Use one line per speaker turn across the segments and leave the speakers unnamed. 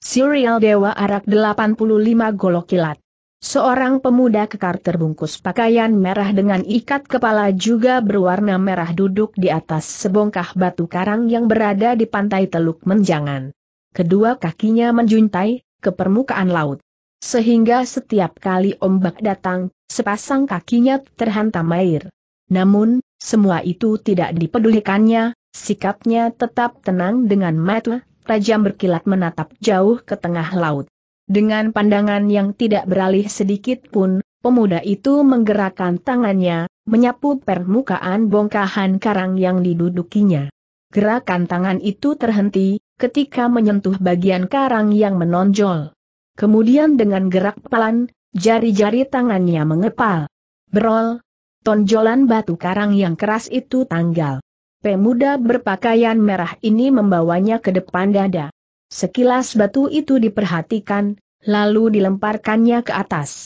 Serial Dewa Arak 85 Golok Kilat. Seorang pemuda kekar terbungkus pakaian merah dengan ikat kepala juga berwarna merah duduk di atas sebongkah batu karang yang berada di pantai Teluk Menjangan. Kedua kakinya menjuntai ke permukaan laut. Sehingga setiap kali ombak datang, sepasang kakinya terhantam air. Namun, semua itu tidak dipedulikannya, sikapnya tetap tenang dengan mata, tajam berkilat menatap jauh ke tengah laut. Dengan pandangan yang tidak beralih sedikit pun, pemuda itu menggerakkan tangannya, menyapu permukaan bongkahan karang yang didudukinya. Gerakan tangan itu terhenti, ketika menyentuh bagian karang yang menonjol. Kemudian dengan gerak pelan, jari-jari tangannya mengepal. Berol, tonjolan batu karang yang keras itu tanggal. Pemuda berpakaian merah ini membawanya ke depan dada. Sekilas batu itu diperhatikan, lalu dilemparkannya ke atas.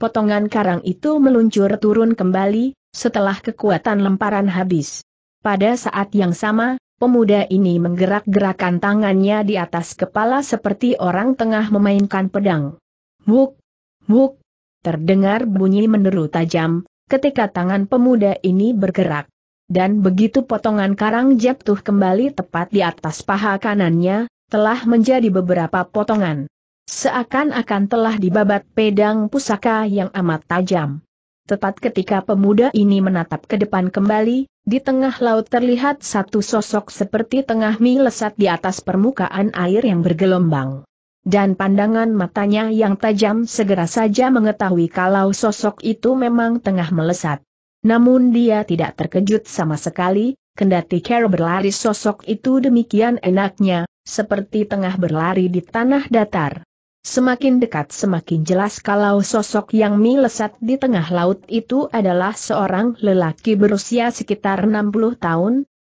Potongan karang itu meluncur turun kembali, setelah kekuatan lemparan habis. Pada saat yang sama, pemuda ini menggerak-gerakan tangannya di atas kepala seperti orang tengah memainkan pedang. Wuk! Wuk! Terdengar bunyi menderu tajam, ketika tangan pemuda ini bergerak dan begitu potongan karang jatuh kembali tepat di atas paha kanannya, telah menjadi beberapa potongan. Seakan-akan telah dibabat pedang pusaka yang amat tajam. Tepat ketika pemuda ini menatap ke depan kembali, di tengah laut terlihat satu sosok seperti tengah mie lesat di atas permukaan air yang bergelombang. Dan pandangan matanya yang tajam segera saja mengetahui kalau sosok itu memang tengah melesat. Namun dia tidak terkejut sama sekali, kendati Carol berlari sosok itu demikian enaknya, seperti tengah berlari di tanah datar. Semakin dekat semakin jelas kalau sosok yang melesat di tengah laut itu adalah seorang lelaki berusia sekitar 60 tahun.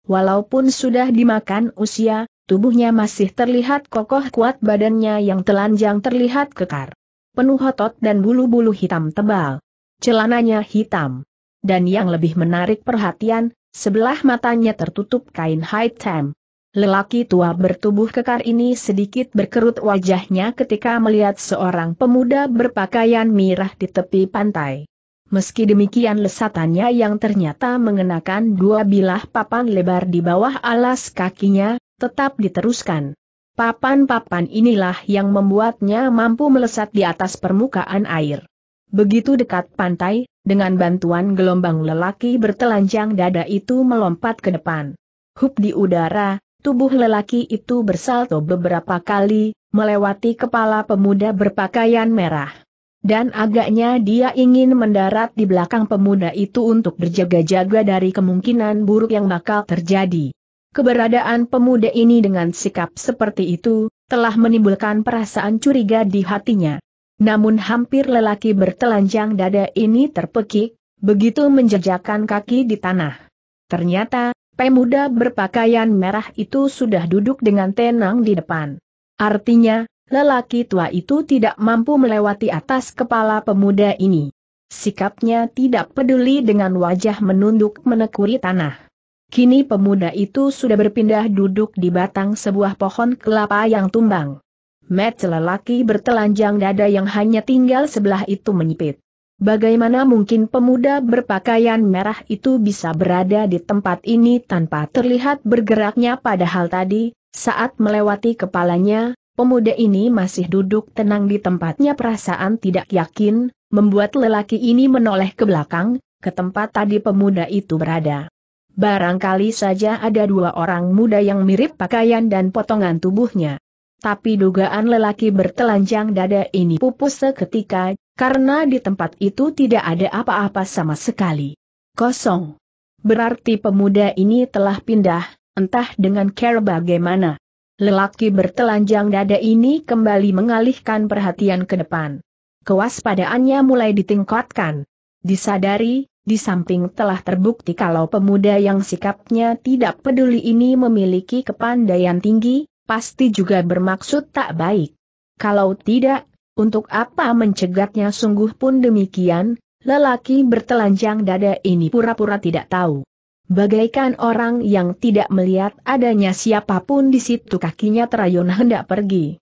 Walaupun sudah dimakan usia, tubuhnya masih terlihat kokoh kuat badannya yang telanjang terlihat kekar. Penuh otot dan bulu-bulu hitam tebal. Celananya hitam dan yang lebih menarik perhatian, sebelah matanya tertutup kain high hitam. Lelaki tua bertubuh kekar ini sedikit berkerut wajahnya ketika melihat seorang pemuda berpakaian mirah di tepi pantai. Meski demikian lesatannya yang ternyata mengenakan dua bilah papan lebar di bawah alas kakinya, tetap diteruskan. Papan-papan inilah yang membuatnya mampu melesat di atas permukaan air. Begitu dekat pantai, dengan bantuan gelombang lelaki bertelanjang dada itu melompat ke depan. Hup di udara, tubuh lelaki itu bersalto beberapa kali, melewati kepala pemuda berpakaian merah. Dan agaknya dia ingin mendarat di belakang pemuda itu untuk berjaga-jaga dari kemungkinan buruk yang bakal terjadi. Keberadaan pemuda ini dengan sikap seperti itu, telah menimbulkan perasaan curiga di hatinya. Namun hampir lelaki bertelanjang dada ini terpekik, begitu menjejakkan kaki di tanah. Ternyata, pemuda berpakaian merah itu sudah duduk dengan tenang di depan. Artinya, lelaki tua itu tidak mampu melewati atas kepala pemuda ini. Sikapnya tidak peduli dengan wajah menunduk menekuri tanah. Kini pemuda itu sudah berpindah duduk di batang sebuah pohon kelapa yang tumbang. Mata lelaki bertelanjang dada yang hanya tinggal sebelah itu menyipit. Bagaimana mungkin pemuda berpakaian merah itu bisa berada di tempat ini tanpa terlihat bergeraknya padahal tadi, saat melewati kepalanya, pemuda ini masih duduk tenang di tempatnya perasaan tidak yakin, membuat lelaki ini menoleh ke belakang, ke tempat tadi pemuda itu berada. Barangkali saja ada dua orang muda yang mirip pakaian dan potongan tubuhnya. Tapi dugaan lelaki bertelanjang dada ini pupus seketika, karena di tempat itu tidak ada apa-apa sama sekali. Kosong. Berarti pemuda ini telah pindah, entah dengan care bagaimana. Lelaki bertelanjang dada ini kembali mengalihkan perhatian ke depan. Kewaspadaannya mulai ditingkatkan. Disadari, di samping telah terbukti kalau pemuda yang sikapnya tidak peduli ini memiliki kepandaian tinggi, pasti juga bermaksud tak baik. Kalau tidak, untuk apa mencegatnya sungguh pun demikian, lelaki bertelanjang dada ini pura-pura tidak tahu. Bagaikan orang yang tidak melihat adanya siapapun di situ kakinya terayun hendak pergi.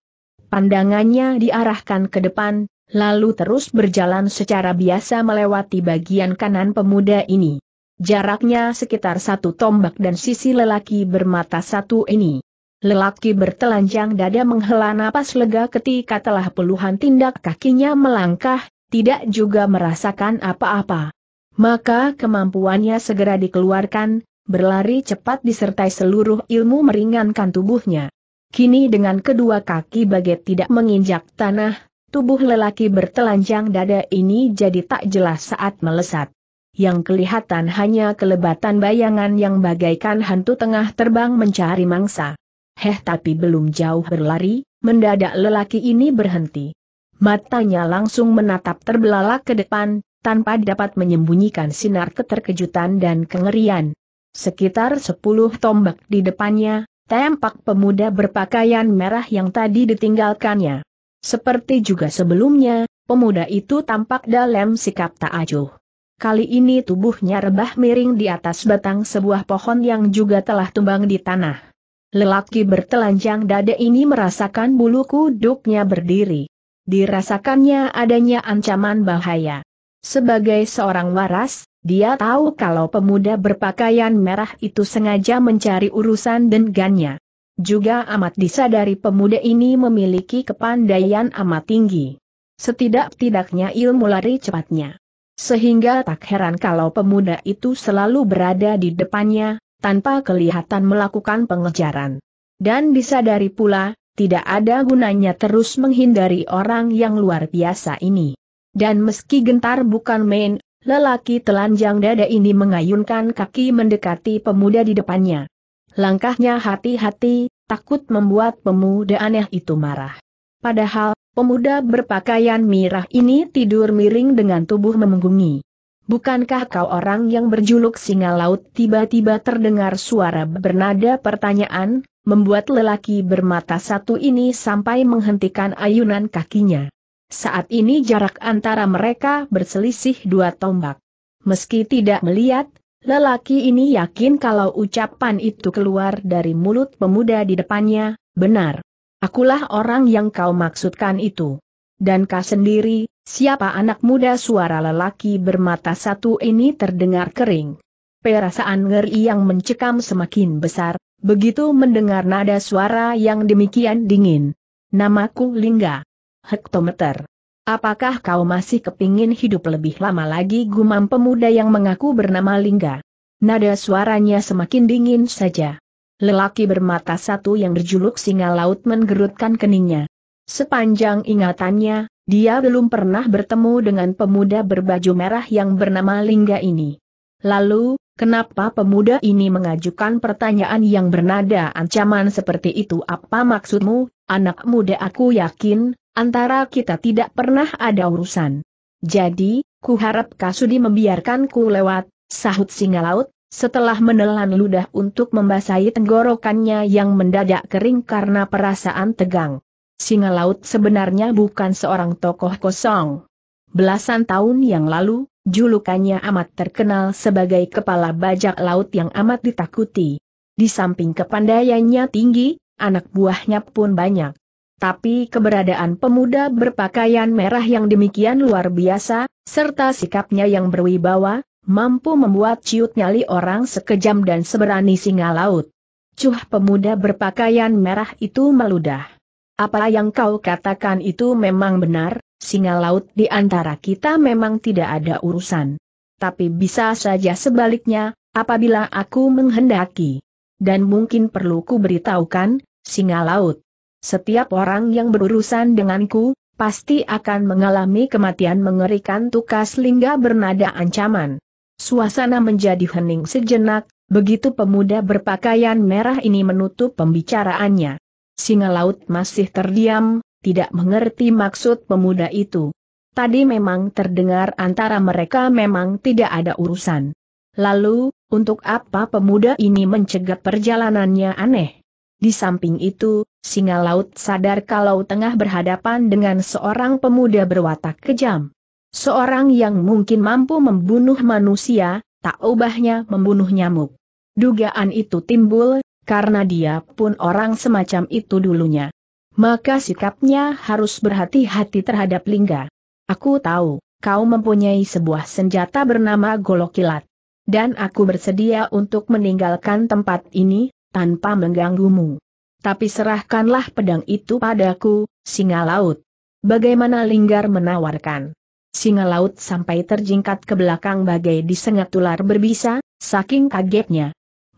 Pandangannya diarahkan ke depan, lalu terus berjalan secara biasa melewati bagian kanan pemuda ini. Jaraknya sekitar satu tombak dan sisi lelaki bermata satu ini. Lelaki bertelanjang dada menghela napas lega ketika telah puluhan tindak kakinya melangkah, tidak juga merasakan apa-apa. Maka kemampuannya segera dikeluarkan, berlari cepat disertai seluruh ilmu meringankan tubuhnya. Kini dengan kedua kaki bagai tidak menginjak tanah, tubuh lelaki bertelanjang dada ini jadi tak jelas saat melesat. Yang kelihatan hanya kelebatan bayangan yang bagaikan hantu tengah terbang mencari mangsa. Heh tapi belum jauh berlari, mendadak lelaki ini berhenti. Matanya langsung menatap terbelalak ke depan, tanpa dapat menyembunyikan sinar keterkejutan dan kengerian. Sekitar sepuluh tombak di depannya, tampak pemuda berpakaian merah yang tadi ditinggalkannya. Seperti juga sebelumnya, pemuda itu tampak dalam sikap tak acuh. Kali ini tubuhnya rebah miring di atas batang sebuah pohon yang juga telah tumbang di tanah. Lelaki bertelanjang dada ini merasakan bulu kuduknya berdiri. Dirasakannya adanya ancaman bahaya. Sebagai seorang waras, dia tahu kalau pemuda berpakaian merah itu sengaja mencari urusan dengannya. Juga amat disadari pemuda ini memiliki kepandaian amat tinggi. Setidak-tidaknya ilmu lari cepatnya. Sehingga tak heran kalau pemuda itu selalu berada di depannya, tanpa kelihatan melakukan pengejaran. Dan disadari pula, tidak ada gunanya terus menghindari orang yang luar biasa ini. Dan meski gentar bukan main, lelaki telanjang dada ini mengayunkan kaki mendekati pemuda di depannya. Langkahnya hati-hati, takut membuat pemuda aneh itu marah. Padahal, pemuda berpakaian mirah ini tidur miring dengan tubuh memenggungi. Bukankah kau orang yang berjuluk singa laut tiba-tiba terdengar suara bernada pertanyaan, membuat lelaki bermata satu ini sampai menghentikan ayunan kakinya. Saat ini jarak antara mereka berselisih dua tombak. Meski tidak melihat, lelaki ini yakin kalau ucapan itu keluar dari mulut pemuda di depannya, benar. Akulah orang yang kau maksudkan itu. Dan kau sendiri, Siapa anak muda suara lelaki bermata satu ini terdengar kering. Perasaan ngeri yang mencekam semakin besar, begitu mendengar nada suara yang demikian dingin. Namaku Lingga. Hektometer. Apakah kau masih kepingin hidup lebih lama lagi gumam pemuda yang mengaku bernama Lingga? Nada suaranya semakin dingin saja. Lelaki bermata satu yang berjuluk singa laut menggerutkan keningnya. Sepanjang ingatannya, dia belum pernah bertemu dengan pemuda berbaju merah yang bernama Lingga ini. Lalu, kenapa pemuda ini mengajukan pertanyaan yang bernada ancaman seperti itu apa maksudmu, anak muda aku yakin, antara kita tidak pernah ada urusan. Jadi, kuharap harap Kasudi membiarkanku lewat, sahut singa laut, setelah menelan ludah untuk membasahi tenggorokannya yang mendadak kering karena perasaan tegang. Singa Laut sebenarnya bukan seorang tokoh kosong. Belasan tahun yang lalu, julukannya amat terkenal sebagai kepala bajak laut yang amat ditakuti. Di samping kepandaiannya tinggi, anak buahnya pun banyak. Tapi keberadaan pemuda berpakaian merah yang demikian luar biasa, serta sikapnya yang berwibawa, mampu membuat ciut nyali orang sekejam dan seberani singa laut. Cuh pemuda berpakaian merah itu meludah. Apa yang kau katakan itu memang benar, singa laut di antara kita memang tidak ada urusan. Tapi bisa saja sebaliknya, apabila aku menghendaki. Dan mungkin perlu ku beritahukan, singa laut. Setiap orang yang berurusan denganku, pasti akan mengalami kematian mengerikan tukas lingga bernada ancaman. Suasana menjadi hening sejenak, begitu pemuda berpakaian merah ini menutup pembicaraannya. Singa laut masih terdiam, tidak mengerti maksud pemuda itu. Tadi memang terdengar antara mereka memang tidak ada urusan. Lalu, untuk apa pemuda ini mencegat perjalanannya aneh? Di samping itu, singa laut sadar kalau tengah berhadapan dengan seorang pemuda berwatak kejam. Seorang yang mungkin mampu membunuh manusia, tak ubahnya membunuh nyamuk. Dugaan itu timbul, karena dia pun orang semacam itu dulunya. Maka sikapnya harus berhati-hati terhadap Lingga. Aku tahu, kau mempunyai sebuah senjata bernama golok kilat. Dan aku bersedia untuk meninggalkan tempat ini, tanpa mengganggumu. Tapi serahkanlah pedang itu padaku, singa laut. Bagaimana Linggar menawarkan? Singa laut sampai terjingkat ke belakang bagai disengat ular berbisa, saking kagetnya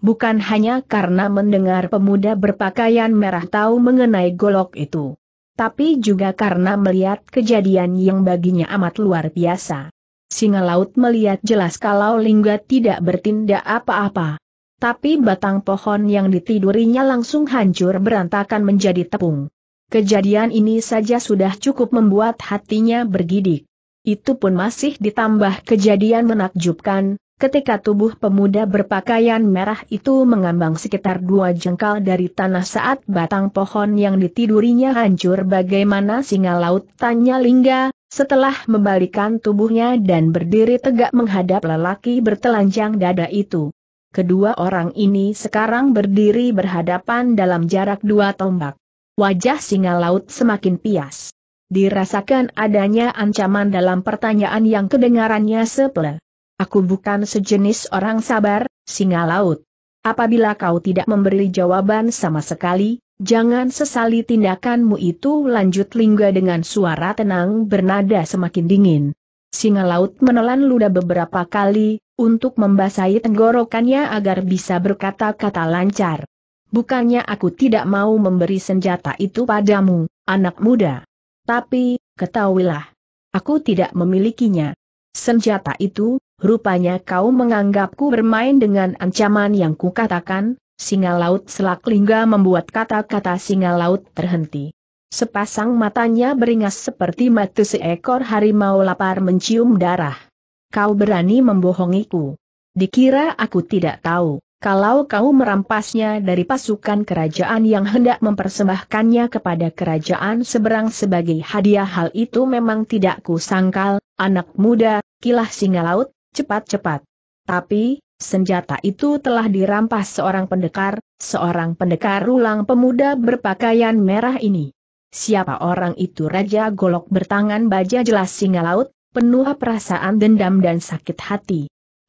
bukan hanya karena mendengar pemuda berpakaian merah tahu mengenai golok itu. Tapi juga karena melihat kejadian yang baginya amat luar biasa. Singa laut melihat jelas kalau Lingga tidak bertindak apa-apa. Tapi batang pohon yang ditidurinya langsung hancur berantakan menjadi tepung. Kejadian ini saja sudah cukup membuat hatinya bergidik. Itu pun masih ditambah kejadian menakjubkan, ketika tubuh pemuda berpakaian merah itu mengambang sekitar dua jengkal dari tanah saat batang pohon yang ditidurinya hancur bagaimana singa laut tanya Lingga, setelah membalikan tubuhnya dan berdiri tegak menghadap lelaki bertelanjang dada itu. Kedua orang ini sekarang berdiri berhadapan dalam jarak dua tombak. Wajah singa laut semakin pias. Dirasakan adanya ancaman dalam pertanyaan yang kedengarannya sepele. Aku bukan sejenis orang sabar, singa laut. Apabila kau tidak memberi jawaban sama sekali, jangan sesali tindakanmu itu lanjut Lingga dengan suara tenang bernada semakin dingin. Singa laut menelan ludah beberapa kali, untuk membasahi tenggorokannya agar bisa berkata-kata lancar. Bukannya aku tidak mau memberi senjata itu padamu, anak muda. Tapi, ketahuilah. Aku tidak memilikinya. Senjata itu, Rupanya kau menganggapku bermain dengan ancaman yang kukatakan, singa laut selak lingga membuat kata-kata singa laut terhenti. Sepasang matanya beringas seperti mata seekor harimau lapar mencium darah. Kau berani membohongiku. Dikira aku tidak tahu, kalau kau merampasnya dari pasukan kerajaan yang hendak mempersembahkannya kepada kerajaan seberang sebagai hadiah hal itu memang tidak kusangkal, anak muda, kilah singa laut, cepat-cepat. Tapi, senjata itu telah dirampas seorang pendekar, seorang pendekar ulang pemuda berpakaian merah ini. Siapa orang itu Raja Golok bertangan baja jelas singa laut, penuh perasaan dendam dan sakit hati.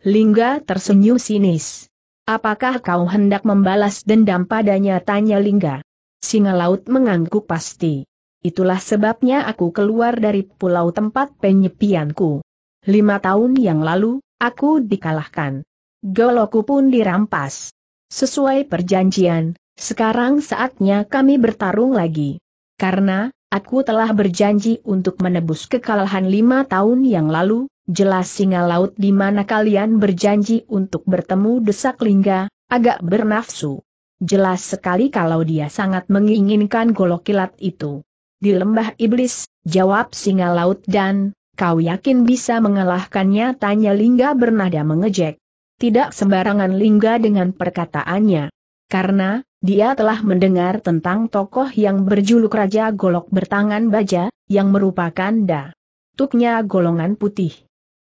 Lingga tersenyum sinis. Apakah kau hendak membalas dendam padanya? Tanya Lingga. Singa laut mengangguk pasti. Itulah sebabnya aku keluar dari pulau tempat penyepianku. Lima tahun yang lalu, aku dikalahkan. Goloku pun dirampas. Sesuai perjanjian, sekarang saatnya kami bertarung lagi. Karena, aku telah berjanji untuk menebus kekalahan lima tahun yang lalu, jelas singa laut di mana kalian berjanji untuk bertemu desak lingga, agak bernafsu. Jelas sekali kalau dia sangat menginginkan golok kilat itu. Di lembah iblis, jawab singa laut dan, Kau yakin bisa mengalahkannya? Tanya Lingga bernada mengejek. Tidak sembarangan Lingga dengan perkataannya. Karena, dia telah mendengar tentang tokoh yang berjuluk Raja Golok Bertangan Baja, yang merupakan da. Tuknya golongan putih.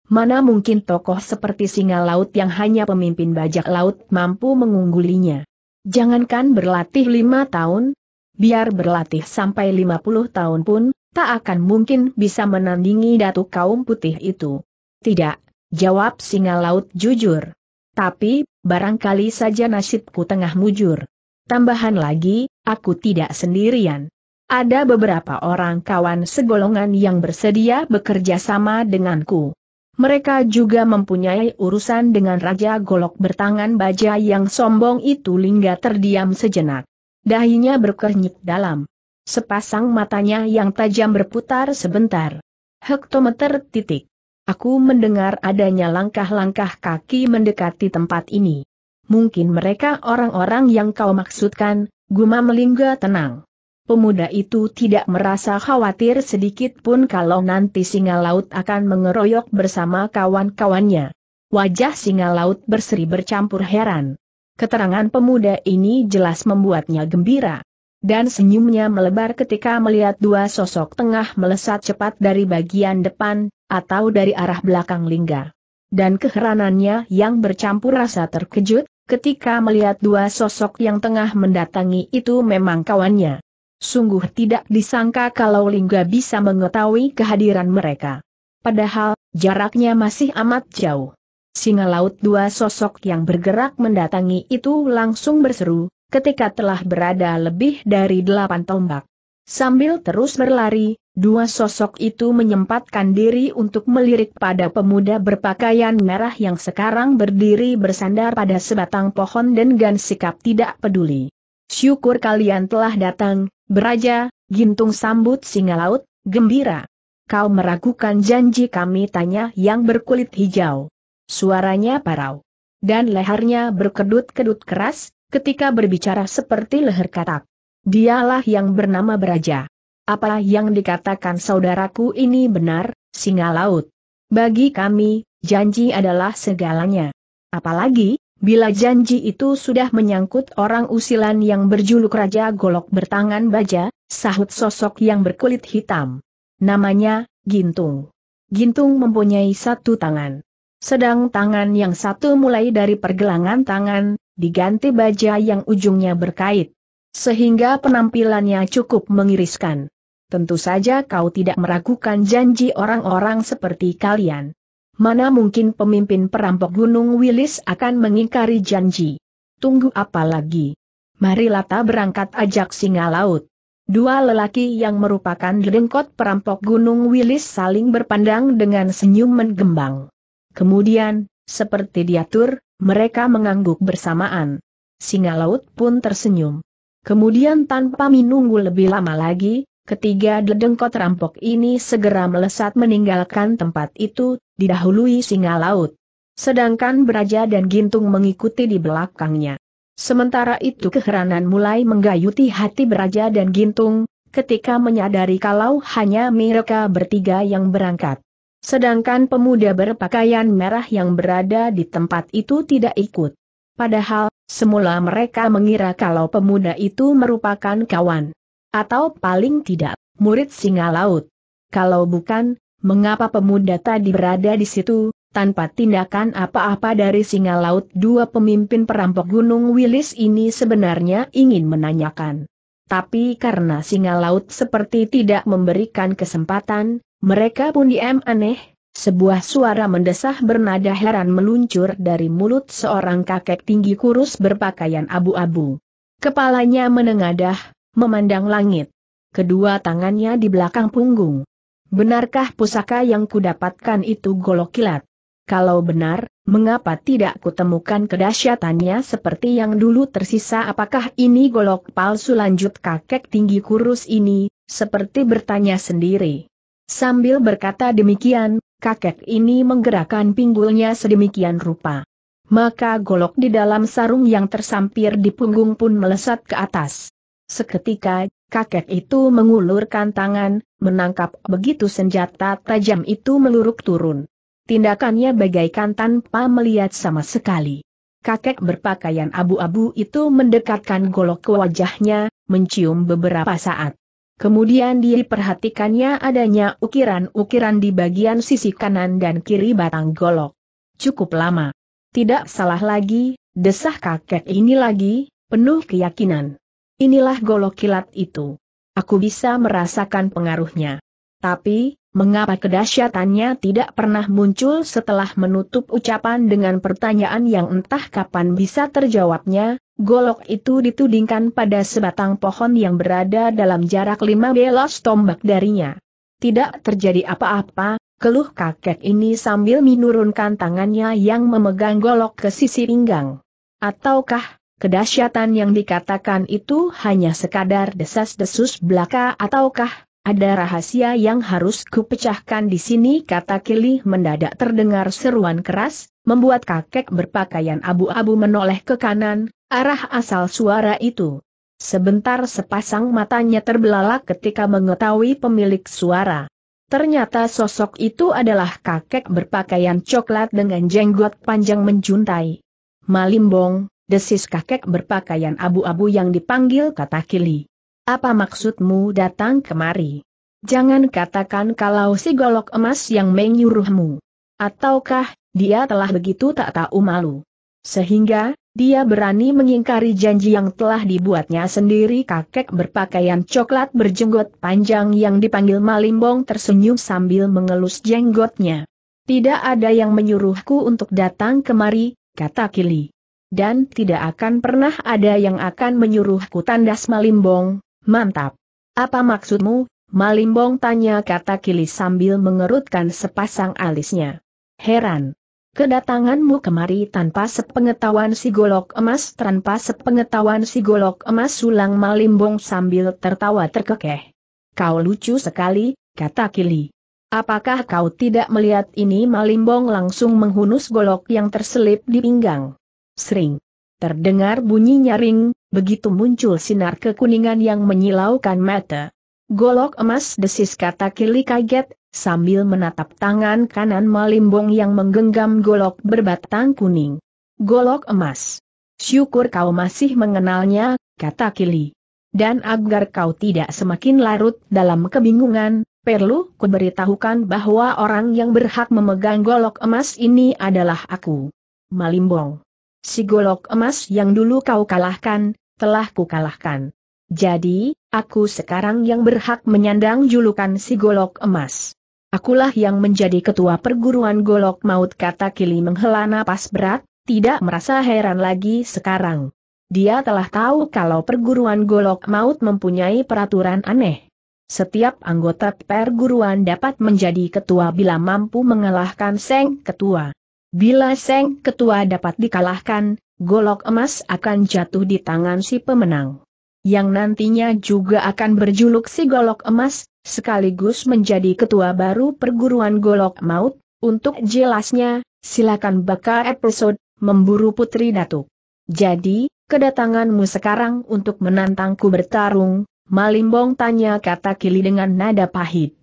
Mana mungkin tokoh seperti singa laut yang hanya pemimpin bajak laut mampu mengunggulinya. Jangankan berlatih lima tahun, biar berlatih sampai lima puluh tahun pun, tak akan mungkin bisa menandingi datuk kaum putih itu. Tidak, jawab singa laut jujur. Tapi, barangkali saja nasibku tengah mujur. Tambahan lagi, aku tidak sendirian. Ada beberapa orang kawan segolongan yang bersedia bekerja sama denganku. Mereka juga mempunyai urusan dengan Raja Golok bertangan baja yang sombong itu lingga terdiam sejenak. Dahinya berkernyit dalam. Sepasang matanya yang tajam berputar sebentar. Hektometer titik. Aku mendengar adanya langkah-langkah kaki mendekati tempat ini. Mungkin mereka orang-orang yang kau maksudkan, Guma Melingga tenang. Pemuda itu tidak merasa khawatir sedikit pun kalau nanti singa laut akan mengeroyok bersama kawan-kawannya. Wajah singa laut berseri bercampur heran. Keterangan pemuda ini jelas membuatnya gembira dan senyumnya melebar ketika melihat dua sosok tengah melesat cepat dari bagian depan, atau dari arah belakang Lingga. Dan keheranannya yang bercampur rasa terkejut, ketika melihat dua sosok yang tengah mendatangi itu memang kawannya. Sungguh tidak disangka kalau Lingga bisa mengetahui kehadiran mereka. Padahal, jaraknya masih amat jauh. Singa laut dua sosok yang bergerak mendatangi itu langsung berseru, ketika telah berada lebih dari delapan tombak. Sambil terus berlari, dua sosok itu menyempatkan diri untuk melirik pada pemuda berpakaian merah yang sekarang berdiri bersandar pada sebatang pohon dan gan sikap tidak peduli. Syukur kalian telah datang, beraja, gintung sambut singa laut, gembira. Kau meragukan janji kami tanya yang berkulit hijau. Suaranya parau. Dan lehernya berkedut-kedut keras, ketika berbicara seperti leher katak. Dialah yang bernama Beraja. Apa yang dikatakan saudaraku ini benar, singa laut. Bagi kami, janji adalah segalanya. Apalagi, bila janji itu sudah menyangkut orang usilan yang berjuluk Raja Golok bertangan baja, sahut sosok yang berkulit hitam. Namanya, Gintung. Gintung mempunyai satu tangan. Sedang tangan yang satu mulai dari pergelangan tangan, diganti baja yang ujungnya berkait. Sehingga penampilannya cukup mengiriskan. Tentu saja kau tidak meragukan janji orang-orang seperti kalian. Mana mungkin pemimpin perampok Gunung Wilis akan mengingkari janji. Tunggu apa lagi? Mari lata berangkat ajak singa laut. Dua lelaki yang merupakan dengkot perampok Gunung Wilis saling berpandang dengan senyum menggembang. Kemudian, seperti diatur, mereka mengangguk bersamaan. Singa laut pun tersenyum. Kemudian tanpa menunggu lebih lama lagi, ketiga dedengkot rampok ini segera melesat meninggalkan tempat itu, didahului singa laut. Sedangkan Beraja dan Gintung mengikuti di belakangnya. Sementara itu keheranan mulai menggayuti hati Beraja dan Gintung, ketika menyadari kalau hanya mereka bertiga yang berangkat. Sedangkan pemuda berpakaian merah yang berada di tempat itu tidak ikut. Padahal, semula mereka mengira kalau pemuda itu merupakan kawan. Atau paling tidak, murid singa laut. Kalau bukan, mengapa pemuda tadi berada di situ, tanpa tindakan apa-apa dari singa laut dua pemimpin perampok Gunung Wilis ini sebenarnya ingin menanyakan tapi karena singa laut seperti tidak memberikan kesempatan, mereka pun diam aneh, sebuah suara mendesah bernada heran meluncur dari mulut seorang kakek tinggi kurus berpakaian abu-abu. Kepalanya menengadah, memandang langit. Kedua tangannya di belakang punggung. Benarkah pusaka yang kudapatkan itu golok kilat? Kalau benar, mengapa tidak kutemukan kedahsyatannya seperti yang dulu tersisa apakah ini golok palsu lanjut kakek tinggi kurus ini, seperti bertanya sendiri. Sambil berkata demikian, kakek ini menggerakkan pinggulnya sedemikian rupa. Maka golok di dalam sarung yang tersampir di punggung pun melesat ke atas. Seketika, kakek itu mengulurkan tangan, menangkap begitu senjata tajam itu meluruk turun. Tindakannya bagaikan tanpa melihat sama sekali. Kakek berpakaian abu-abu itu mendekatkan golok ke wajahnya, mencium beberapa saat. Kemudian diperhatikannya adanya ukiran-ukiran di bagian sisi kanan dan kiri batang golok. Cukup lama. Tidak salah lagi, desah kakek ini lagi, penuh keyakinan. Inilah golok kilat itu. Aku bisa merasakan pengaruhnya. Tapi, Mengapa kedahsyatannya tidak pernah muncul setelah menutup ucapan dengan pertanyaan yang entah kapan bisa terjawabnya, golok itu ditudingkan pada sebatang pohon yang berada dalam jarak lima belas tombak darinya. Tidak terjadi apa-apa, keluh kakek ini sambil menurunkan tangannya yang memegang golok ke sisi pinggang. Ataukah, kedahsyatan yang dikatakan itu hanya sekadar desas-desus belaka ataukah, ada rahasia yang harus kupecahkan di sini kata Kili mendadak terdengar seruan keras, membuat kakek berpakaian abu-abu menoleh ke kanan, arah asal suara itu. Sebentar sepasang matanya terbelalak ketika mengetahui pemilik suara. Ternyata sosok itu adalah kakek berpakaian coklat dengan jenggot panjang menjuntai. Malimbong, desis kakek berpakaian abu-abu yang dipanggil kata Kili. Apa maksudmu datang kemari? Jangan katakan kalau si golok emas yang menyuruhmu. Ataukah, dia telah begitu tak tahu malu. Sehingga, dia berani mengingkari janji yang telah dibuatnya sendiri kakek berpakaian coklat berjenggot panjang yang dipanggil Malimbong tersenyum sambil mengelus jenggotnya. Tidak ada yang menyuruhku untuk datang kemari, kata Kili. Dan tidak akan pernah ada yang akan menyuruhku tandas Malimbong, Mantap. Apa maksudmu? Malimbong tanya kata kilis sambil mengerutkan sepasang alisnya. Heran. Kedatanganmu kemari tanpa sepengetahuan si golok emas tanpa sepengetahuan si golok emas sulang Malimbong sambil tertawa terkekeh. Kau lucu sekali, kata Kili. Apakah kau tidak melihat ini Malimbong langsung menghunus golok yang terselip di pinggang? Sering. Terdengar bunyi nyaring, begitu muncul sinar kekuningan yang menyilaukan mata. Golok emas desis kata kili kaget, sambil menatap tangan kanan Malimbong yang menggenggam golok berbatang kuning. Golok emas. Syukur kau masih mengenalnya, kata kili. Dan agar kau tidak semakin larut dalam kebingungan, perlu kuberitahukan bahwa orang yang berhak memegang golok emas ini adalah aku. Malimbong si golok emas yang dulu kau kalahkan, telah kukalahkan. Jadi, aku sekarang yang berhak menyandang julukan si golok emas. Akulah yang menjadi ketua perguruan golok maut kata Kili menghela napas berat, tidak merasa heran lagi sekarang. Dia telah tahu kalau perguruan golok maut mempunyai peraturan aneh. Setiap anggota perguruan dapat menjadi ketua bila mampu mengalahkan Seng Ketua. Bila Seng Ketua dapat dikalahkan, golok emas akan jatuh di tangan si pemenang. Yang nantinya juga akan berjuluk si golok emas, sekaligus menjadi ketua baru perguruan golok maut, untuk jelasnya, silakan baca episode, memburu putri datuk. Jadi, kedatanganmu sekarang untuk menantangku bertarung, Malimbong tanya kata Kili dengan nada pahit.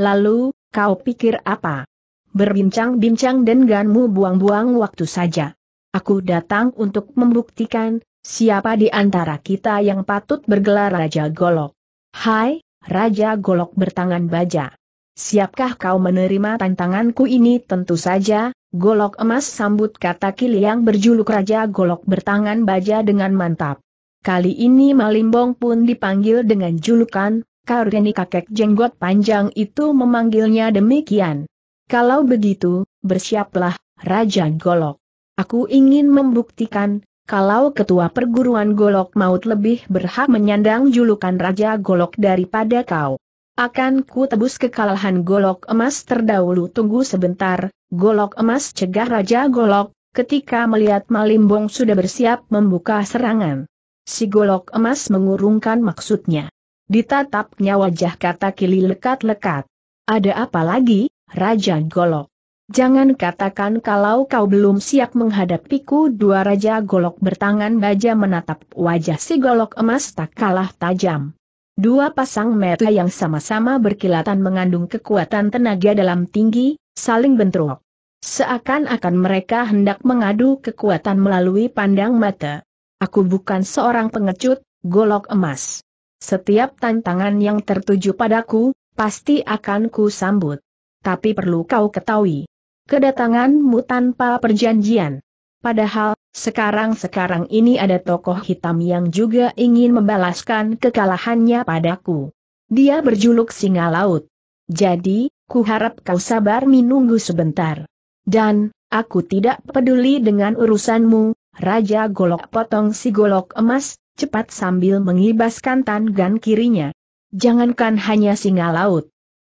Lalu, kau pikir apa? berbincang-bincang dan denganmu buang-buang waktu saja. Aku datang untuk membuktikan, siapa di antara kita yang patut bergelar Raja Golok. Hai, Raja Golok bertangan baja. Siapkah kau menerima tantanganku ini? Tentu saja, Golok emas sambut kata Kiliang berjuluk Raja Golok bertangan baja dengan mantap. Kali ini Malimbong pun dipanggil dengan julukan, karena kakek jenggot panjang itu memanggilnya demikian. Kalau begitu, bersiaplah, Raja Golok. Aku ingin membuktikan, kalau ketua perguruan Golok Maut lebih berhak menyandang julukan Raja Golok daripada kau. Akan ku tebus kekalahan golok emas terdahulu tunggu sebentar, golok emas cegah Raja Golok, ketika melihat Malimbong sudah bersiap membuka serangan. Si golok emas mengurungkan maksudnya. Ditatapnya wajah kata kili lekat-lekat. Ada apa lagi? Raja Golok. Jangan katakan kalau kau belum siap menghadapiku dua Raja Golok bertangan baja menatap wajah si Golok emas tak kalah tajam. Dua pasang mata yang sama-sama berkilatan mengandung kekuatan tenaga dalam tinggi, saling bentrok. Seakan-akan mereka hendak mengadu kekuatan melalui pandang mata. Aku bukan seorang pengecut, golok emas. Setiap tantangan yang tertuju padaku, pasti akan ku sambut tapi perlu kau ketahui. Kedatanganmu tanpa perjanjian. Padahal, sekarang-sekarang ini ada tokoh hitam yang juga ingin membalaskan kekalahannya padaku. Dia berjuluk singa laut. Jadi, kuharap kau sabar menunggu sebentar. Dan, aku tidak peduli dengan urusanmu, Raja Golok potong si golok emas, cepat sambil mengibaskan tangan kirinya. Jangankan hanya singa laut.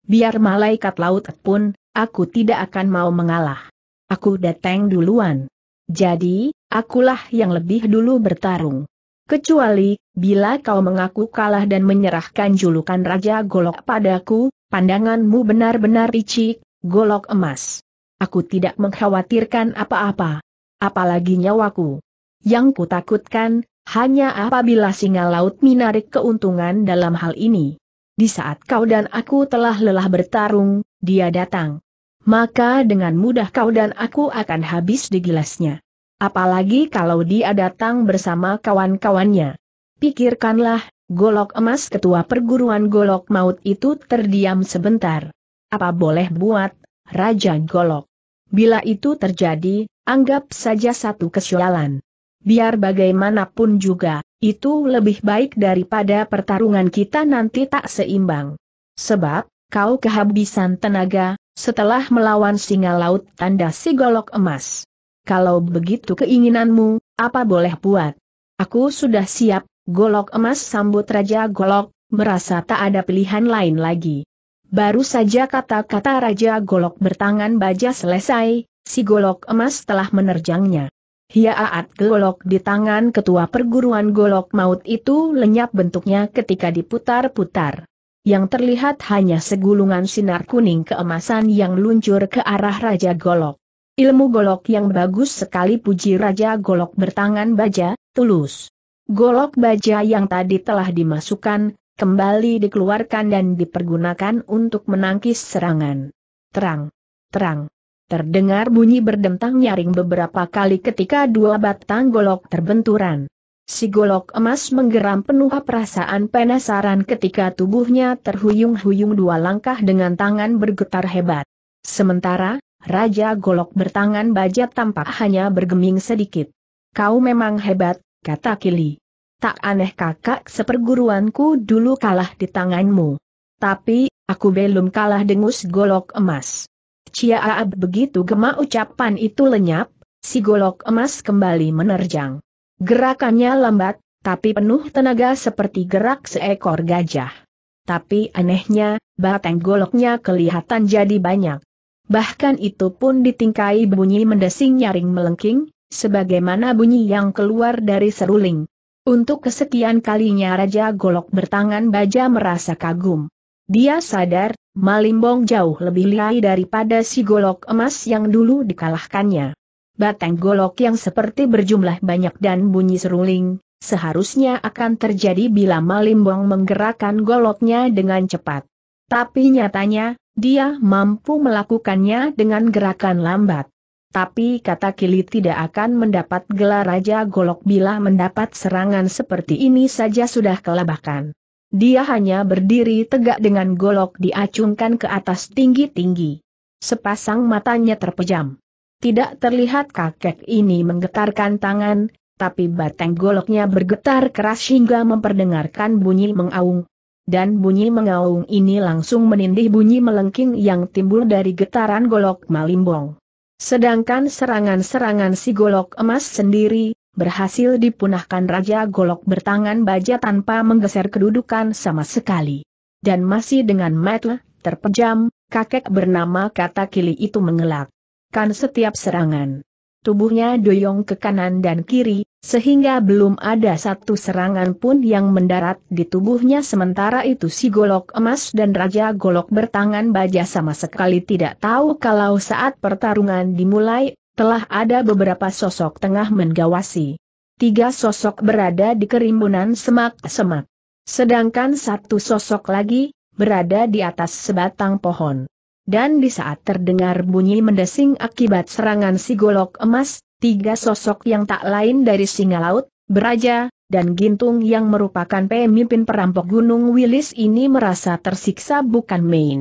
Biar malaikat laut pun, aku tidak akan mau mengalah. Aku datang duluan. Jadi, akulah yang lebih dulu bertarung. Kecuali, bila kau mengaku kalah dan menyerahkan julukan Raja Golok padaku, pandanganmu benar-benar ricik, golok emas. Aku tidak mengkhawatirkan apa-apa. Apalagi nyawaku. Yang kutakutkan, hanya apabila singa laut menarik keuntungan dalam hal ini. Di saat kau dan aku telah lelah bertarung, dia datang. Maka dengan mudah kau dan aku akan habis digilasnya. Apalagi kalau dia datang bersama kawan-kawannya. Pikirkanlah, golok emas ketua perguruan golok maut itu terdiam sebentar. Apa boleh buat, Raja Golok? Bila itu terjadi, anggap saja satu kesialan biar bagaimanapun juga, itu lebih baik daripada pertarungan kita nanti tak seimbang. Sebab, kau kehabisan tenaga, setelah melawan singa laut tanda si golok emas. Kalau begitu keinginanmu, apa boleh buat? Aku sudah siap, golok emas sambut Raja Golok, merasa tak ada pilihan lain lagi. Baru saja kata-kata Raja Golok bertangan baja selesai, si golok emas telah menerjangnya. Hiaat golok di tangan ketua perguruan golok maut itu lenyap bentuknya ketika diputar-putar. Yang terlihat hanya segulungan sinar kuning keemasan yang luncur ke arah Raja Golok. Ilmu golok yang bagus sekali puji Raja Golok bertangan baja, tulus. Golok baja yang tadi telah dimasukkan, kembali dikeluarkan dan dipergunakan untuk menangkis serangan. Terang. Terang. Terdengar bunyi berdentang nyaring beberapa kali ketika dua batang golok terbenturan. Si golok emas menggeram penuh perasaan penasaran ketika tubuhnya terhuyung-huyung dua langkah dengan tangan bergetar hebat. Sementara, Raja Golok bertangan baja tampak hanya bergeming sedikit. Kau memang hebat, kata Kili. Tak aneh kakak seperguruanku dulu kalah di tanganmu. Tapi, aku belum kalah dengus golok emas. Cia Aab begitu gemak ucapan itu lenyap, si golok emas kembali menerjang. Gerakannya lambat, tapi penuh tenaga seperti gerak seekor gajah. Tapi anehnya, batang goloknya kelihatan jadi banyak. Bahkan itu pun ditingkai bunyi mendesing nyaring melengking, sebagaimana bunyi yang keluar dari seruling. Untuk kesekian kalinya Raja Golok bertangan baja merasa kagum. Dia sadar, Malimbong jauh lebih lihai daripada si golok emas yang dulu dikalahkannya. Batang golok yang seperti berjumlah banyak dan bunyi seruling, seharusnya akan terjadi bila Malimbong menggerakkan goloknya dengan cepat. Tapi nyatanya, dia mampu melakukannya dengan gerakan lambat. Tapi kata Kili tidak akan mendapat gelar Raja Golok bila mendapat serangan seperti ini saja sudah kelabakan. Dia hanya berdiri tegak dengan golok diacungkan ke atas tinggi-tinggi. Sepasang matanya terpejam. Tidak terlihat kakek ini menggetarkan tangan, tapi batang goloknya bergetar keras hingga memperdengarkan bunyi mengaung. Dan bunyi mengaung ini langsung menindih bunyi melengking yang timbul dari getaran golok malimbong. Sedangkan serangan-serangan si golok emas sendiri, berhasil dipunahkan Raja Golok bertangan baja tanpa menggeser kedudukan sama sekali. Dan masih dengan metel, terpejam, kakek bernama Kata Kili itu mengelak. Kan setiap serangan. Tubuhnya doyong ke kanan dan kiri, sehingga belum ada satu serangan pun yang mendarat di tubuhnya sementara itu si golok emas dan raja golok bertangan baja sama sekali tidak tahu kalau saat pertarungan dimulai telah ada beberapa sosok tengah menggawasi. Tiga sosok berada di kerimbunan semak-semak. Sedangkan satu sosok lagi, berada di atas sebatang pohon. Dan di saat terdengar bunyi mendesing akibat serangan si golok emas, tiga sosok yang tak lain dari singa laut, beraja, dan gintung yang merupakan pemimpin perampok Gunung Wilis ini merasa tersiksa bukan main.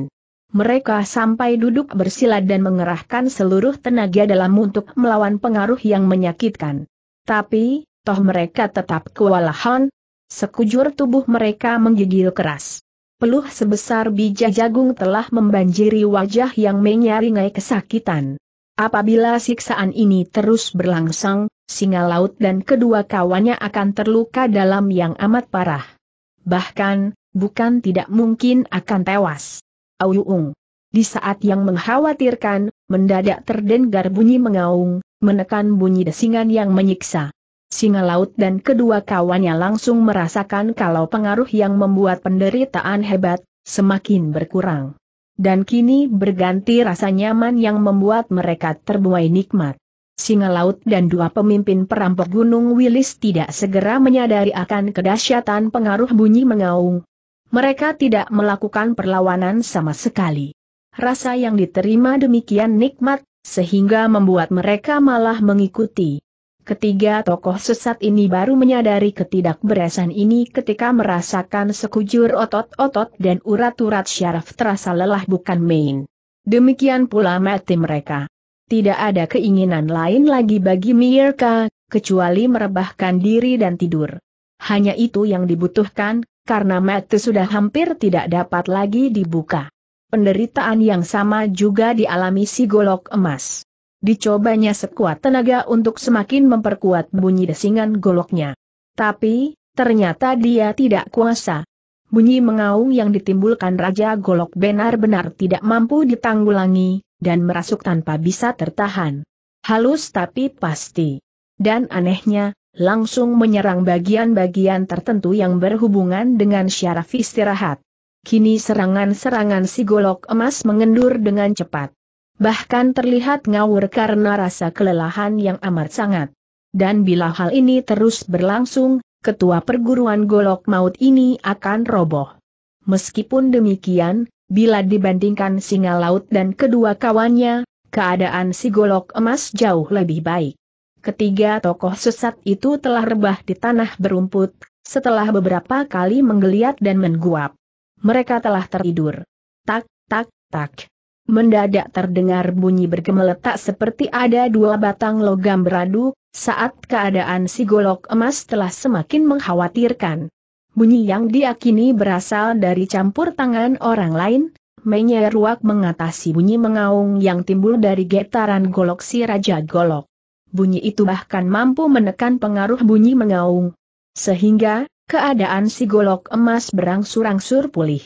Mereka sampai duduk bersila dan mengerahkan seluruh tenaga dalam untuk melawan pengaruh yang menyakitkan. Tapi, toh mereka tetap kewalahan. Sekujur tubuh mereka menggigil keras. Peluh sebesar biji jagung telah membanjiri wajah yang menyaringai kesakitan. Apabila siksaan ini terus berlangsung, singa laut dan kedua kawannya akan terluka dalam yang amat parah. Bahkan, bukan tidak mungkin akan tewas. Ayuung. Di saat yang mengkhawatirkan, mendadak terdengar bunyi mengaung, menekan bunyi desingan yang menyiksa. Singa laut dan kedua kawannya langsung merasakan kalau pengaruh yang membuat penderitaan hebat, semakin berkurang. Dan kini berganti rasa nyaman yang membuat mereka terbuai nikmat. Singa laut dan dua pemimpin perampok Gunung Wilis tidak segera menyadari akan kedahsyatan pengaruh bunyi mengaung, mereka tidak melakukan perlawanan sama sekali. Rasa yang diterima demikian nikmat, sehingga membuat mereka malah mengikuti. Ketiga tokoh sesat ini baru menyadari ketidakberesan ini ketika merasakan sekujur otot-otot dan urat-urat syaraf terasa lelah bukan main. Demikian pula mati mereka. Tidak ada keinginan lain lagi bagi Mirka, kecuali merebahkan diri dan tidur. Hanya itu yang dibutuhkan, karena mata sudah hampir tidak dapat lagi dibuka. Penderitaan yang sama juga dialami si golok emas. Dicobanya sekuat tenaga untuk semakin memperkuat bunyi desingan goloknya. Tapi, ternyata dia tidak kuasa. Bunyi mengaung yang ditimbulkan Raja Golok benar-benar tidak mampu ditanggulangi, dan merasuk tanpa bisa tertahan. Halus tapi pasti. Dan anehnya, langsung menyerang bagian-bagian tertentu yang berhubungan dengan syaraf istirahat. Kini serangan-serangan si golok emas mengendur dengan cepat. Bahkan terlihat ngawur karena rasa kelelahan yang amat sangat. Dan bila hal ini terus berlangsung, ketua perguruan golok maut ini akan roboh. Meskipun demikian, bila dibandingkan singa laut dan kedua kawannya, keadaan si golok emas jauh lebih baik. Ketiga tokoh sesat itu telah rebah di tanah berumput, setelah beberapa kali menggeliat dan menguap. Mereka telah tertidur. Tak, tak, tak. Mendadak terdengar bunyi bergemeletak seperti ada dua batang logam beradu, saat keadaan si golok emas telah semakin mengkhawatirkan. Bunyi yang diakini berasal dari campur tangan orang lain, menyeruak mengatasi bunyi mengaung yang timbul dari getaran golok si Raja Golok bunyi itu bahkan mampu menekan pengaruh bunyi mengaung. Sehingga, keadaan si golok emas berangsur-angsur pulih.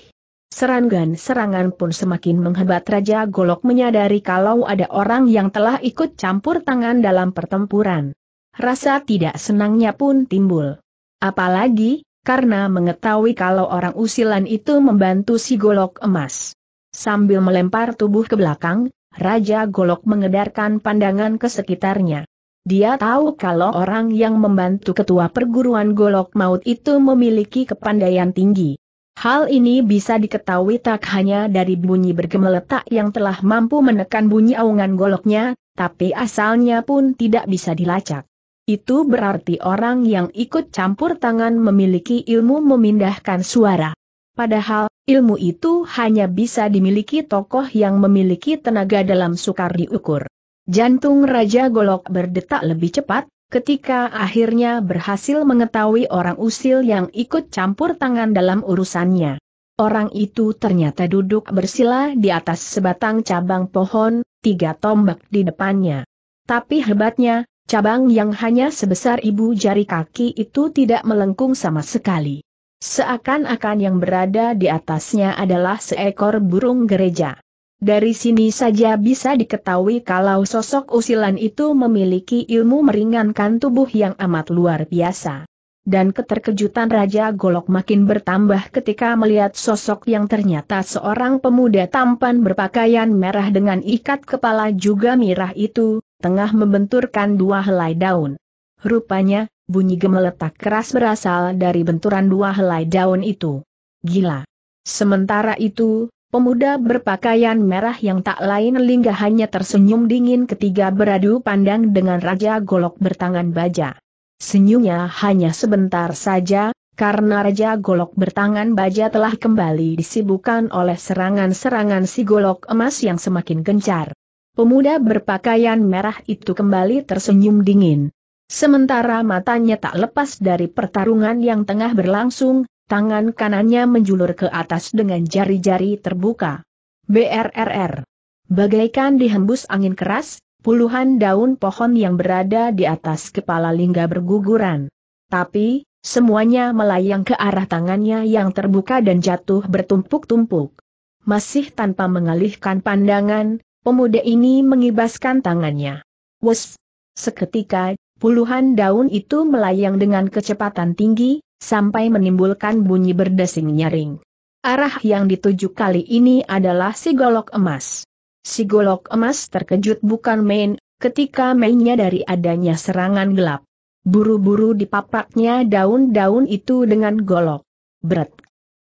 Serangan-serangan pun semakin menghebat Raja Golok menyadari kalau ada orang yang telah ikut campur tangan dalam pertempuran. Rasa tidak senangnya pun timbul. Apalagi, karena mengetahui kalau orang usilan itu membantu si golok emas. Sambil melempar tubuh ke belakang, Raja Golok mengedarkan pandangan ke sekitarnya. Dia tahu kalau orang yang membantu ketua perguruan Golok Maut itu memiliki kepandaian tinggi. Hal ini bisa diketahui tak hanya dari bunyi bergemeletak yang telah mampu menekan bunyi aungan goloknya, tapi asalnya pun tidak bisa dilacak. Itu berarti orang yang ikut campur tangan memiliki ilmu memindahkan suara. Padahal, ilmu itu hanya bisa dimiliki tokoh yang memiliki tenaga dalam sukar diukur. Jantung Raja Golok berdetak lebih cepat, ketika akhirnya berhasil mengetahui orang usil yang ikut campur tangan dalam urusannya. Orang itu ternyata duduk bersila di atas sebatang cabang pohon, tiga tombak di depannya. Tapi hebatnya, cabang yang hanya sebesar ibu jari kaki itu tidak melengkung sama sekali. Seakan-akan yang berada di atasnya adalah seekor burung gereja. Dari sini saja bisa diketahui kalau sosok usilan itu memiliki ilmu meringankan tubuh yang amat luar biasa. Dan keterkejutan Raja Golok makin bertambah ketika melihat sosok yang ternyata seorang pemuda tampan berpakaian merah dengan ikat kepala juga mirah itu, tengah membenturkan dua helai daun. Rupanya, bunyi gemeletak keras berasal dari benturan dua helai daun itu. Gila! Sementara itu, Pemuda berpakaian merah yang tak lain lingga hanya tersenyum dingin ketiga beradu pandang dengan Raja Golok bertangan baja. Senyumnya hanya sebentar saja, karena Raja Golok bertangan baja telah kembali disibukkan oleh serangan-serangan si Golok emas yang semakin gencar. Pemuda berpakaian merah itu kembali tersenyum dingin. Sementara matanya tak lepas dari pertarungan yang tengah berlangsung, Tangan kanannya menjulur ke atas dengan jari-jari terbuka. BRRR. Bagaikan dihembus angin keras, puluhan daun pohon yang berada di atas kepala Lingga berguguran. Tapi, semuanya melayang ke arah tangannya yang terbuka dan jatuh bertumpuk-tumpuk. Masih tanpa mengalihkan pandangan, pemuda ini mengibaskan tangannya. Wes! Seketika, puluhan daun itu melayang dengan kecepatan tinggi, sampai menimbulkan bunyi berdesing nyaring. Arah yang dituju kali ini adalah si golok emas. Si golok emas terkejut bukan main, ketika mainnya dari adanya serangan gelap. Buru-buru dipapaknya daun-daun itu dengan golok. Berat,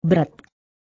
berat.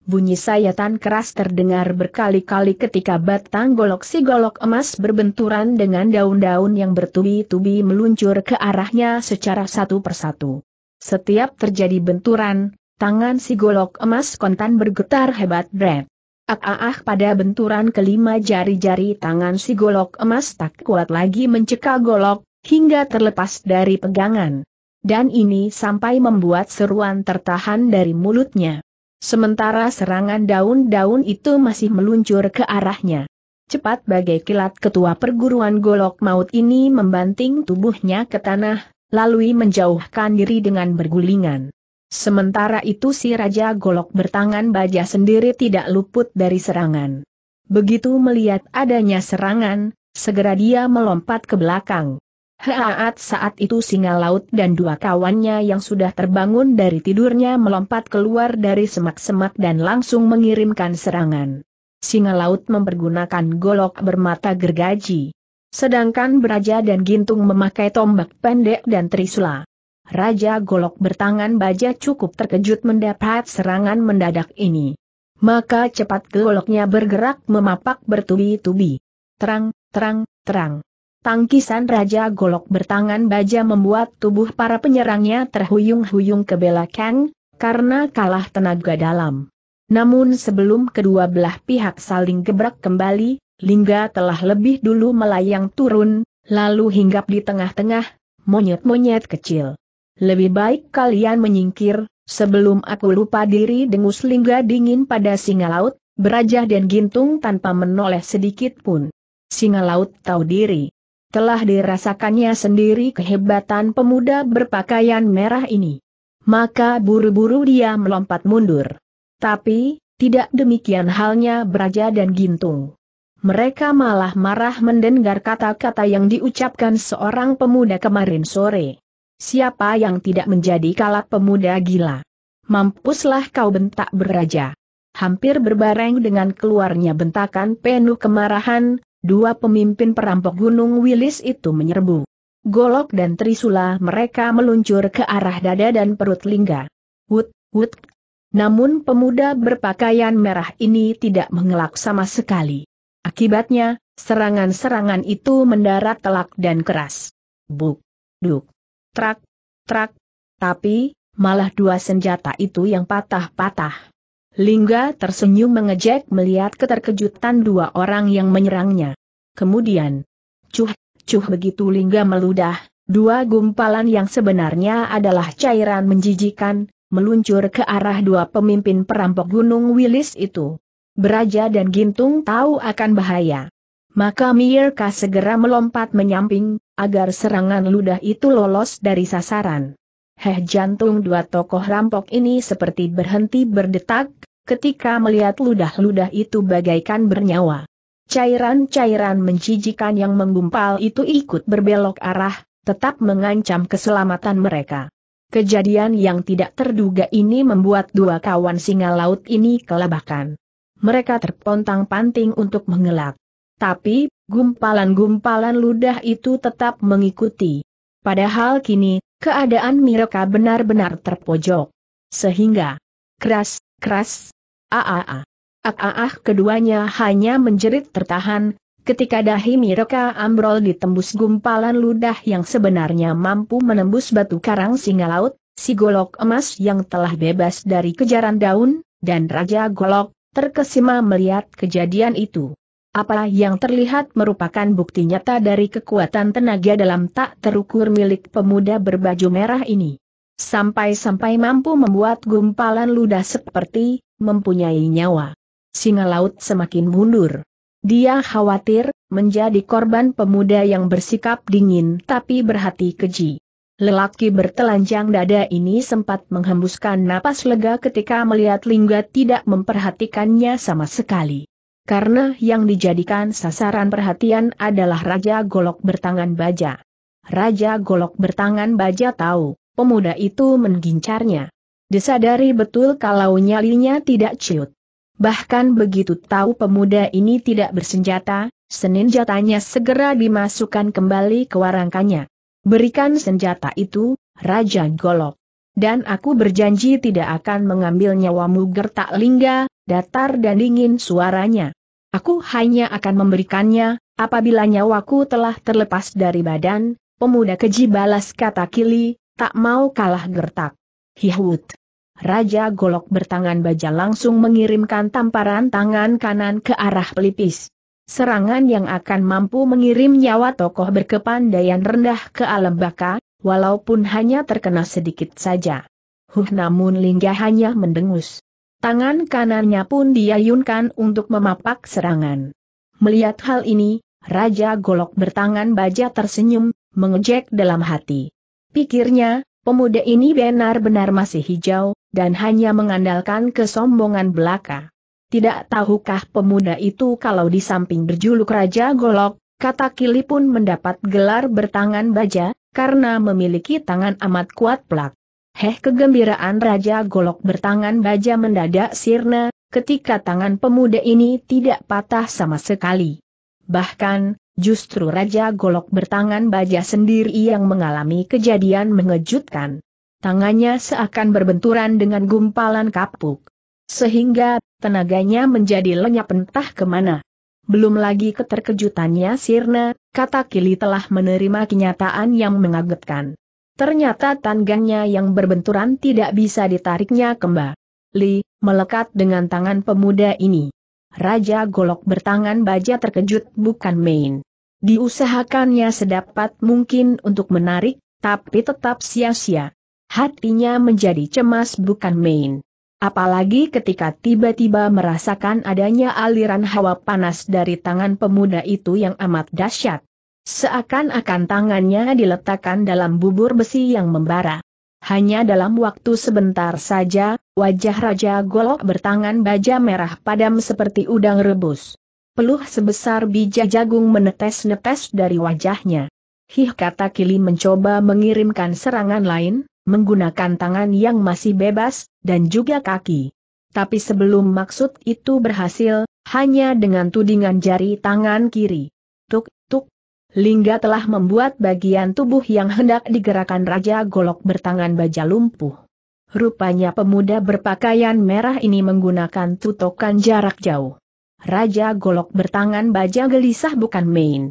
Bunyi sayatan keras terdengar berkali-kali ketika batang golok si golok emas berbenturan dengan daun-daun yang bertubi-tubi meluncur ke arahnya secara satu persatu. Setiap terjadi benturan, tangan si golok emas kontan bergetar hebat bret. Ah, ah, ah pada benturan kelima jari-jari tangan si golok emas tak kuat lagi mencekal golok, hingga terlepas dari pegangan. Dan ini sampai membuat seruan tertahan dari mulutnya. Sementara serangan daun-daun itu masih meluncur ke arahnya. Cepat bagai kilat ketua perguruan golok maut ini membanting tubuhnya ke tanah, lalu menjauhkan diri dengan bergulingan. Sementara itu si Raja Golok bertangan baja sendiri tidak luput dari serangan. Begitu melihat adanya serangan, segera dia melompat ke belakang. Haat saat itu singa laut dan dua kawannya yang sudah terbangun dari tidurnya melompat keluar dari semak-semak dan langsung mengirimkan serangan. Singa laut mempergunakan golok bermata gergaji. Sedangkan Beraja dan Gintung memakai tombak pendek dan trisula. Raja Golok bertangan baja cukup terkejut mendapat serangan mendadak ini. Maka cepat goloknya bergerak memapak bertubi-tubi. Terang, terang, terang. Tangkisan Raja Golok bertangan baja membuat tubuh para penyerangnya terhuyung-huyung ke belakang, karena kalah tenaga dalam. Namun sebelum kedua belah pihak saling gebrak kembali, Lingga telah lebih dulu melayang turun, lalu hinggap di tengah-tengah, monyet-monyet kecil. Lebih baik kalian menyingkir, sebelum aku lupa diri dengus Lingga dingin pada singa laut, berajah dan gintung tanpa menoleh sedikit pun. Singa laut tahu diri. Telah dirasakannya sendiri kehebatan pemuda berpakaian merah ini. Maka buru-buru dia melompat mundur. Tapi, tidak demikian halnya Braja dan Gintung mereka malah marah mendengar kata-kata yang diucapkan seorang pemuda kemarin sore. Siapa yang tidak menjadi kalak pemuda gila? Mampuslah kau bentak beraja. Hampir berbareng dengan keluarnya bentakan penuh kemarahan, dua pemimpin perampok Gunung Wilis itu menyerbu. Golok dan trisula mereka meluncur ke arah dada dan perut lingga. Wut, wut. Namun pemuda berpakaian merah ini tidak mengelak sama sekali. Akibatnya, serangan-serangan itu mendarat telak dan keras. Buk, duk, trak, trak, tapi, malah dua senjata itu yang patah-patah. Lingga tersenyum mengejek melihat keterkejutan dua orang yang menyerangnya. Kemudian, cuh, cuh begitu Lingga meludah, dua gumpalan yang sebenarnya adalah cairan menjijikan, meluncur ke arah dua pemimpin perampok Gunung Wilis itu. Beraja dan Gintung tahu akan bahaya. Maka Mirka segera melompat menyamping, agar serangan ludah itu lolos dari sasaran. Heh jantung dua tokoh rampok ini seperti berhenti berdetak, ketika melihat ludah-ludah itu bagaikan bernyawa. Cairan-cairan menjijikan yang menggumpal itu ikut berbelok arah, tetap mengancam keselamatan mereka. Kejadian yang tidak terduga ini membuat dua kawan singa laut ini kelabakan mereka terpontang-panting untuk mengelak. Tapi, gumpalan-gumpalan ludah itu tetap mengikuti. Padahal kini, keadaan mereka benar-benar terpojok. Sehingga, keras, keras, aaah. Aaah keduanya hanya menjerit tertahan, ketika dahi mereka ambrol ditembus gumpalan ludah yang sebenarnya mampu menembus batu karang singa laut, si golok emas yang telah bebas dari kejaran daun, dan Raja Golok, terkesima melihat kejadian itu. Apa yang terlihat merupakan bukti nyata dari kekuatan tenaga dalam tak terukur milik pemuda berbaju merah ini. Sampai-sampai mampu membuat gumpalan ludah seperti mempunyai nyawa. Singa laut semakin mundur. Dia khawatir menjadi korban pemuda yang bersikap dingin tapi berhati keji. Lelaki bertelanjang dada ini sempat menghembuskan napas lega ketika melihat Lingga tidak memperhatikannya sama sekali. Karena yang dijadikan sasaran perhatian adalah Raja Golok bertangan baja. Raja Golok bertangan baja tahu, pemuda itu menggincarnya. Disadari betul kalau nyalinya tidak ciut. Bahkan begitu tahu pemuda ini tidak bersenjata, senin jatanya segera dimasukkan kembali ke warangkanya. Berikan senjata itu, Raja Golok. Dan aku berjanji tidak akan mengambil nyawamu gertak lingga, datar dan dingin suaranya. Aku hanya akan memberikannya, apabila nyawaku telah terlepas dari badan, pemuda keji balas kata kili, tak mau kalah gertak. Hihut. Raja Golok bertangan baja langsung mengirimkan tamparan tangan kanan ke arah pelipis serangan yang akan mampu mengirim nyawa tokoh berkepandaian rendah ke alam baka, walaupun hanya terkena sedikit saja. Huh namun Lingga hanya mendengus. Tangan kanannya pun diayunkan untuk memapak serangan. Melihat hal ini, Raja Golok bertangan baja tersenyum, mengejek dalam hati. Pikirnya, pemuda ini benar-benar masih hijau, dan hanya mengandalkan kesombongan belaka. Tidak tahukah pemuda itu kalau di samping berjuluk Raja Golok, kata Kili pun mendapat gelar bertangan baja, karena memiliki tangan amat kuat pelak. Heh kegembiraan Raja Golok bertangan baja mendadak sirna, ketika tangan pemuda ini tidak patah sama sekali. Bahkan, justru Raja Golok bertangan baja sendiri yang mengalami kejadian mengejutkan. Tangannya seakan berbenturan dengan gumpalan kapuk. Sehingga, tenaganya menjadi lenyap entah kemana. Belum lagi keterkejutannya sirna, kata Kili telah menerima kenyataan yang mengagetkan. Ternyata tanggangnya yang berbenturan tidak bisa ditariknya kembali, melekat dengan tangan pemuda ini. Raja Golok bertangan baja terkejut bukan main. Diusahakannya sedapat mungkin untuk menarik, tapi tetap sia-sia. Hatinya menjadi cemas bukan main. Apalagi ketika tiba-tiba merasakan adanya aliran hawa panas dari tangan pemuda itu yang amat dahsyat. Seakan-akan tangannya diletakkan dalam bubur besi yang membara. Hanya dalam waktu sebentar saja, wajah Raja Golok bertangan baja merah padam seperti udang rebus. Peluh sebesar biji jagung menetes-netes dari wajahnya. Hih kata Kili mencoba mengirimkan serangan lain, menggunakan tangan yang masih bebas, dan juga kaki. Tapi sebelum maksud itu berhasil, hanya dengan tudingan jari tangan kiri. Tuk, tuk. Lingga telah membuat bagian tubuh yang hendak digerakkan Raja Golok bertangan baja lumpuh. Rupanya pemuda berpakaian merah ini menggunakan tutokan jarak jauh. Raja Golok bertangan baja gelisah bukan main.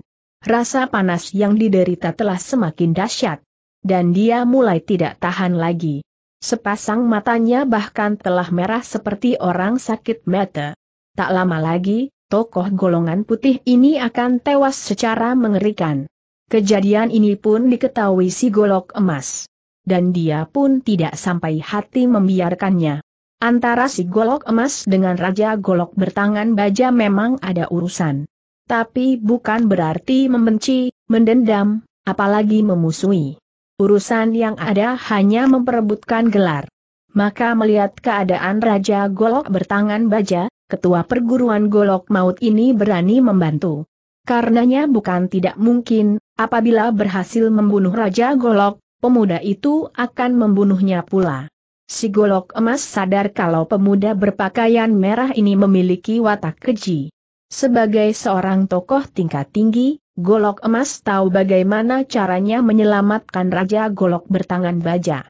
Rasa panas yang diderita telah semakin dahsyat. Dan dia mulai tidak tahan lagi. Sepasang matanya bahkan telah merah seperti orang sakit mata. Tak lama lagi, tokoh golongan putih ini akan tewas secara mengerikan. Kejadian ini pun diketahui si golok emas. Dan dia pun tidak sampai hati membiarkannya. Antara si golok emas dengan raja golok bertangan baja memang ada urusan. Tapi bukan berarti membenci, mendendam, apalagi memusuhi. Urusan yang ada hanya memperebutkan gelar. Maka melihat keadaan Raja Golok bertangan baja, ketua perguruan Golok Maut ini berani membantu. Karenanya bukan tidak mungkin, apabila berhasil membunuh Raja Golok, pemuda itu akan membunuhnya pula. Si Golok Emas sadar kalau pemuda berpakaian merah ini memiliki watak keji. Sebagai seorang tokoh tingkat tinggi, Golok emas tahu bagaimana caranya menyelamatkan Raja Golok bertangan baja.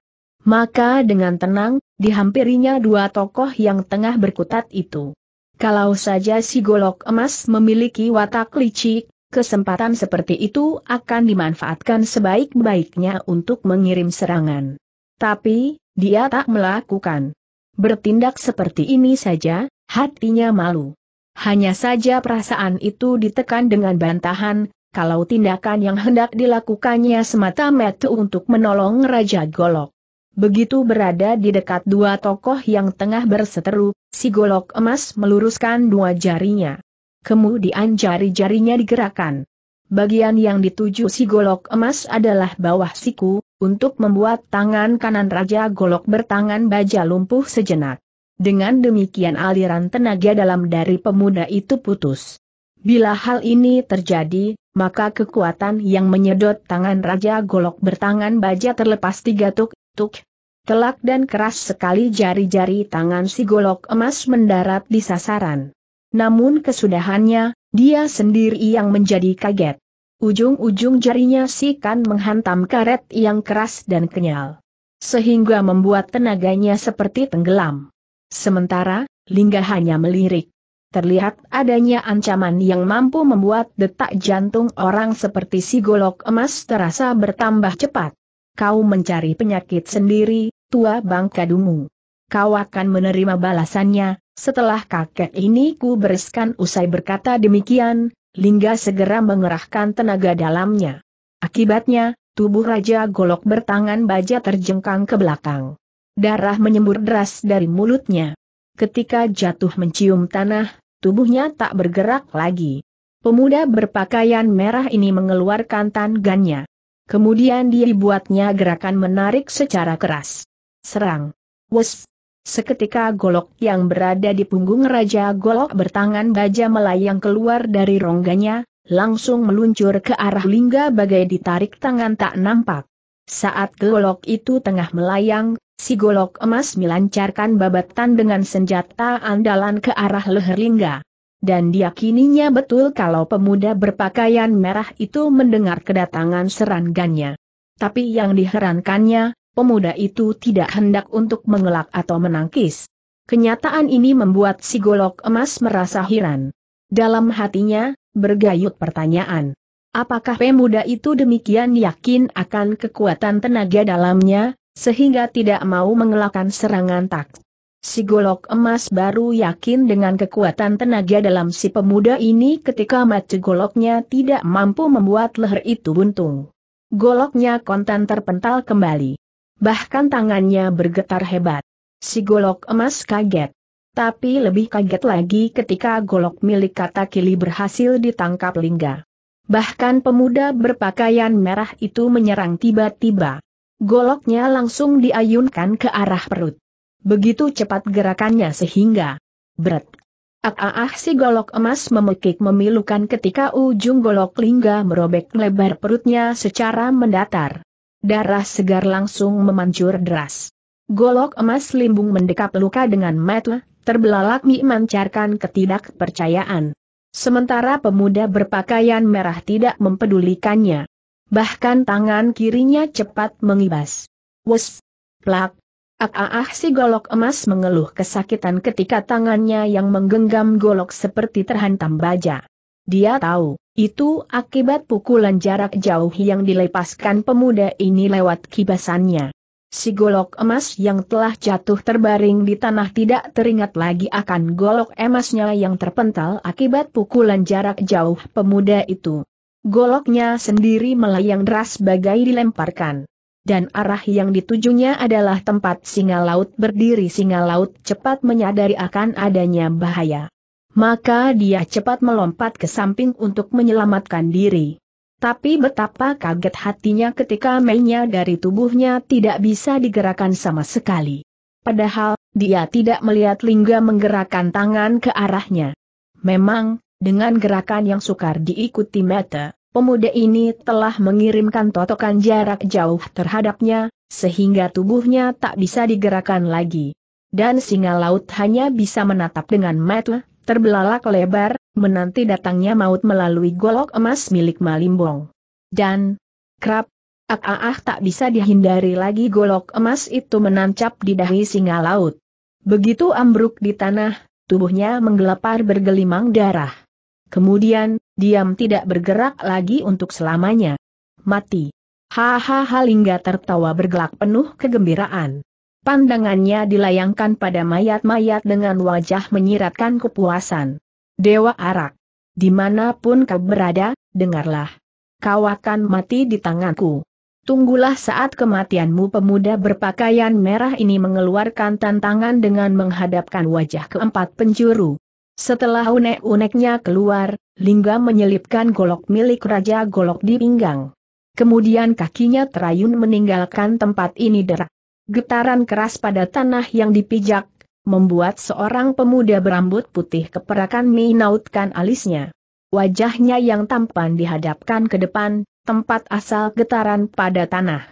Maka dengan tenang, dihampirinya dua tokoh yang tengah berkutat itu. Kalau saja si Golok emas memiliki watak licik, kesempatan seperti itu akan dimanfaatkan sebaik-baiknya untuk mengirim serangan. Tapi, dia tak melakukan. Bertindak seperti ini saja, hatinya malu. Hanya saja perasaan itu ditekan dengan bantahan, kalau tindakan yang hendak dilakukannya semata-mata untuk menolong Raja Golok. Begitu berada di dekat dua tokoh yang tengah berseteru, si Golok emas meluruskan dua jarinya. Kemudian jari-jarinya digerakkan. Bagian yang dituju si Golok emas adalah bawah siku, untuk membuat tangan kanan Raja Golok bertangan baja lumpuh sejenak. Dengan demikian aliran tenaga dalam dari pemuda itu putus. Bila hal ini terjadi, maka kekuatan yang menyedot tangan Raja Golok bertangan baja terlepas tiga tuk, tuk. Telak dan keras sekali jari-jari tangan si Golok emas mendarat di sasaran. Namun kesudahannya, dia sendiri yang menjadi kaget. Ujung-ujung jarinya kan menghantam karet yang keras dan kenyal. Sehingga membuat tenaganya seperti tenggelam. Sementara, Lingga hanya melirik terlihat adanya ancaman yang mampu membuat detak jantung orang seperti si golok emas terasa bertambah cepat. Kau mencari penyakit sendiri, tua bangka dungu. Kau akan menerima balasannya, setelah kakek ini ku bereskan usai berkata demikian, Lingga segera mengerahkan tenaga dalamnya. Akibatnya, tubuh Raja Golok bertangan baja terjengkang ke belakang. Darah menyembur deras dari mulutnya. Ketika jatuh mencium tanah, tubuhnya tak bergerak lagi. Pemuda berpakaian merah ini mengeluarkan tangannya. Kemudian dia dibuatnya gerakan menarik secara keras. Serang. Wes. Seketika golok yang berada di punggung Raja Golok bertangan baja melayang keluar dari rongganya, langsung meluncur ke arah Lingga bagai ditarik tangan tak nampak. Saat golok itu tengah melayang, Si golok emas melancarkan babatan dengan senjata andalan ke arah leher Lingga. Dan diyakininya betul kalau pemuda berpakaian merah itu mendengar kedatangan serangannya. Tapi yang diherankannya, pemuda itu tidak hendak untuk mengelak atau menangkis. Kenyataan ini membuat si golok emas merasa heran. Dalam hatinya, bergayut pertanyaan. Apakah pemuda itu demikian yakin akan kekuatan tenaga dalamnya, sehingga tidak mau mengelakkan serangan tak. Si golok emas baru yakin dengan kekuatan tenaga dalam si pemuda ini ketika mati goloknya tidak mampu membuat leher itu buntung. Goloknya kontan terpental kembali. Bahkan tangannya bergetar hebat. Si golok emas kaget. Tapi lebih kaget lagi ketika golok milik kata kili berhasil ditangkap lingga. Bahkan pemuda berpakaian merah itu menyerang tiba-tiba. Goloknya langsung diayunkan ke arah perut. Begitu cepat gerakannya sehingga berat. Ah, ah, ah, si golok emas memekik memilukan ketika ujung golok lingga merobek lebar perutnya secara mendatar. Darah segar langsung memancur deras. Golok emas limbung mendekap luka dengan metle, terbelalak mi mancarkan ketidakpercayaan. Sementara pemuda berpakaian merah tidak mempedulikannya. Bahkan tangan kirinya cepat mengibas. Wes! Plak! Ah, ah, ah si golok emas mengeluh kesakitan ketika tangannya yang menggenggam golok seperti terhantam baja. Dia tahu, itu akibat pukulan jarak jauh yang dilepaskan pemuda ini lewat kibasannya. Si golok emas yang telah jatuh terbaring di tanah tidak teringat lagi akan golok emasnya yang terpental akibat pukulan jarak jauh pemuda itu. Goloknya sendiri melayang deras bagai dilemparkan. Dan arah yang ditujunya adalah tempat singa laut berdiri singa laut cepat menyadari akan adanya bahaya. Maka dia cepat melompat ke samping untuk menyelamatkan diri. Tapi betapa kaget hatinya ketika mainnya dari tubuhnya tidak bisa digerakkan sama sekali. Padahal, dia tidak melihat Lingga menggerakkan tangan ke arahnya. Memang, dengan gerakan yang sukar diikuti mata, pemuda ini telah mengirimkan totokan jarak jauh terhadapnya, sehingga tubuhnya tak bisa digerakkan lagi. Dan singa laut hanya bisa menatap dengan mata, terbelalak lebar, menanti datangnya maut melalui golok emas milik Malimbong. Dan, kerap, Ah, ah tak bisa dihindari lagi golok emas itu menancap di dahi singa laut. Begitu ambruk di tanah, tubuhnya menggelepar bergelimang darah. Kemudian, diam tidak bergerak lagi untuk selamanya. Mati. Hahaha Lingga tertawa bergelak penuh kegembiraan. Pandangannya dilayangkan pada mayat-mayat dengan wajah menyiratkan kepuasan. Dewa Arak. Dimanapun kau berada, dengarlah. Kau akan mati di tanganku. Tunggulah saat kematianmu pemuda berpakaian merah ini mengeluarkan tantangan dengan menghadapkan wajah keempat penjuru. Setelah unek-uneknya keluar, Lingga menyelipkan golok milik Raja Golok di pinggang. Kemudian kakinya terayun meninggalkan tempat ini derak. Getaran keras pada tanah yang dipijak, membuat seorang pemuda berambut putih keperakan menautkan alisnya. Wajahnya yang tampan dihadapkan ke depan, tempat asal getaran pada tanah.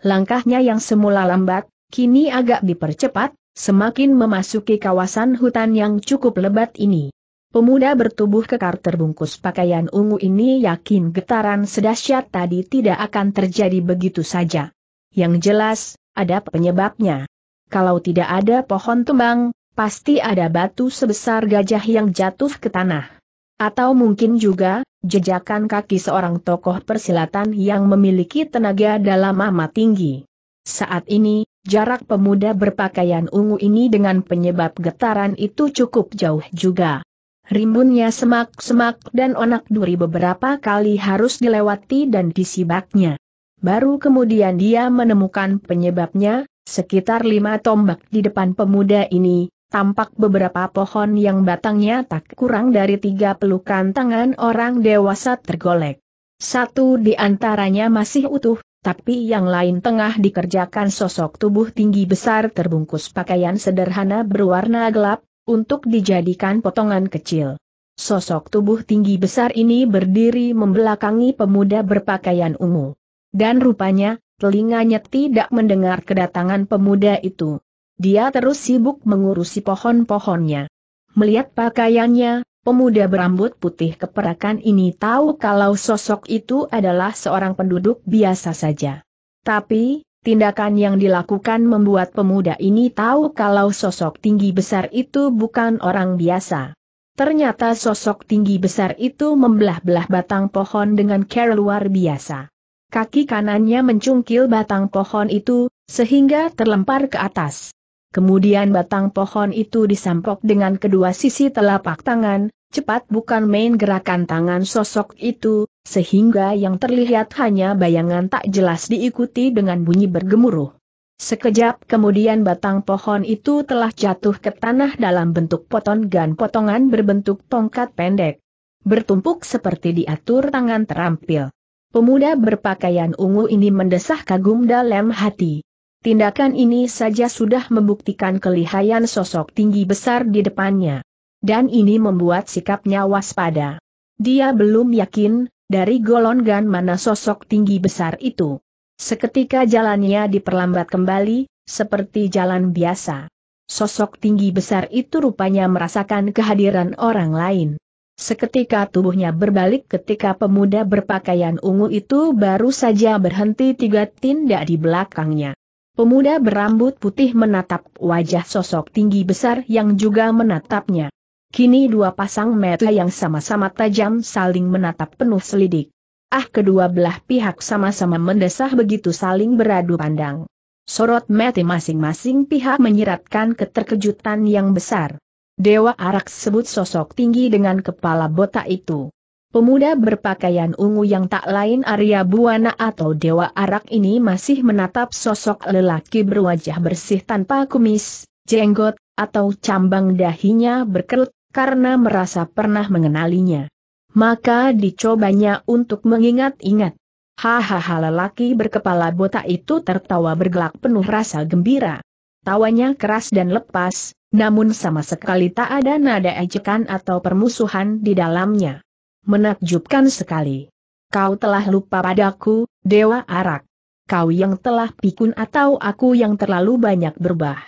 Langkahnya yang semula lambat, kini agak dipercepat, semakin memasuki kawasan hutan yang cukup lebat ini. Pemuda bertubuh kekar terbungkus pakaian ungu ini yakin getaran sedahsyat tadi tidak akan terjadi begitu saja. Yang jelas, ada penyebabnya. Kalau tidak ada pohon tumbang, pasti ada batu sebesar gajah yang jatuh ke tanah. Atau mungkin juga, jejakan kaki seorang tokoh persilatan yang memiliki tenaga dalam amat tinggi. Saat ini, Jarak pemuda berpakaian ungu ini dengan penyebab getaran itu cukup jauh juga. Rimbunnya semak-semak dan onak duri beberapa kali harus dilewati dan disibaknya. Baru kemudian dia menemukan penyebabnya, sekitar lima tombak di depan pemuda ini, tampak beberapa pohon yang batangnya tak kurang dari tiga pelukan tangan orang dewasa tergolek. Satu di antaranya masih utuh, tapi yang lain tengah dikerjakan sosok tubuh tinggi besar terbungkus pakaian sederhana berwarna gelap, untuk dijadikan potongan kecil. Sosok tubuh tinggi besar ini berdiri membelakangi pemuda berpakaian ungu. Dan rupanya, telinganya tidak mendengar kedatangan pemuda itu. Dia terus sibuk mengurusi pohon-pohonnya. Melihat pakaiannya, Pemuda berambut putih keperakan ini tahu kalau sosok itu adalah seorang penduduk biasa saja. Tapi, tindakan yang dilakukan membuat pemuda ini tahu kalau sosok tinggi besar itu bukan orang biasa. Ternyata sosok tinggi besar itu membelah-belah batang pohon dengan cara luar biasa. Kaki kanannya mencungkil batang pohon itu, sehingga terlempar ke atas. Kemudian batang pohon itu disampok dengan kedua sisi telapak tangan, cepat bukan main gerakan tangan sosok itu, sehingga yang terlihat hanya bayangan tak jelas diikuti dengan bunyi bergemuruh. Sekejap kemudian batang pohon itu telah jatuh ke tanah dalam bentuk potongan potongan berbentuk tongkat pendek. Bertumpuk seperti diatur tangan terampil. Pemuda berpakaian ungu ini mendesah kagum dalam hati. Tindakan ini saja sudah membuktikan kelihayan sosok tinggi besar di depannya. Dan ini membuat sikapnya waspada. Dia belum yakin, dari golongan mana sosok tinggi besar itu. Seketika jalannya diperlambat kembali, seperti jalan biasa. Sosok tinggi besar itu rupanya merasakan kehadiran orang lain. Seketika tubuhnya berbalik ketika pemuda berpakaian ungu itu baru saja berhenti tiga tindak di belakangnya. Pemuda berambut putih menatap wajah sosok tinggi besar yang juga menatapnya. Kini dua pasang mata yang sama-sama tajam saling menatap penuh selidik. Ah kedua belah pihak sama-sama mendesah begitu saling beradu pandang. Sorot mata masing-masing pihak menyiratkan keterkejutan yang besar. Dewa Arak sebut sosok tinggi dengan kepala botak itu. Pemuda berpakaian ungu yang tak lain Arya Buana atau Dewa Arak ini masih menatap sosok lelaki berwajah bersih tanpa kumis, jenggot, atau cambang dahinya berkerut, karena merasa pernah mengenalinya. Maka dicobanya untuk mengingat-ingat. Hahaha lelaki berkepala botak itu tertawa bergelak penuh rasa gembira. Tawanya keras dan lepas, namun sama sekali tak ada nada ejekan atau permusuhan di dalamnya. Menakjubkan sekali. Kau telah lupa padaku, Dewa Arak. Kau yang telah pikun atau aku yang terlalu banyak berbah.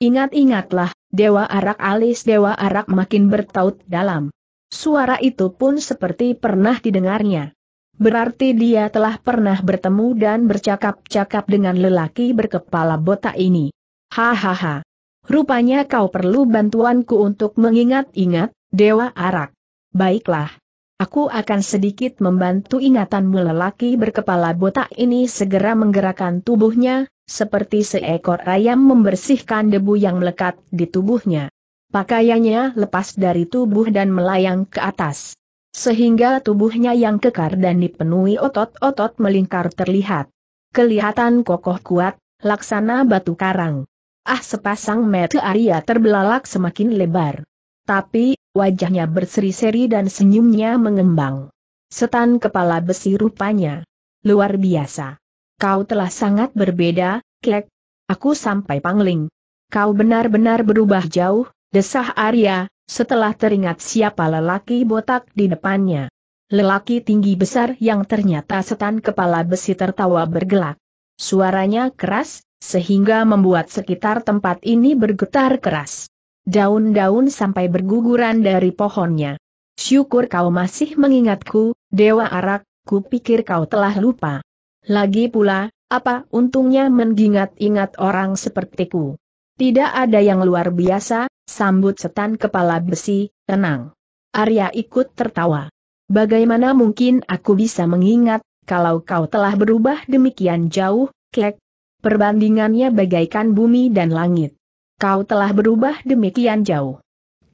Ingat-ingatlah, Dewa Arak alis Dewa Arak makin bertaut dalam. Suara itu pun seperti pernah didengarnya. Berarti dia telah pernah bertemu dan bercakap-cakap dengan lelaki berkepala botak ini. Hahaha. Rupanya kau perlu bantuanku untuk mengingat-ingat, Dewa Arak. Baiklah. Aku akan sedikit membantu ingatanmu lelaki berkepala botak ini segera menggerakkan tubuhnya, seperti seekor ayam membersihkan debu yang melekat di tubuhnya. Pakaiannya lepas dari tubuh dan melayang ke atas. Sehingga tubuhnya yang kekar dan dipenuhi otot-otot melingkar terlihat. Kelihatan kokoh kuat, laksana batu karang. Ah sepasang mata Arya terbelalak semakin lebar. Tapi, wajahnya berseri-seri dan senyumnya mengembang. Setan kepala besi rupanya. Luar biasa. Kau telah sangat berbeda, Kek. Aku sampai pangling. Kau benar-benar berubah jauh, desah Arya, setelah teringat siapa lelaki botak di depannya. Lelaki tinggi besar yang ternyata setan kepala besi tertawa bergelak. Suaranya keras, sehingga membuat sekitar tempat ini bergetar keras. Daun-daun sampai berguguran dari pohonnya. Syukur kau masih mengingatku, Dewa Arak, ku pikir kau telah lupa. Lagi pula, apa untungnya mengingat-ingat orang sepertiku? Tidak ada yang luar biasa, sambut setan kepala besi, tenang. Arya ikut tertawa. Bagaimana mungkin aku bisa mengingat, kalau kau telah berubah demikian jauh, kek? Perbandingannya bagaikan bumi dan langit kau telah berubah demikian jauh.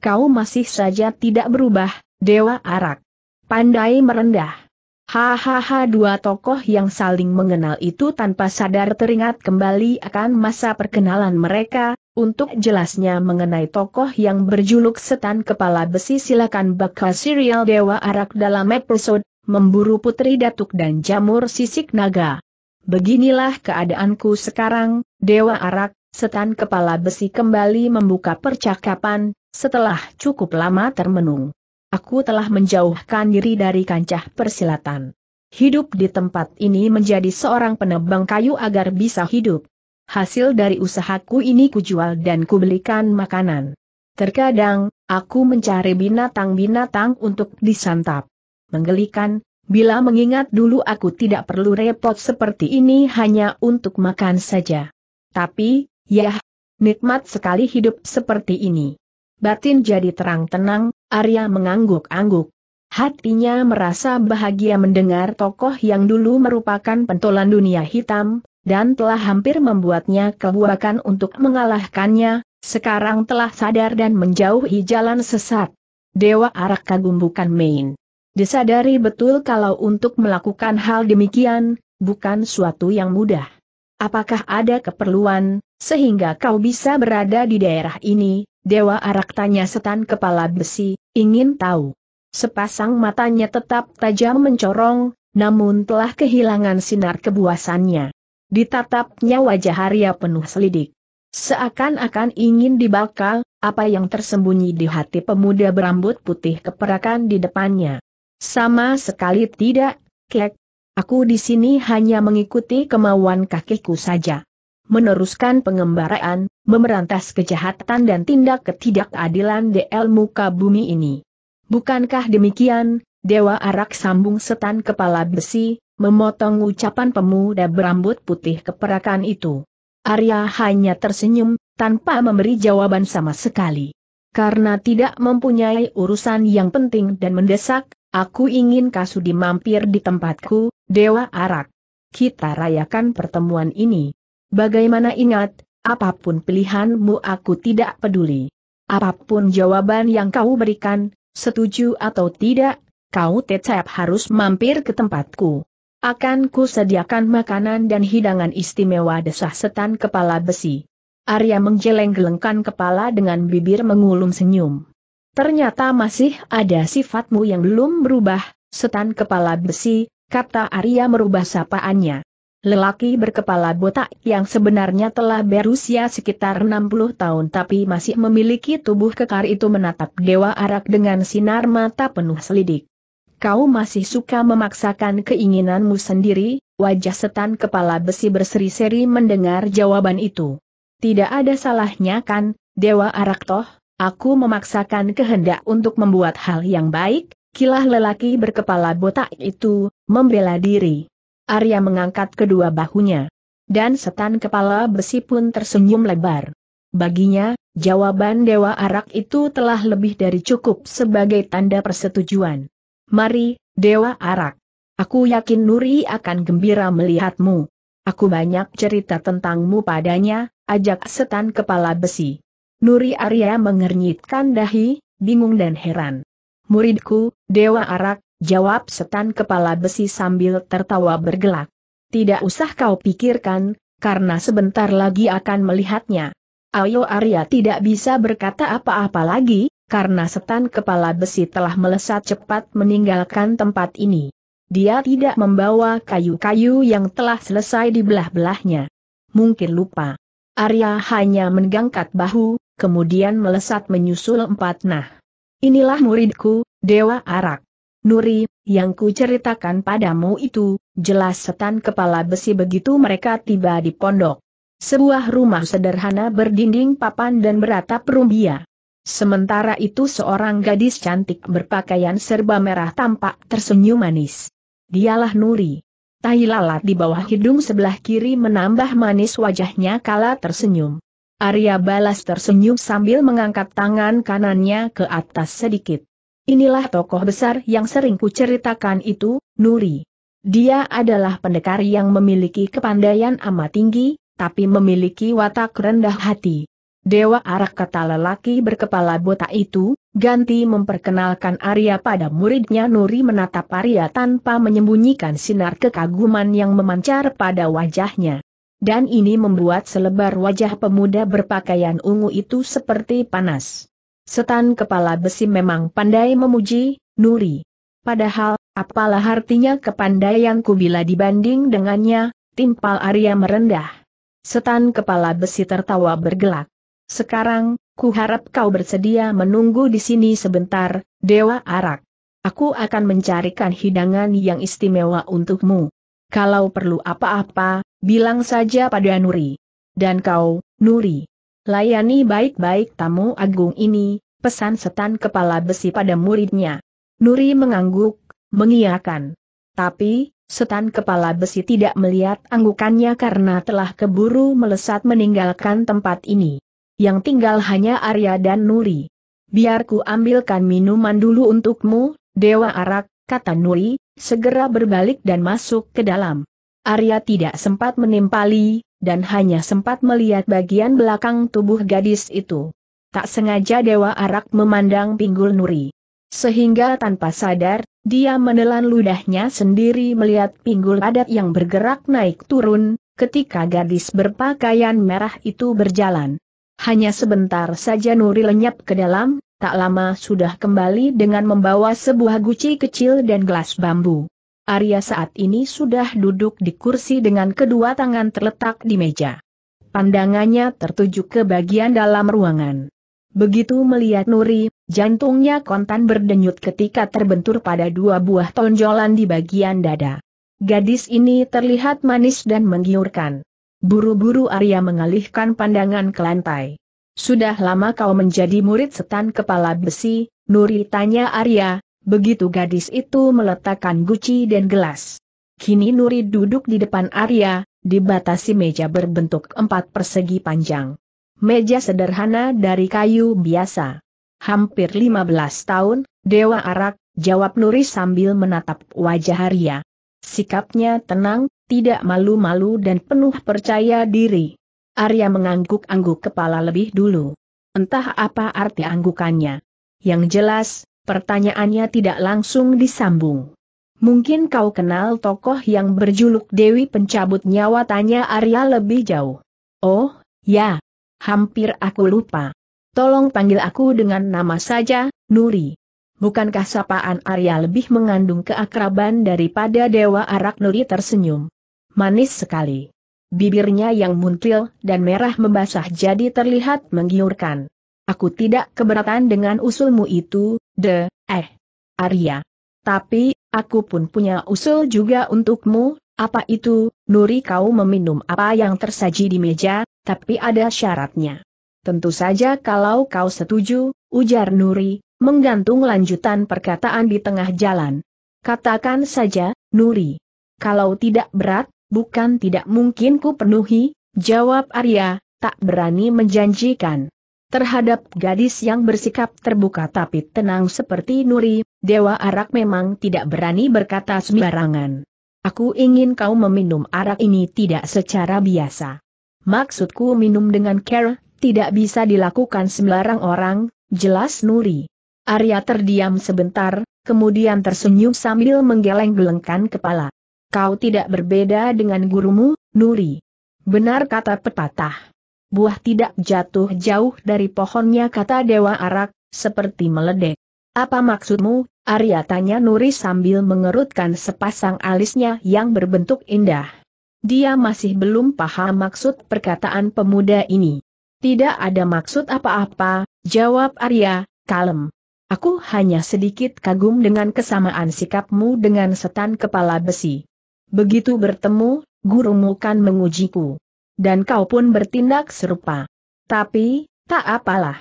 Kau masih saja tidak berubah, Dewa Arak. Pandai merendah. Hahaha dua tokoh yang saling mengenal itu tanpa sadar teringat kembali akan masa perkenalan mereka, untuk jelasnya mengenai tokoh yang berjuluk setan kepala besi silakan bakal serial Dewa Arak dalam episode, memburu putri datuk dan jamur sisik naga. Beginilah keadaanku sekarang, Dewa Arak, Setan kepala besi kembali membuka percakapan, setelah cukup lama termenung. Aku telah menjauhkan diri dari kancah persilatan. Hidup di tempat ini menjadi seorang penebang kayu agar bisa hidup. Hasil dari usahaku ini kujual dan kubelikan makanan. Terkadang, aku mencari binatang-binatang untuk disantap. Menggelikan, bila mengingat dulu aku tidak perlu repot seperti ini hanya untuk makan saja. Tapi, Yah, nikmat sekali hidup seperti ini. Batin jadi terang-tenang, Arya mengangguk-angguk. Hatinya merasa bahagia mendengar tokoh yang dulu merupakan pentolan dunia hitam, dan telah hampir membuatnya kebuakan untuk mengalahkannya, sekarang telah sadar dan menjauhi jalan sesat. Dewa Arak kagum bukan main. Disadari betul kalau untuk melakukan hal demikian, bukan suatu yang mudah. Apakah ada keperluan, sehingga kau bisa berada di daerah ini, Dewa Arak tanya setan kepala besi, ingin tahu. Sepasang matanya tetap tajam mencorong, namun telah kehilangan sinar kebuasannya. Ditatapnya wajah Arya penuh selidik. Seakan-akan ingin dibakar, apa yang tersembunyi di hati pemuda berambut putih keperakan di depannya. Sama sekali tidak, kek, Aku di sini hanya mengikuti kemauan kakekku saja. Meneruskan pengembaraan, memerantas kejahatan dan tindak ketidakadilan di muka bumi ini. Bukankah demikian, Dewa Arak sambung setan kepala besi, memotong ucapan pemuda berambut putih keperakan itu. Arya hanya tersenyum, tanpa memberi jawaban sama sekali. Karena tidak mempunyai urusan yang penting dan mendesak, aku ingin Kasudi mampir di tempatku, Dewa Arak. Kita rayakan pertemuan ini. Bagaimana ingat, apapun pilihanmu aku tidak peduli. Apapun jawaban yang kau berikan, setuju atau tidak, kau tetap harus mampir ke tempatku. Akan ku sediakan makanan dan hidangan istimewa desah setan kepala besi. Arya menggeleng-gelengkan kepala dengan bibir mengulum senyum. Ternyata masih ada sifatmu yang belum berubah, setan kepala besi, kata Arya merubah sapaannya. Lelaki berkepala botak yang sebenarnya telah berusia sekitar 60 tahun tapi masih memiliki tubuh kekar itu menatap Dewa Arak dengan sinar mata penuh selidik. Kau masih suka memaksakan keinginanmu sendiri, wajah setan kepala besi berseri-seri mendengar jawaban itu. Tidak ada salahnya kan, Dewa Arak toh, aku memaksakan kehendak untuk membuat hal yang baik, kilah lelaki berkepala botak itu, membela diri. Arya mengangkat kedua bahunya. Dan setan kepala besi pun tersenyum lebar. Baginya, jawaban Dewa Arak itu telah lebih dari cukup sebagai tanda persetujuan. Mari, Dewa Arak. Aku yakin Nuri akan gembira melihatmu. Aku banyak cerita tentangmu padanya, ajak setan kepala besi. Nuri Arya mengernyitkan dahi, bingung dan heran. Muridku, Dewa Arak, jawab setan kepala besi sambil tertawa bergelak. Tidak usah kau pikirkan, karena sebentar lagi akan melihatnya. Ayo Arya tidak bisa berkata apa-apa lagi, karena setan kepala besi telah melesat cepat meninggalkan tempat ini. Dia tidak membawa kayu-kayu yang telah selesai dibelah-belahnya. Mungkin lupa. Arya hanya menggangkat bahu, kemudian melesat menyusul empat nah. Inilah muridku, Dewa Arak. Nuri, yang ku ceritakan padamu itu, jelas setan kepala besi begitu mereka tiba di pondok. Sebuah rumah sederhana berdinding papan dan beratap rumbia. Sementara itu seorang gadis cantik berpakaian serba merah tampak tersenyum manis. Dialah Nuri. Tahi lalat di bawah hidung sebelah kiri menambah manis wajahnya kala tersenyum. Arya balas tersenyum sambil mengangkat tangan kanannya ke atas sedikit. Inilah tokoh besar yang sering kuceritakan itu, Nuri. Dia adalah pendekar yang memiliki kepandaian amat tinggi, tapi memiliki watak rendah hati. Dewa arah kata lelaki berkepala botak itu, ganti memperkenalkan Arya pada muridnya Nuri menatap Arya tanpa menyembunyikan sinar kekaguman yang memancar pada wajahnya dan ini membuat selebar wajah pemuda berpakaian ungu itu seperti panas. Setan kepala besi memang pandai memuji, nuri. Padahal, apalah artinya kepandaianku bila dibanding dengannya, timpal Arya merendah. Setan kepala besi tertawa bergelak. Sekarang, ku harap kau bersedia menunggu di sini sebentar, Dewa Arak. Aku akan mencarikan hidangan yang istimewa untukmu. Kalau perlu apa-apa, Bilang saja pada Nuri. Dan kau, Nuri, layani baik-baik tamu agung ini, pesan setan kepala besi pada muridnya. Nuri mengangguk, mengiakan. Tapi, setan kepala besi tidak melihat anggukannya karena telah keburu melesat meninggalkan tempat ini. Yang tinggal hanya Arya dan Nuri. Biarku ambilkan minuman dulu untukmu, Dewa Arak, kata Nuri, segera berbalik dan masuk ke dalam. Arya tidak sempat menimpali, dan hanya sempat melihat bagian belakang tubuh gadis itu. Tak sengaja Dewa Arak memandang pinggul Nuri. Sehingga tanpa sadar, dia menelan ludahnya sendiri melihat pinggul adat yang bergerak naik turun, ketika gadis berpakaian merah itu berjalan. Hanya sebentar saja Nuri lenyap ke dalam, tak lama sudah kembali dengan membawa sebuah guci kecil dan gelas bambu. Arya saat ini sudah duduk di kursi dengan kedua tangan terletak di meja. Pandangannya tertuju ke bagian dalam ruangan. Begitu melihat Nuri, jantungnya kontan berdenyut ketika terbentur pada dua buah tonjolan di bagian dada. Gadis ini terlihat manis dan menggiurkan. Buru-buru Arya mengalihkan pandangan ke lantai. Sudah lama kau menjadi murid setan kepala besi, Nuri tanya Arya, Begitu gadis itu meletakkan guci dan gelas. Kini Nuri duduk di depan Arya, dibatasi meja berbentuk empat persegi panjang. Meja sederhana dari kayu biasa. Hampir 15 tahun, Dewa Arak, jawab Nuri sambil menatap wajah Arya. Sikapnya tenang, tidak malu-malu dan penuh percaya diri. Arya mengangguk-angguk kepala lebih dulu. Entah apa arti anggukannya. Yang jelas, pertanyaannya tidak langsung disambung. Mungkin kau kenal tokoh yang berjuluk Dewi Pencabut Nyawa tanya Arya lebih jauh. Oh, ya. Hampir aku lupa. Tolong panggil aku dengan nama saja, Nuri. Bukankah sapaan Arya lebih mengandung keakraban daripada Dewa Arak Nuri tersenyum? Manis sekali. Bibirnya yang muntil dan merah membasah jadi terlihat menggiurkan. Aku tidak keberatan dengan usulmu itu, de, eh, Arya. Tapi, aku pun punya usul juga untukmu, apa itu, Nuri kau meminum apa yang tersaji di meja, tapi ada syaratnya. Tentu saja kalau kau setuju, ujar Nuri, menggantung lanjutan perkataan di tengah jalan. Katakan saja, Nuri. Kalau tidak berat, bukan tidak mungkin ku penuhi, jawab Arya, tak berani menjanjikan. Terhadap gadis yang bersikap terbuka tapi tenang seperti Nuri, Dewa Arak memang tidak berani berkata sembarangan. Aku ingin kau meminum arak ini tidak secara biasa. Maksudku minum dengan care, tidak bisa dilakukan sembarang orang, jelas Nuri. Arya terdiam sebentar, kemudian tersenyum sambil menggeleng-gelengkan kepala. Kau tidak berbeda dengan gurumu, Nuri. Benar kata pepatah buah tidak jatuh jauh dari pohonnya kata Dewa Arak, seperti meledek. Apa maksudmu, Arya tanya Nuri sambil mengerutkan sepasang alisnya yang berbentuk indah. Dia masih belum paham maksud perkataan pemuda ini. Tidak ada maksud apa-apa, jawab Arya, kalem. Aku hanya sedikit kagum dengan kesamaan sikapmu dengan setan kepala besi. Begitu bertemu, gurumu kan mengujiku dan kau pun bertindak serupa. Tapi, tak apalah.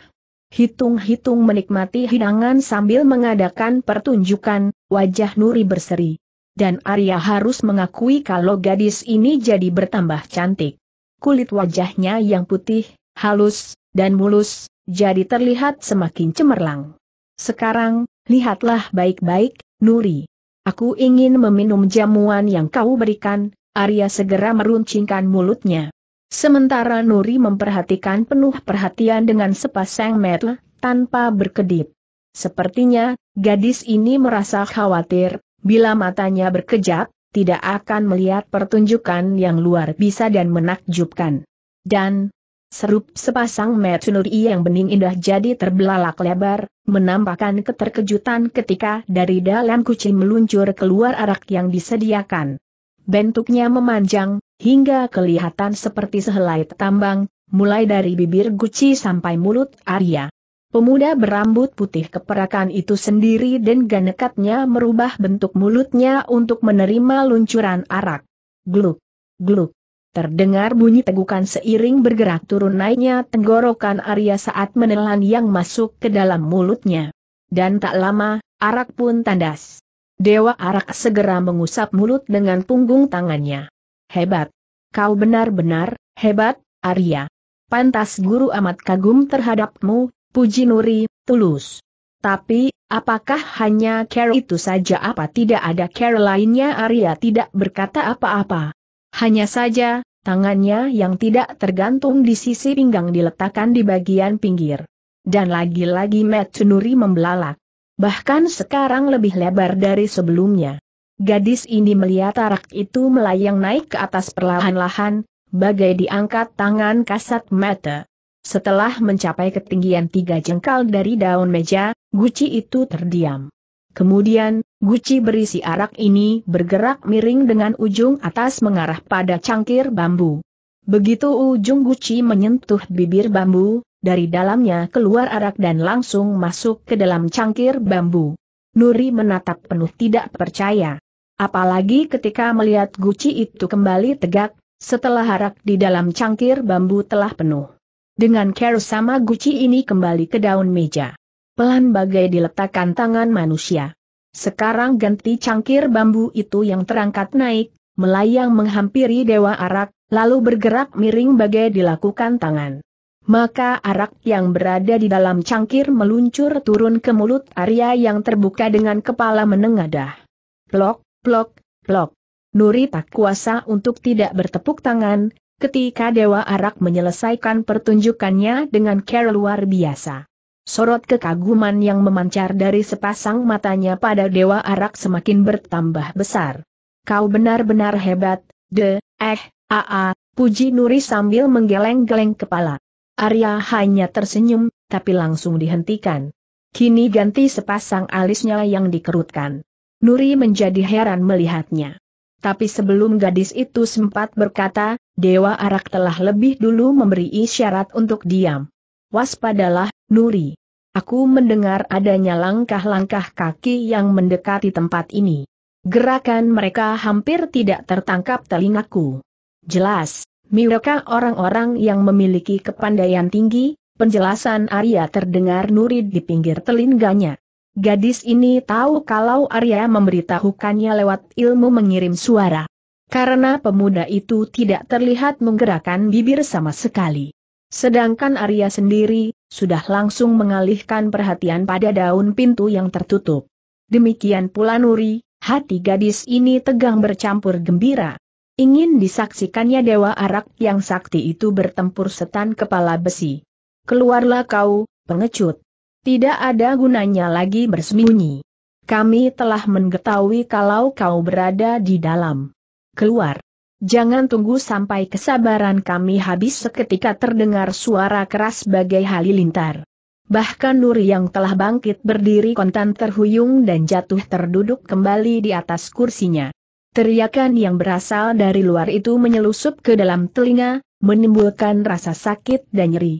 Hitung-hitung menikmati hidangan sambil mengadakan pertunjukan, wajah Nuri berseri. Dan Arya harus mengakui kalau gadis ini jadi bertambah cantik. Kulit wajahnya yang putih, halus, dan mulus, jadi terlihat semakin cemerlang. Sekarang, lihatlah baik-baik, Nuri. Aku ingin meminum jamuan yang kau berikan, Arya segera meruncingkan mulutnya. Sementara Nuri memperhatikan penuh perhatian dengan sepasang mata, tanpa berkedip. Sepertinya, gadis ini merasa khawatir, bila matanya berkejap, tidak akan melihat pertunjukan yang luar biasa dan menakjubkan. Dan, serup sepasang mata Nuri yang bening indah jadi terbelalak lebar, menampakkan keterkejutan ketika dari dalam kucing meluncur keluar arak yang disediakan. Bentuknya memanjang, hingga kelihatan seperti sehelai tambang, mulai dari bibir guci sampai mulut Arya. Pemuda berambut putih keperakan itu sendiri dan ganekatnya merubah bentuk mulutnya untuk menerima luncuran arak. Gluk, gluk. Terdengar bunyi tegukan seiring bergerak turun naiknya tenggorokan Arya saat menelan yang masuk ke dalam mulutnya. Dan tak lama, arak pun tandas. Dewa arak segera mengusap mulut dengan punggung tangannya. Hebat. Kau benar-benar, hebat, Arya. Pantas guru amat kagum terhadapmu, puji nuri, tulus. Tapi, apakah hanya care itu saja apa tidak ada care lainnya Arya tidak berkata apa-apa. Hanya saja, tangannya yang tidak tergantung di sisi pinggang diletakkan di bagian pinggir. Dan lagi-lagi Matsunuri membelalak. Bahkan sekarang lebih lebar dari sebelumnya. Gadis ini melihat arak itu melayang naik ke atas perlahan-lahan, bagai diangkat tangan kasat mata. Setelah mencapai ketinggian tiga jengkal dari daun meja, guci itu terdiam. Kemudian, guci berisi arak ini bergerak miring dengan ujung atas mengarah pada cangkir bambu. Begitu ujung guci menyentuh bibir bambu, dari dalamnya keluar arak dan langsung masuk ke dalam cangkir bambu. Nuri menatap penuh tidak percaya. Apalagi ketika melihat guci itu kembali tegak, setelah harak di dalam cangkir bambu telah penuh. Dengan care sama guci ini kembali ke daun meja. Pelan bagai diletakkan tangan manusia. Sekarang ganti cangkir bambu itu yang terangkat naik, melayang menghampiri Dewa Arak, lalu bergerak miring bagai dilakukan tangan. Maka arak yang berada di dalam cangkir meluncur turun ke mulut Arya yang terbuka dengan kepala menengadah. Blok. Plok, plok. Nuri tak kuasa untuk tidak bertepuk tangan, ketika Dewa Arak menyelesaikan pertunjukannya dengan cara luar biasa. Sorot kekaguman yang memancar dari sepasang matanya pada Dewa Arak semakin bertambah besar. Kau benar-benar hebat, de, eh, aa, puji Nuri sambil menggeleng-geleng kepala. Arya hanya tersenyum, tapi langsung dihentikan. Kini ganti sepasang alisnya yang dikerutkan. Nuri menjadi heran melihatnya. Tapi sebelum gadis itu sempat berkata, Dewa Arak telah lebih dulu memberi isyarat untuk diam. Waspadalah, Nuri. Aku mendengar adanya langkah-langkah kaki yang mendekati tempat ini. Gerakan mereka hampir tidak tertangkap telingaku. Jelas, mereka orang-orang yang memiliki kepandaian tinggi, penjelasan Arya terdengar Nuri di pinggir telinganya. Gadis ini tahu kalau Arya memberitahukannya lewat ilmu mengirim suara. Karena pemuda itu tidak terlihat menggerakkan bibir sama sekali. Sedangkan Arya sendiri, sudah langsung mengalihkan perhatian pada daun pintu yang tertutup. Demikian pula Nuri, hati gadis ini tegang bercampur gembira. Ingin disaksikannya Dewa Arak yang sakti itu bertempur setan kepala besi. Keluarlah kau, pengecut. Tidak ada gunanya lagi bersembunyi. Kami telah mengetahui kalau kau berada di dalam. Keluar. Jangan tunggu sampai kesabaran kami habis seketika terdengar suara keras bagai halilintar. Bahkan Nur yang telah bangkit berdiri kontan terhuyung dan jatuh terduduk kembali di atas kursinya. Teriakan yang berasal dari luar itu menyelusup ke dalam telinga, menimbulkan rasa sakit dan nyeri.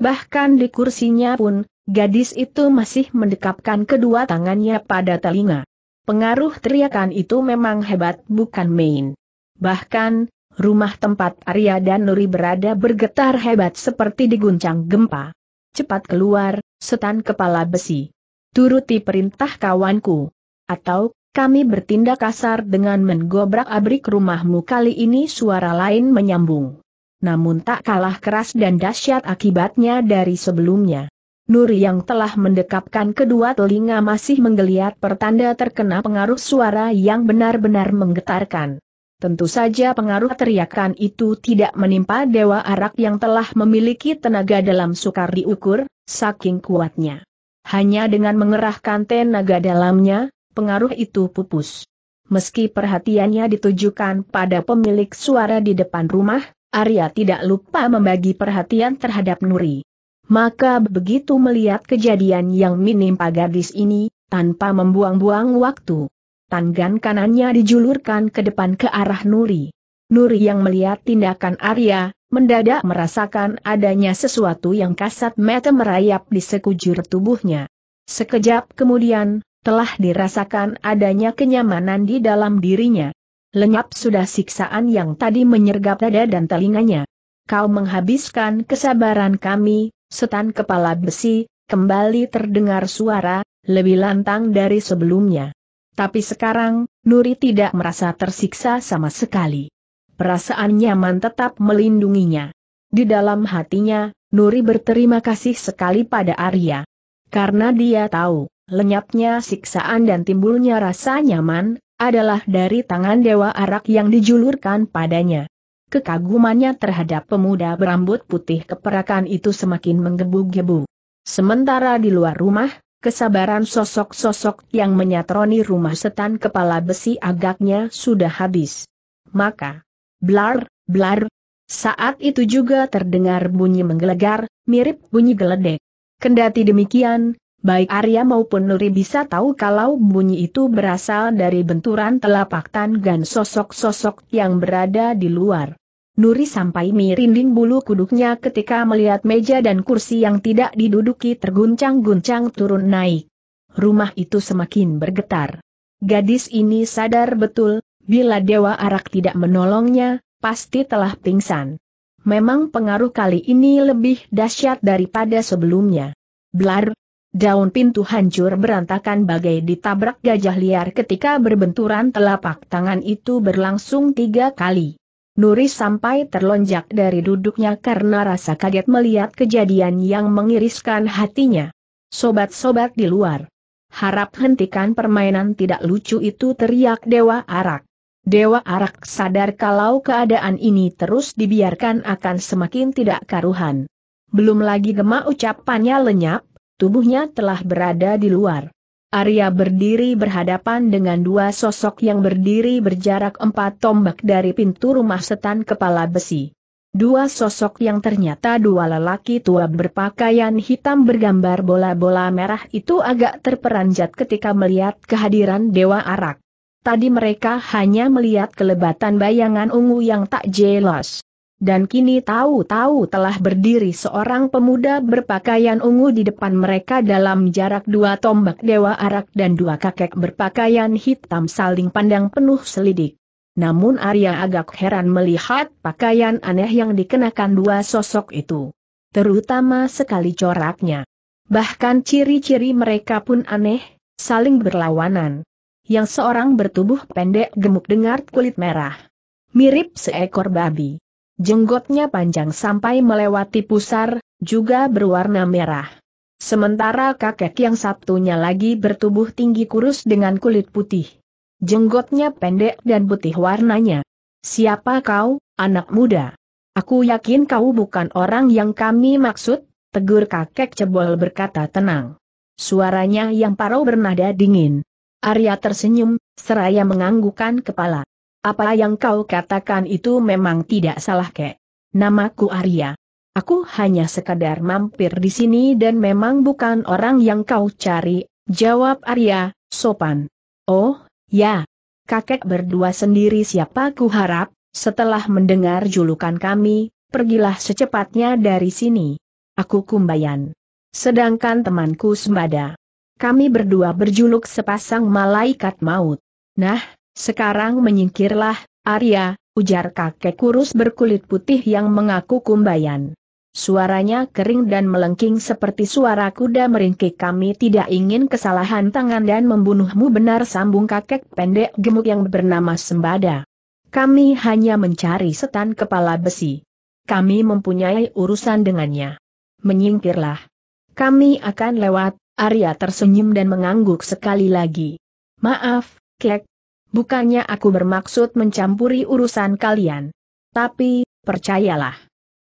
Bahkan di kursinya pun, gadis itu masih mendekapkan kedua tangannya pada telinga. Pengaruh teriakan itu memang hebat bukan main. Bahkan, rumah tempat Arya dan Nuri berada bergetar hebat seperti diguncang gempa. Cepat keluar, setan kepala besi. Turuti perintah kawanku. Atau, kami bertindak kasar dengan menggobrak abrik rumahmu kali ini suara lain menyambung namun tak kalah keras dan dahsyat akibatnya dari sebelumnya. Nuri yang telah mendekapkan kedua telinga masih menggeliat pertanda terkena pengaruh suara yang benar-benar menggetarkan. Tentu saja pengaruh teriakan itu tidak menimpa Dewa Arak yang telah memiliki tenaga dalam sukar diukur, saking kuatnya. Hanya dengan mengerahkan tenaga dalamnya, pengaruh itu pupus. Meski perhatiannya ditujukan pada pemilik suara di depan rumah, Arya tidak lupa membagi perhatian terhadap Nuri. Maka begitu melihat kejadian yang menimpa gadis ini, tanpa membuang-buang waktu. Tangan kanannya dijulurkan ke depan ke arah Nuri. Nuri yang melihat tindakan Arya, mendadak merasakan adanya sesuatu yang kasat mata merayap di sekujur tubuhnya. Sekejap kemudian, telah dirasakan adanya kenyamanan di dalam dirinya. Lenyap sudah siksaan yang tadi menyergap dada dan telinganya. Kau menghabiskan kesabaran kami, setan kepala besi, kembali terdengar suara, lebih lantang dari sebelumnya. Tapi sekarang, Nuri tidak merasa tersiksa sama sekali. Perasaan nyaman tetap melindunginya. Di dalam hatinya, Nuri berterima kasih sekali pada Arya. Karena dia tahu, lenyapnya siksaan dan timbulnya rasa nyaman, adalah dari tangan Dewa Arak yang dijulurkan padanya. Kekagumannya terhadap pemuda berambut putih keperakan itu semakin menggebu-gebu. Sementara di luar rumah, kesabaran sosok-sosok yang menyatroni rumah setan kepala besi agaknya sudah habis. Maka, blar, blar, saat itu juga terdengar bunyi menggelegar, mirip bunyi geledek. Kendati demikian, Baik Arya maupun Nuri bisa tahu kalau bunyi itu berasal dari benturan telapak tangan sosok-sosok yang berada di luar. Nuri sampai mirinding bulu kuduknya ketika melihat meja dan kursi yang tidak diduduki terguncang-guncang turun naik. Rumah itu semakin bergetar. Gadis ini sadar betul, bila Dewa Arak tidak menolongnya, pasti telah pingsan. Memang pengaruh kali ini lebih dahsyat daripada sebelumnya. Blar, Daun pintu hancur berantakan bagai ditabrak gajah liar ketika berbenturan telapak tangan itu berlangsung tiga kali. Nuri sampai terlonjak dari duduknya karena rasa kaget melihat kejadian yang mengiriskan hatinya. Sobat-sobat di luar. Harap hentikan permainan tidak lucu itu teriak Dewa Arak. Dewa Arak sadar kalau keadaan ini terus dibiarkan akan semakin tidak karuhan. Belum lagi gema ucapannya lenyap, tubuhnya telah berada di luar. Arya berdiri berhadapan dengan dua sosok yang berdiri berjarak empat tombak dari pintu rumah setan kepala besi. Dua sosok yang ternyata dua lelaki tua berpakaian hitam bergambar bola-bola merah itu agak terperanjat ketika melihat kehadiran Dewa Arak. Tadi mereka hanya melihat kelebatan bayangan ungu yang tak jelas dan kini tahu-tahu telah berdiri seorang pemuda berpakaian ungu di depan mereka dalam jarak dua tombak dewa arak dan dua kakek berpakaian hitam saling pandang penuh selidik. Namun Arya agak heran melihat pakaian aneh yang dikenakan dua sosok itu. Terutama sekali coraknya. Bahkan ciri-ciri mereka pun aneh, saling berlawanan. Yang seorang bertubuh pendek gemuk dengar kulit merah. Mirip seekor babi Jenggotnya panjang sampai melewati pusar, juga berwarna merah. Sementara kakek yang satunya lagi bertubuh tinggi kurus dengan kulit putih. Jenggotnya pendek dan putih warnanya. Siapa kau, anak muda? Aku yakin kau bukan orang yang kami maksud, tegur kakek cebol berkata tenang. Suaranya yang parau bernada dingin. Arya tersenyum, seraya menganggukan kepala. Apa yang kau katakan itu memang tidak salah kek. Namaku Arya. Aku hanya sekadar mampir di sini dan memang bukan orang yang kau cari, jawab Arya, sopan. Oh, ya. Kakek berdua sendiri siapa ku harap, setelah mendengar julukan kami, pergilah secepatnya dari sini. Aku kumbayan. Sedangkan temanku sembada. Kami berdua berjuluk sepasang malaikat maut. Nah, sekarang menyingkirlah, Arya, ujar kakek kurus berkulit putih yang mengaku kumbayan. Suaranya kering dan melengking seperti suara kuda meringkik kami tidak ingin kesalahan tangan dan membunuhmu benar sambung kakek pendek gemuk yang bernama Sembada. Kami hanya mencari setan kepala besi. Kami mempunyai urusan dengannya. Menyingkirlah. Kami akan lewat, Arya tersenyum dan mengangguk sekali lagi. Maaf, Kek, Bukannya aku bermaksud mencampuri urusan kalian. Tapi, percayalah.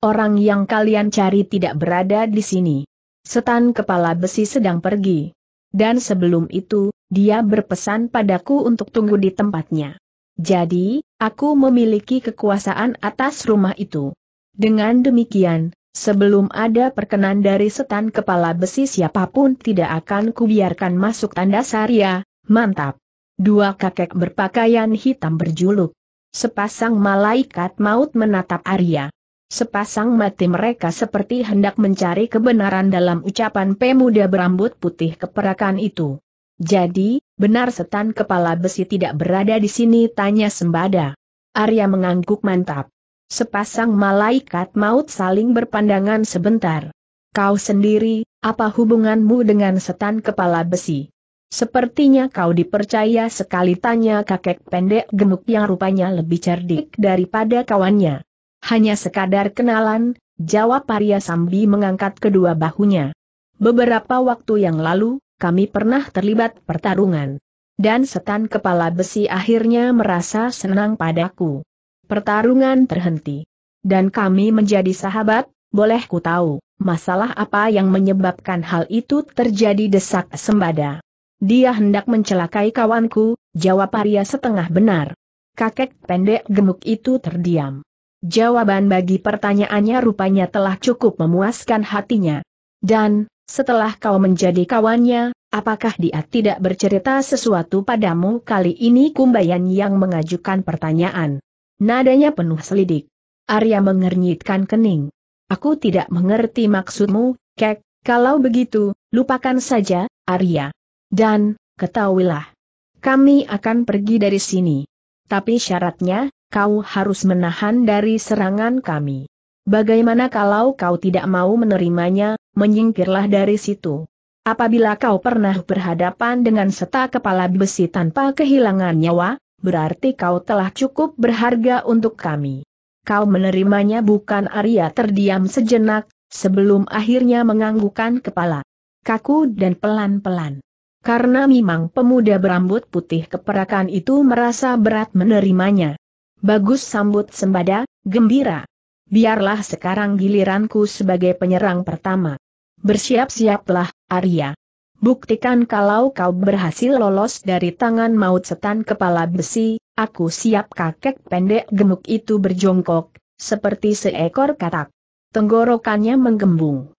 Orang yang kalian cari tidak berada di sini. Setan kepala besi sedang pergi. Dan sebelum itu, dia berpesan padaku untuk tunggu di tempatnya. Jadi, aku memiliki kekuasaan atas rumah itu. Dengan demikian, sebelum ada perkenan dari setan kepala besi siapapun tidak akan kubiarkan masuk tanda saria, mantap. Dua kakek berpakaian hitam berjuluk. Sepasang malaikat maut menatap Arya. Sepasang mati mereka seperti hendak mencari kebenaran dalam ucapan pemuda berambut putih keperakan itu. Jadi, benar setan kepala besi tidak berada di sini tanya sembada. Arya mengangguk mantap. Sepasang malaikat maut saling berpandangan sebentar. Kau sendiri, apa hubunganmu dengan setan kepala besi? Sepertinya kau dipercaya sekali tanya kakek pendek gemuk yang rupanya lebih cerdik daripada kawannya. Hanya sekadar kenalan, jawab Arya Sambi mengangkat kedua bahunya. Beberapa waktu yang lalu, kami pernah terlibat pertarungan. Dan setan kepala besi akhirnya merasa senang padaku. Pertarungan terhenti. Dan kami menjadi sahabat, boleh ku tahu, masalah apa yang menyebabkan hal itu terjadi desak sembada. Dia hendak mencelakai kawanku, jawab Arya setengah benar. Kakek pendek gemuk itu terdiam. Jawaban bagi pertanyaannya rupanya telah cukup memuaskan hatinya. Dan, setelah kau menjadi kawannya, apakah dia tidak bercerita sesuatu padamu kali ini kumbayan yang mengajukan pertanyaan. Nadanya penuh selidik. Arya mengernyitkan kening. Aku tidak mengerti maksudmu, kek, kalau begitu, lupakan saja, Arya. Dan, ketahuilah, kami akan pergi dari sini. Tapi syaratnya, kau harus menahan dari serangan kami. Bagaimana kalau kau tidak mau menerimanya, menyingkirlah dari situ. Apabila kau pernah berhadapan dengan seta kepala besi tanpa kehilangan nyawa, berarti kau telah cukup berharga untuk kami. Kau menerimanya bukan Arya terdiam sejenak, sebelum akhirnya menganggukkan kepala. Kaku dan pelan-pelan karena memang pemuda berambut putih keperakan itu merasa berat menerimanya. Bagus sambut sembada, gembira. Biarlah sekarang giliranku sebagai penyerang pertama. Bersiap-siaplah, Arya. Buktikan kalau kau berhasil lolos dari tangan maut setan kepala besi, aku siap kakek pendek gemuk itu berjongkok, seperti seekor katak. Tenggorokannya menggembung.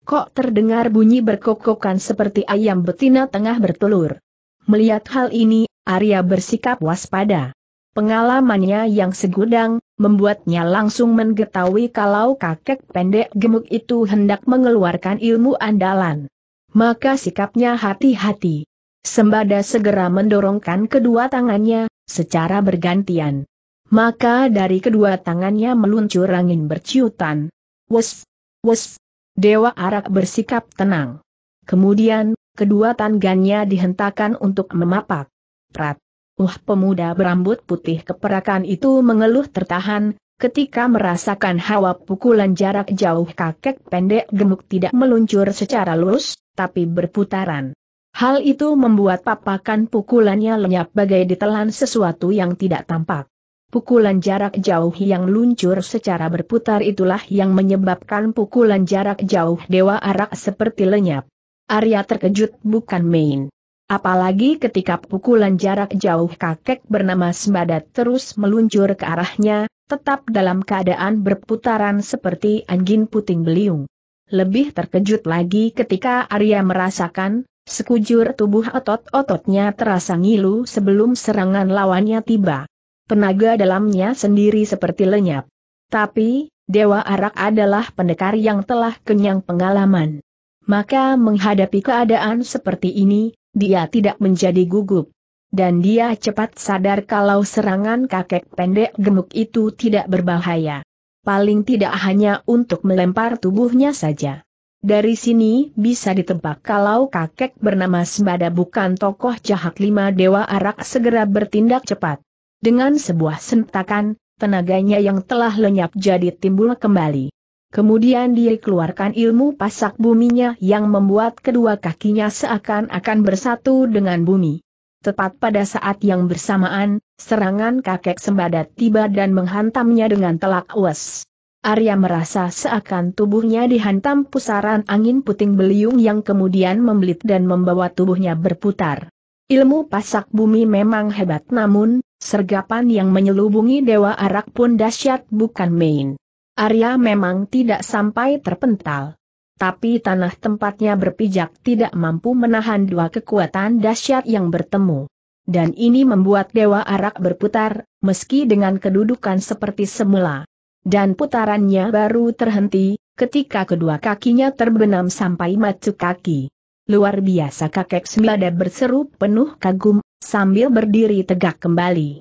Kok terdengar bunyi berkokokan seperti ayam betina tengah bertelur. Melihat hal ini, Arya bersikap waspada. Pengalamannya yang segudang, membuatnya langsung mengetahui kalau kakek pendek gemuk itu hendak mengeluarkan ilmu andalan. Maka sikapnya hati-hati. Sembada segera mendorongkan kedua tangannya, secara bergantian. Maka dari kedua tangannya meluncur angin berciutan. Wes, wes, Dewa Arak bersikap tenang. Kemudian, kedua tangannya dihentakan untuk memapak. Prat. Uh pemuda berambut putih keperakan itu mengeluh tertahan, ketika merasakan hawa pukulan jarak jauh kakek pendek gemuk tidak meluncur secara lurus, tapi berputaran. Hal itu membuat papakan pukulannya lenyap bagai ditelan sesuatu yang tidak tampak. Pukulan jarak jauh yang luncur secara berputar itulah yang menyebabkan pukulan jarak jauh Dewa Arak seperti lenyap. Arya terkejut bukan main. Apalagi ketika pukulan jarak jauh kakek bernama Sembadat terus meluncur ke arahnya, tetap dalam keadaan berputaran seperti angin puting beliung. Lebih terkejut lagi ketika Arya merasakan, sekujur tubuh otot-ototnya terasa ngilu sebelum serangan lawannya tiba tenaga dalamnya sendiri seperti lenyap. Tapi, Dewa Arak adalah pendekar yang telah kenyang pengalaman. Maka menghadapi keadaan seperti ini, dia tidak menjadi gugup. Dan dia cepat sadar kalau serangan kakek pendek gemuk itu tidak berbahaya. Paling tidak hanya untuk melempar tubuhnya saja. Dari sini bisa ditebak kalau kakek bernama Sembada bukan tokoh jahat lima Dewa Arak segera bertindak cepat. Dengan sebuah sentakan, tenaganya yang telah lenyap jadi timbul kembali. Kemudian dia keluarkan ilmu pasak buminya yang membuat kedua kakinya seakan-akan bersatu dengan bumi. Tepat pada saat yang bersamaan, serangan kakek sembada tiba dan menghantamnya dengan telak uas. Arya merasa seakan tubuhnya dihantam pusaran angin puting beliung yang kemudian membelit dan membawa tubuhnya berputar. Ilmu pasak bumi memang hebat namun, Sergapan yang menyelubungi Dewa Arak pun dahsyat bukan main. Arya memang tidak sampai terpental. Tapi tanah tempatnya berpijak tidak mampu menahan dua kekuatan dahsyat yang bertemu. Dan ini membuat Dewa Arak berputar, meski dengan kedudukan seperti semula. Dan putarannya baru terhenti, ketika kedua kakinya terbenam sampai macu kaki. Luar biasa kakek Semilada berseru penuh kagum, sambil berdiri tegak kembali.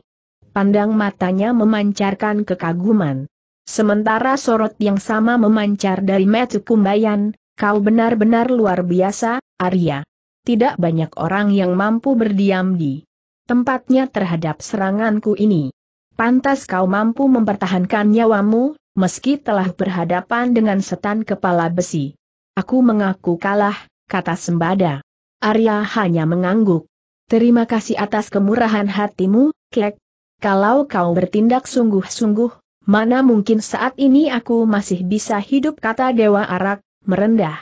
Pandang matanya memancarkan kekaguman. Sementara sorot yang sama memancar dari Metu Kumbayan, kau benar-benar luar biasa, Arya. Tidak banyak orang yang mampu berdiam di tempatnya terhadap seranganku ini. Pantas kau mampu mempertahankan nyawamu, meski telah berhadapan dengan setan kepala besi. Aku mengaku kalah, kata Sembada. Arya hanya mengangguk. Terima kasih atas kemurahan hatimu, Kek. Kalau kau bertindak sungguh-sungguh, mana mungkin saat ini aku masih bisa hidup kata Dewa Arak, merendah.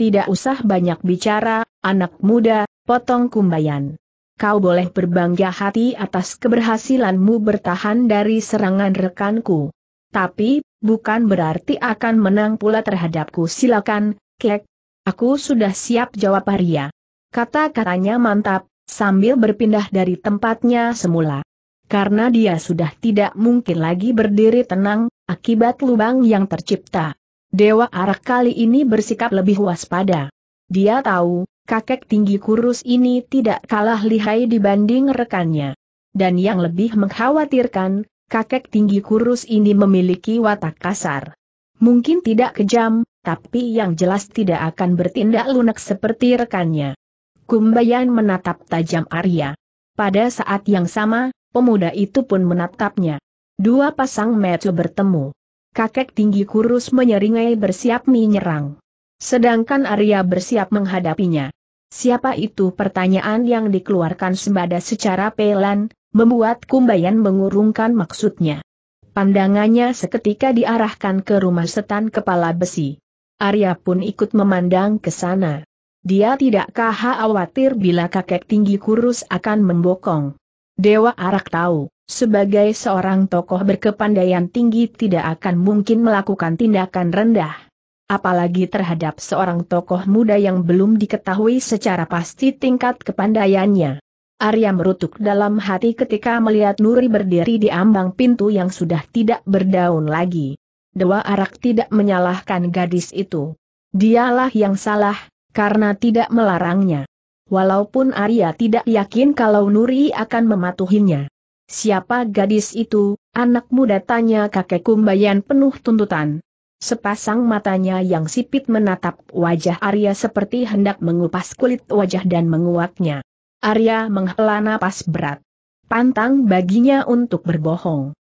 Tidak usah banyak bicara, anak muda, potong kumbayan. Kau boleh berbangga hati atas keberhasilanmu bertahan dari serangan rekanku. Tapi, bukan berarti akan menang pula terhadapku silakan, Kek, Aku sudah siap jawab Arya. Kata-katanya mantap, sambil berpindah dari tempatnya semula. Karena dia sudah tidak mungkin lagi berdiri tenang, akibat lubang yang tercipta. Dewa Arak kali ini bersikap lebih waspada. Dia tahu, kakek tinggi kurus ini tidak kalah lihai dibanding rekannya. Dan yang lebih mengkhawatirkan, kakek tinggi kurus ini memiliki watak kasar. Mungkin tidak kejam, tapi yang jelas tidak akan bertindak lunak seperti rekannya. Kumbayan menatap tajam Arya. Pada saat yang sama, pemuda itu pun menatapnya. Dua pasang mata bertemu. Kakek tinggi kurus menyeringai bersiap menyerang. Sedangkan Arya bersiap menghadapinya. Siapa itu pertanyaan yang dikeluarkan sembada secara pelan, membuat Kumbayan mengurungkan maksudnya. Pandangannya seketika diarahkan ke rumah setan kepala besi. Arya pun ikut memandang ke sana. Dia tidak khawatir bila kakek tinggi kurus akan membokong. Dewa Arak tahu, sebagai seorang tokoh berkepandaian tinggi tidak akan mungkin melakukan tindakan rendah. Apalagi terhadap seorang tokoh muda yang belum diketahui secara pasti tingkat kepandaiannya. Arya merutuk dalam hati ketika melihat Nuri berdiri di ambang pintu yang sudah tidak berdaun lagi. Dewa Arak tidak menyalahkan gadis itu. Dialah yang salah, karena tidak melarangnya. Walaupun Arya tidak yakin kalau Nuri akan mematuhinya. Siapa gadis itu, anak muda tanya kakek kumbayan penuh tuntutan. Sepasang matanya yang sipit menatap wajah Arya seperti hendak mengupas kulit wajah dan menguaknya. Arya menghela napas berat. Pantang baginya untuk berbohong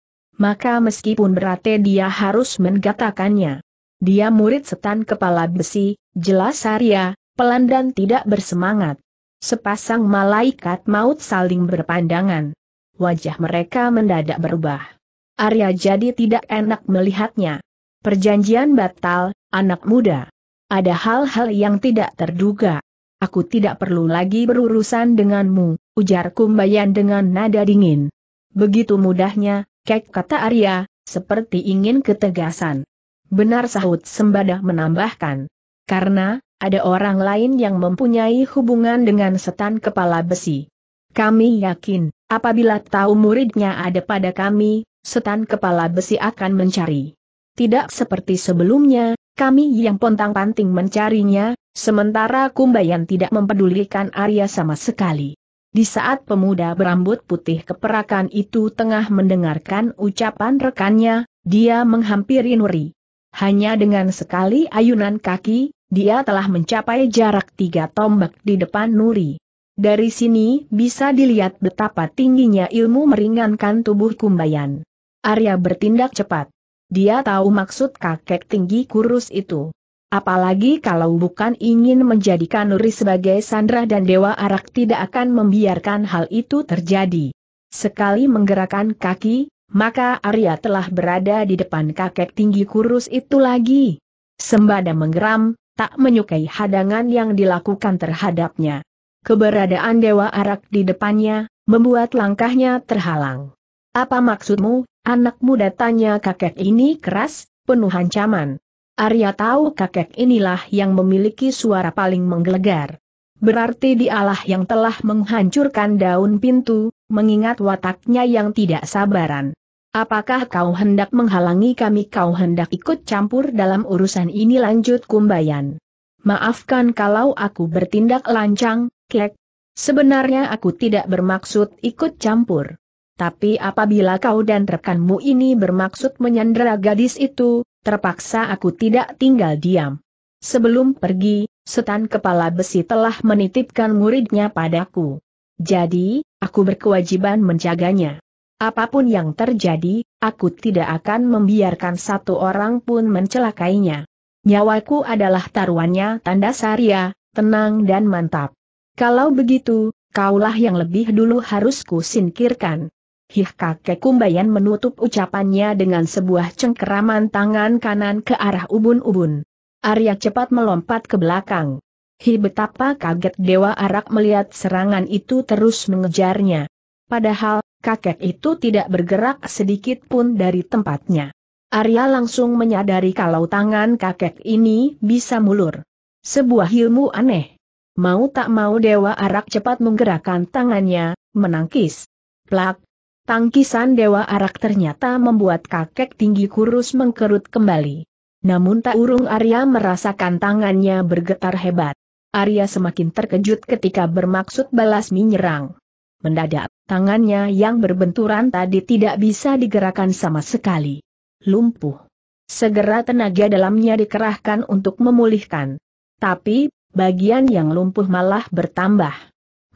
maka meskipun berat dia harus menggatakannya. Dia murid setan kepala besi, jelas Arya, pelan dan tidak bersemangat. Sepasang malaikat maut saling berpandangan. Wajah mereka mendadak berubah. Arya jadi tidak enak melihatnya. Perjanjian batal, anak muda. Ada hal-hal yang tidak terduga. Aku tidak perlu lagi berurusan denganmu, ujar Kumbayan dengan nada dingin. Begitu mudahnya, Kek kata Arya, seperti ingin ketegasan. Benar sahut sembada menambahkan. Karena, ada orang lain yang mempunyai hubungan dengan setan kepala besi. Kami yakin, apabila tahu muridnya ada pada kami, setan kepala besi akan mencari. Tidak seperti sebelumnya, kami yang pontang-panting mencarinya, sementara Kumbayan tidak mempedulikan Arya sama sekali. Di saat pemuda berambut putih keperakan itu tengah mendengarkan ucapan rekannya, dia menghampiri Nuri. Hanya dengan sekali ayunan kaki, dia telah mencapai jarak tiga tombak di depan Nuri. Dari sini bisa dilihat betapa tingginya ilmu meringankan tubuh Kumbayan. Arya bertindak cepat. Dia tahu maksud kakek tinggi kurus itu. Apalagi kalau bukan ingin menjadikan Nuri sebagai sandra dan Dewa Arak tidak akan membiarkan hal itu terjadi. Sekali menggerakkan kaki, maka Arya telah berada di depan kakek tinggi kurus itu lagi. Sembada menggeram, tak menyukai hadangan yang dilakukan terhadapnya. Keberadaan Dewa Arak di depannya, membuat langkahnya terhalang. Apa maksudmu, anak muda tanya kakek ini keras, penuh ancaman. Arya tahu kakek inilah yang memiliki suara paling menggelegar. Berarti dialah yang telah menghancurkan daun pintu, mengingat wataknya yang tidak sabaran. Apakah kau hendak menghalangi kami kau hendak ikut campur dalam urusan ini lanjut kumbayan. Maafkan kalau aku bertindak lancang, Kek. Sebenarnya aku tidak bermaksud ikut campur. Tapi apabila kau dan rekanmu ini bermaksud menyandera gadis itu, terpaksa aku tidak tinggal diam. Sebelum pergi, setan kepala besi telah menitipkan muridnya padaku. Jadi, aku berkewajiban menjaganya. Apapun yang terjadi, aku tidak akan membiarkan satu orang pun mencelakainya. Nyawaku adalah taruhannya tanda saria, tenang dan mantap. Kalau begitu, kaulah yang lebih dulu harus kusingkirkan. Hih kakek kumbayan menutup ucapannya dengan sebuah cengkeraman tangan kanan ke arah ubun-ubun. Arya cepat melompat ke belakang. Hi betapa kaget Dewa Arak melihat serangan itu terus mengejarnya. Padahal, kakek itu tidak bergerak sedikit pun dari tempatnya. Arya langsung menyadari kalau tangan kakek ini bisa mulur. Sebuah ilmu aneh. Mau tak mau Dewa Arak cepat menggerakkan tangannya, menangkis. Plak, Tangkisan Dewa Arak ternyata membuat kakek tinggi kurus mengkerut kembali. Namun tak urung Arya merasakan tangannya bergetar hebat. Arya semakin terkejut ketika bermaksud balas menyerang. Mendadak, tangannya yang berbenturan tadi tidak bisa digerakkan sama sekali. Lumpuh. Segera tenaga dalamnya dikerahkan untuk memulihkan. Tapi, bagian yang lumpuh malah bertambah.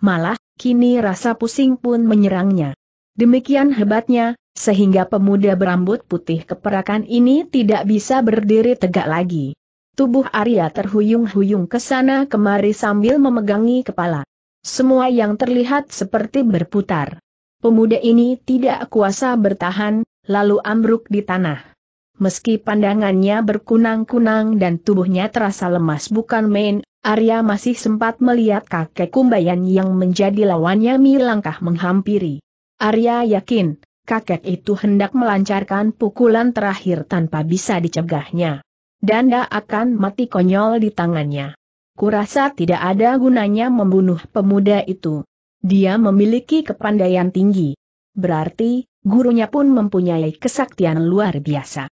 Malah, kini rasa pusing pun menyerangnya. Demikian hebatnya, sehingga pemuda berambut putih keperakan ini tidak bisa berdiri tegak lagi. Tubuh Arya terhuyung-huyung ke sana kemari sambil memegangi kepala. Semua yang terlihat seperti berputar. Pemuda ini tidak kuasa bertahan, lalu ambruk di tanah. Meski pandangannya berkunang-kunang dan tubuhnya terasa lemas bukan main, Arya masih sempat melihat kakek kumbayan yang menjadi lawannya milangkah menghampiri. Arya yakin, kakek itu hendak melancarkan pukulan terakhir tanpa bisa dicegahnya. dan Danda akan mati konyol di tangannya. Kurasa tidak ada gunanya membunuh pemuda itu. Dia memiliki kepandaian tinggi. Berarti, gurunya pun mempunyai kesaktian luar biasa.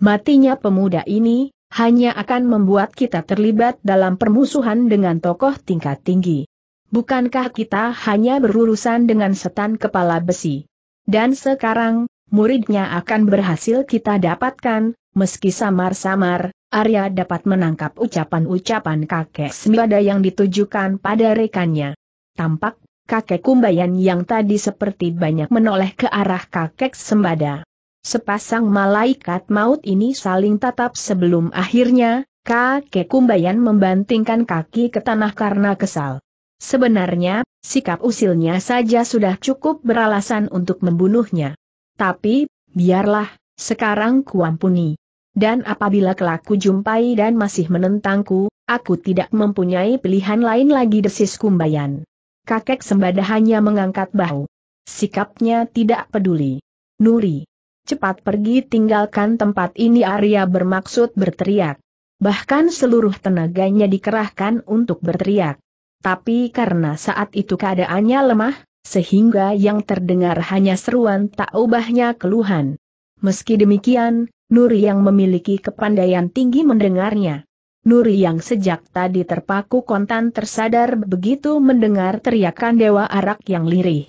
Matinya pemuda ini, hanya akan membuat kita terlibat dalam permusuhan dengan tokoh tingkat tinggi. Bukankah kita hanya berurusan dengan setan kepala besi? Dan sekarang, muridnya akan berhasil kita dapatkan, meski samar-samar, Arya dapat menangkap ucapan-ucapan kakek Sembada yang ditujukan pada rekannya. Tampak, kakek Kumbayan yang tadi seperti banyak menoleh ke arah kakek Sembada. Sepasang malaikat maut ini saling tatap sebelum akhirnya, kakek Kumbayan membantingkan kaki ke tanah karena kesal. Sebenarnya, sikap usilnya saja sudah cukup beralasan untuk membunuhnya. Tapi, biarlah, sekarang kuampuni. Dan apabila kelaku jumpai dan masih menentangku, aku tidak mempunyai pilihan lain lagi desis kumbayan. Kakek sembada hanya mengangkat bahu. Sikapnya tidak peduli. Nuri. Cepat pergi tinggalkan tempat ini Arya bermaksud berteriak. Bahkan seluruh tenaganya dikerahkan untuk berteriak tapi karena saat itu keadaannya lemah, sehingga yang terdengar hanya seruan tak ubahnya keluhan. Meski demikian, Nuri yang memiliki kepandaian tinggi mendengarnya. Nuri yang sejak tadi terpaku kontan tersadar begitu mendengar teriakan Dewa Arak yang lirih.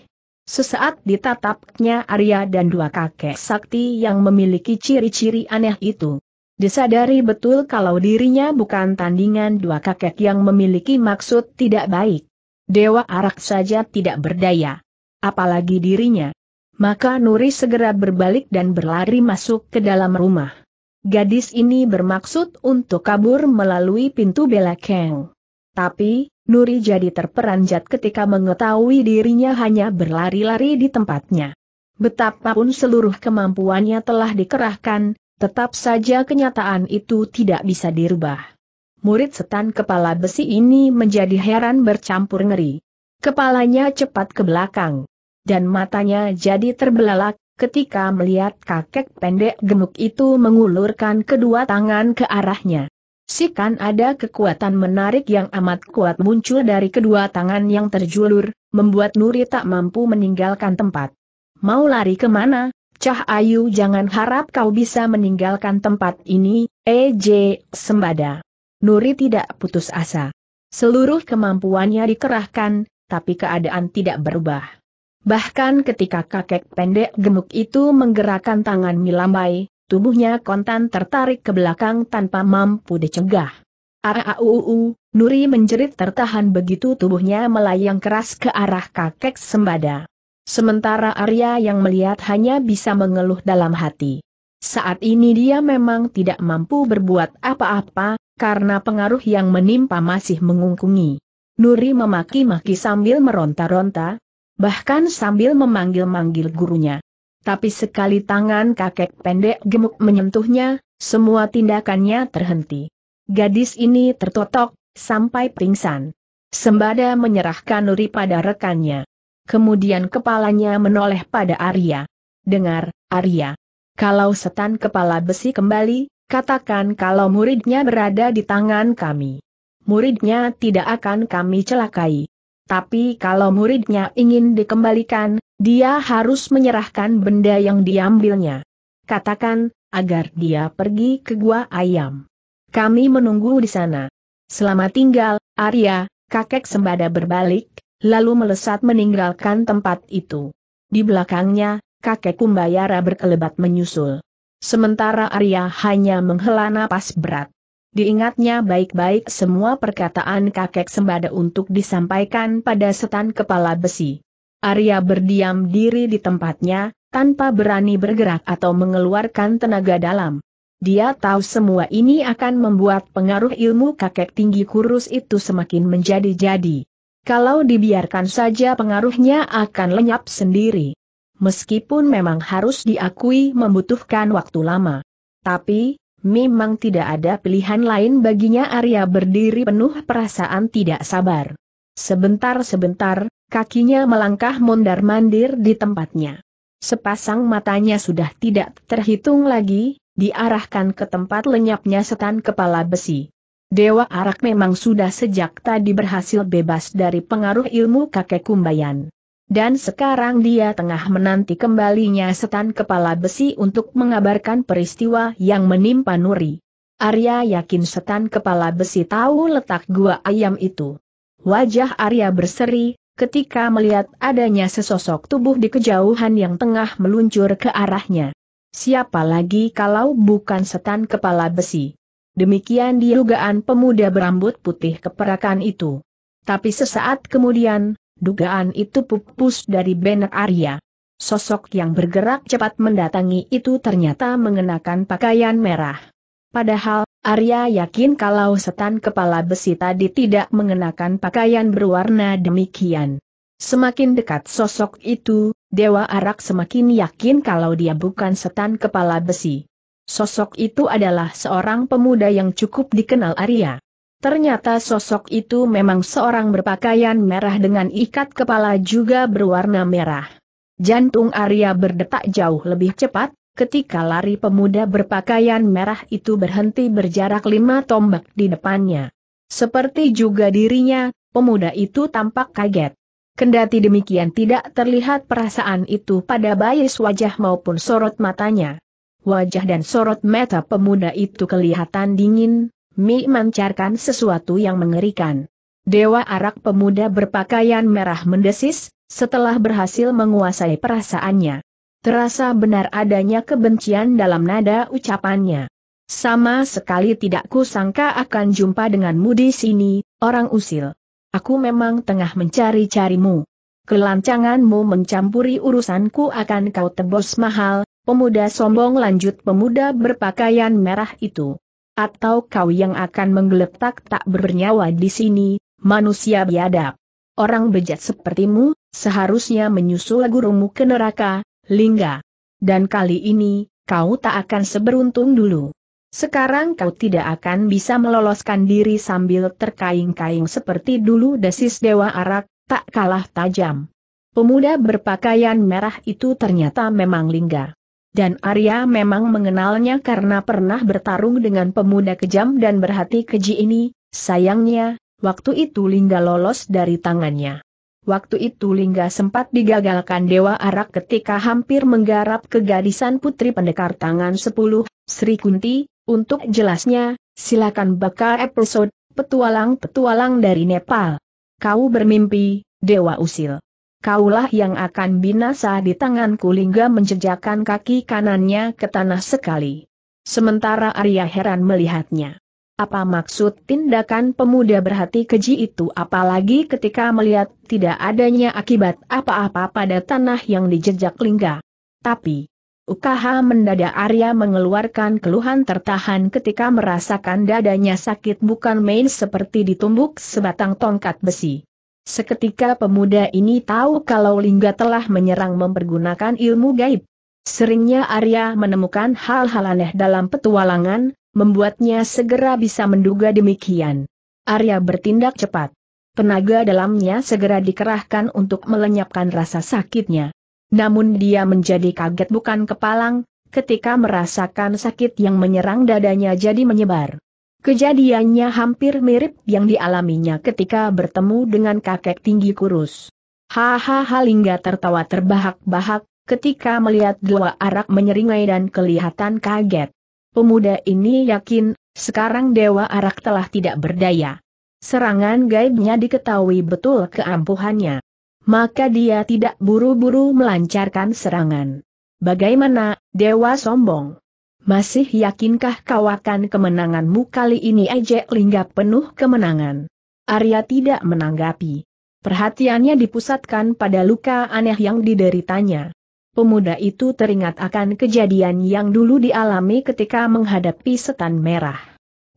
Sesaat ditatapnya Arya dan dua kakek sakti yang memiliki ciri-ciri aneh itu. Disadari betul kalau dirinya bukan tandingan dua kakek yang memiliki maksud tidak baik. Dewa Arak saja tidak berdaya. Apalagi dirinya. Maka Nuri segera berbalik dan berlari masuk ke dalam rumah. Gadis ini bermaksud untuk kabur melalui pintu belakang. Tapi, Nuri jadi terperanjat ketika mengetahui dirinya hanya berlari-lari di tempatnya. Betapapun seluruh kemampuannya telah dikerahkan, Tetap saja kenyataan itu tidak bisa dirubah. Murid setan kepala besi ini menjadi heran bercampur ngeri. Kepalanya cepat ke belakang. Dan matanya jadi terbelalak ketika melihat kakek pendek gemuk itu mengulurkan kedua tangan ke arahnya. Sikan ada kekuatan menarik yang amat kuat muncul dari kedua tangan yang terjulur, membuat Nuri tak mampu meninggalkan tempat. Mau lari kemana? Cah Ayu jangan harap kau bisa meninggalkan tempat ini, EJ, sembada. Nuri tidak putus asa. Seluruh kemampuannya dikerahkan, tapi keadaan tidak berubah. Bahkan ketika kakek pendek gemuk itu menggerakkan tangan melambai, tubuhnya kontan tertarik ke belakang tanpa mampu dicegah. Aaauu! Nuri menjerit tertahan begitu tubuhnya melayang keras ke arah kakek sembada. Sementara Arya yang melihat hanya bisa mengeluh dalam hati. Saat ini dia memang tidak mampu berbuat apa-apa, karena pengaruh yang menimpa masih mengungkungi. Nuri memaki-maki sambil meronta-ronta, bahkan sambil memanggil-manggil gurunya. Tapi sekali tangan kakek pendek gemuk menyentuhnya, semua tindakannya terhenti. Gadis ini tertotok, sampai pingsan. Sembada menyerahkan Nuri pada rekannya. Kemudian kepalanya menoleh pada Arya. Dengar, Arya. Kalau setan kepala besi kembali, katakan kalau muridnya berada di tangan kami. Muridnya tidak akan kami celakai. Tapi kalau muridnya ingin dikembalikan, dia harus menyerahkan benda yang diambilnya. Katakan, agar dia pergi ke gua ayam. Kami menunggu di sana. Selamat tinggal, Arya, kakek sembada berbalik, lalu melesat meninggalkan tempat itu. Di belakangnya, kakek Kumbayara berkelebat menyusul. Sementara Arya hanya menghela napas berat. Diingatnya baik-baik semua perkataan kakek sembada untuk disampaikan pada setan kepala besi. Arya berdiam diri di tempatnya, tanpa berani bergerak atau mengeluarkan tenaga dalam. Dia tahu semua ini akan membuat pengaruh ilmu kakek tinggi kurus itu semakin menjadi-jadi. Kalau dibiarkan saja pengaruhnya akan lenyap sendiri. Meskipun memang harus diakui membutuhkan waktu lama. Tapi, memang tidak ada pilihan lain baginya Arya berdiri penuh perasaan tidak sabar. Sebentar-sebentar, kakinya melangkah mondar-mandir di tempatnya. Sepasang matanya sudah tidak terhitung lagi, diarahkan ke tempat lenyapnya setan kepala besi. Dewa Arak memang sudah sejak tadi berhasil bebas dari pengaruh ilmu kakek Kumbayan. Dan sekarang dia tengah menanti kembalinya setan kepala besi untuk mengabarkan peristiwa yang menimpa Nuri. Arya yakin setan kepala besi tahu letak gua ayam itu. Wajah Arya berseri, ketika melihat adanya sesosok tubuh di kejauhan yang tengah meluncur ke arahnya. Siapa lagi kalau bukan setan kepala besi? Demikian dugaan pemuda berambut putih keperakan itu. Tapi sesaat kemudian, dugaan itu pupus dari benak Arya. Sosok yang bergerak cepat mendatangi itu ternyata mengenakan pakaian merah. Padahal, Arya yakin kalau setan kepala besi tadi tidak mengenakan pakaian berwarna demikian. Semakin dekat sosok itu, Dewa Arak semakin yakin kalau dia bukan setan kepala besi. Sosok itu adalah seorang pemuda yang cukup dikenal Arya. Ternyata sosok itu memang seorang berpakaian merah dengan ikat kepala juga berwarna merah. Jantung Arya berdetak jauh lebih cepat, ketika lari pemuda berpakaian merah itu berhenti berjarak lima tombak di depannya. Seperti juga dirinya, pemuda itu tampak kaget. Kendati demikian tidak terlihat perasaan itu pada bayis wajah maupun sorot matanya wajah dan sorot mata pemuda itu kelihatan dingin, Mi mancarkan sesuatu yang mengerikan. Dewa arak pemuda berpakaian merah mendesis, setelah berhasil menguasai perasaannya. Terasa benar adanya kebencian dalam nada ucapannya. Sama sekali tidak kusangka akan jumpa denganmu di sini, orang usil. Aku memang tengah mencari-carimu. Kelancanganmu mencampuri urusanku akan kau tebus mahal, Pemuda sombong lanjut pemuda berpakaian merah itu. Atau kau yang akan menggeletak tak bernyawa di sini, manusia biadab. Orang bejat sepertimu, seharusnya menyusul gurumu ke neraka, Lingga. Dan kali ini, kau tak akan seberuntung dulu. Sekarang kau tidak akan bisa meloloskan diri sambil terkaing-kaing seperti dulu desis Dewa Arak, tak kalah tajam. Pemuda berpakaian merah itu ternyata memang lingga dan Arya memang mengenalnya karena pernah bertarung dengan pemuda kejam dan berhati keji ini, sayangnya, waktu itu Lingga lolos dari tangannya. Waktu itu Lingga sempat digagalkan Dewa Arak ketika hampir menggarap kegadisan putri pendekar tangan 10, Sri Kunti, untuk jelasnya, silakan baca episode, petualang-petualang dari Nepal. Kau bermimpi, Dewa Usil kaulah yang akan binasa di tanganku lingga menjejakkan kaki kanannya ke tanah sekali. Sementara Arya heran melihatnya. Apa maksud tindakan pemuda berhati keji itu apalagi ketika melihat tidak adanya akibat apa-apa pada tanah yang dijejak lingga. Tapi, Ukaha mendadak Arya mengeluarkan keluhan tertahan ketika merasakan dadanya sakit bukan main seperti ditumbuk sebatang tongkat besi. Seketika pemuda ini tahu kalau Lingga telah menyerang mempergunakan ilmu gaib. Seringnya Arya menemukan hal-hal aneh dalam petualangan, membuatnya segera bisa menduga demikian. Arya bertindak cepat. Tenaga dalamnya segera dikerahkan untuk melenyapkan rasa sakitnya. Namun dia menjadi kaget bukan kepalang, ketika merasakan sakit yang menyerang dadanya jadi menyebar. Kejadiannya hampir mirip yang dialaminya ketika bertemu dengan kakek tinggi kurus. Hahaha Lingga tertawa terbahak-bahak, ketika melihat dua arak menyeringai dan kelihatan kaget. Pemuda ini yakin, sekarang Dewa Arak telah tidak berdaya. Serangan gaibnya diketahui betul keampuhannya. Maka dia tidak buru-buru melancarkan serangan. Bagaimana, Dewa Sombong? Masih yakinkah kau akan kemenanganmu kali ini ejek lingga penuh kemenangan? Arya tidak menanggapi. Perhatiannya dipusatkan pada luka aneh yang dideritanya. Pemuda itu teringat akan kejadian yang dulu dialami ketika menghadapi setan merah.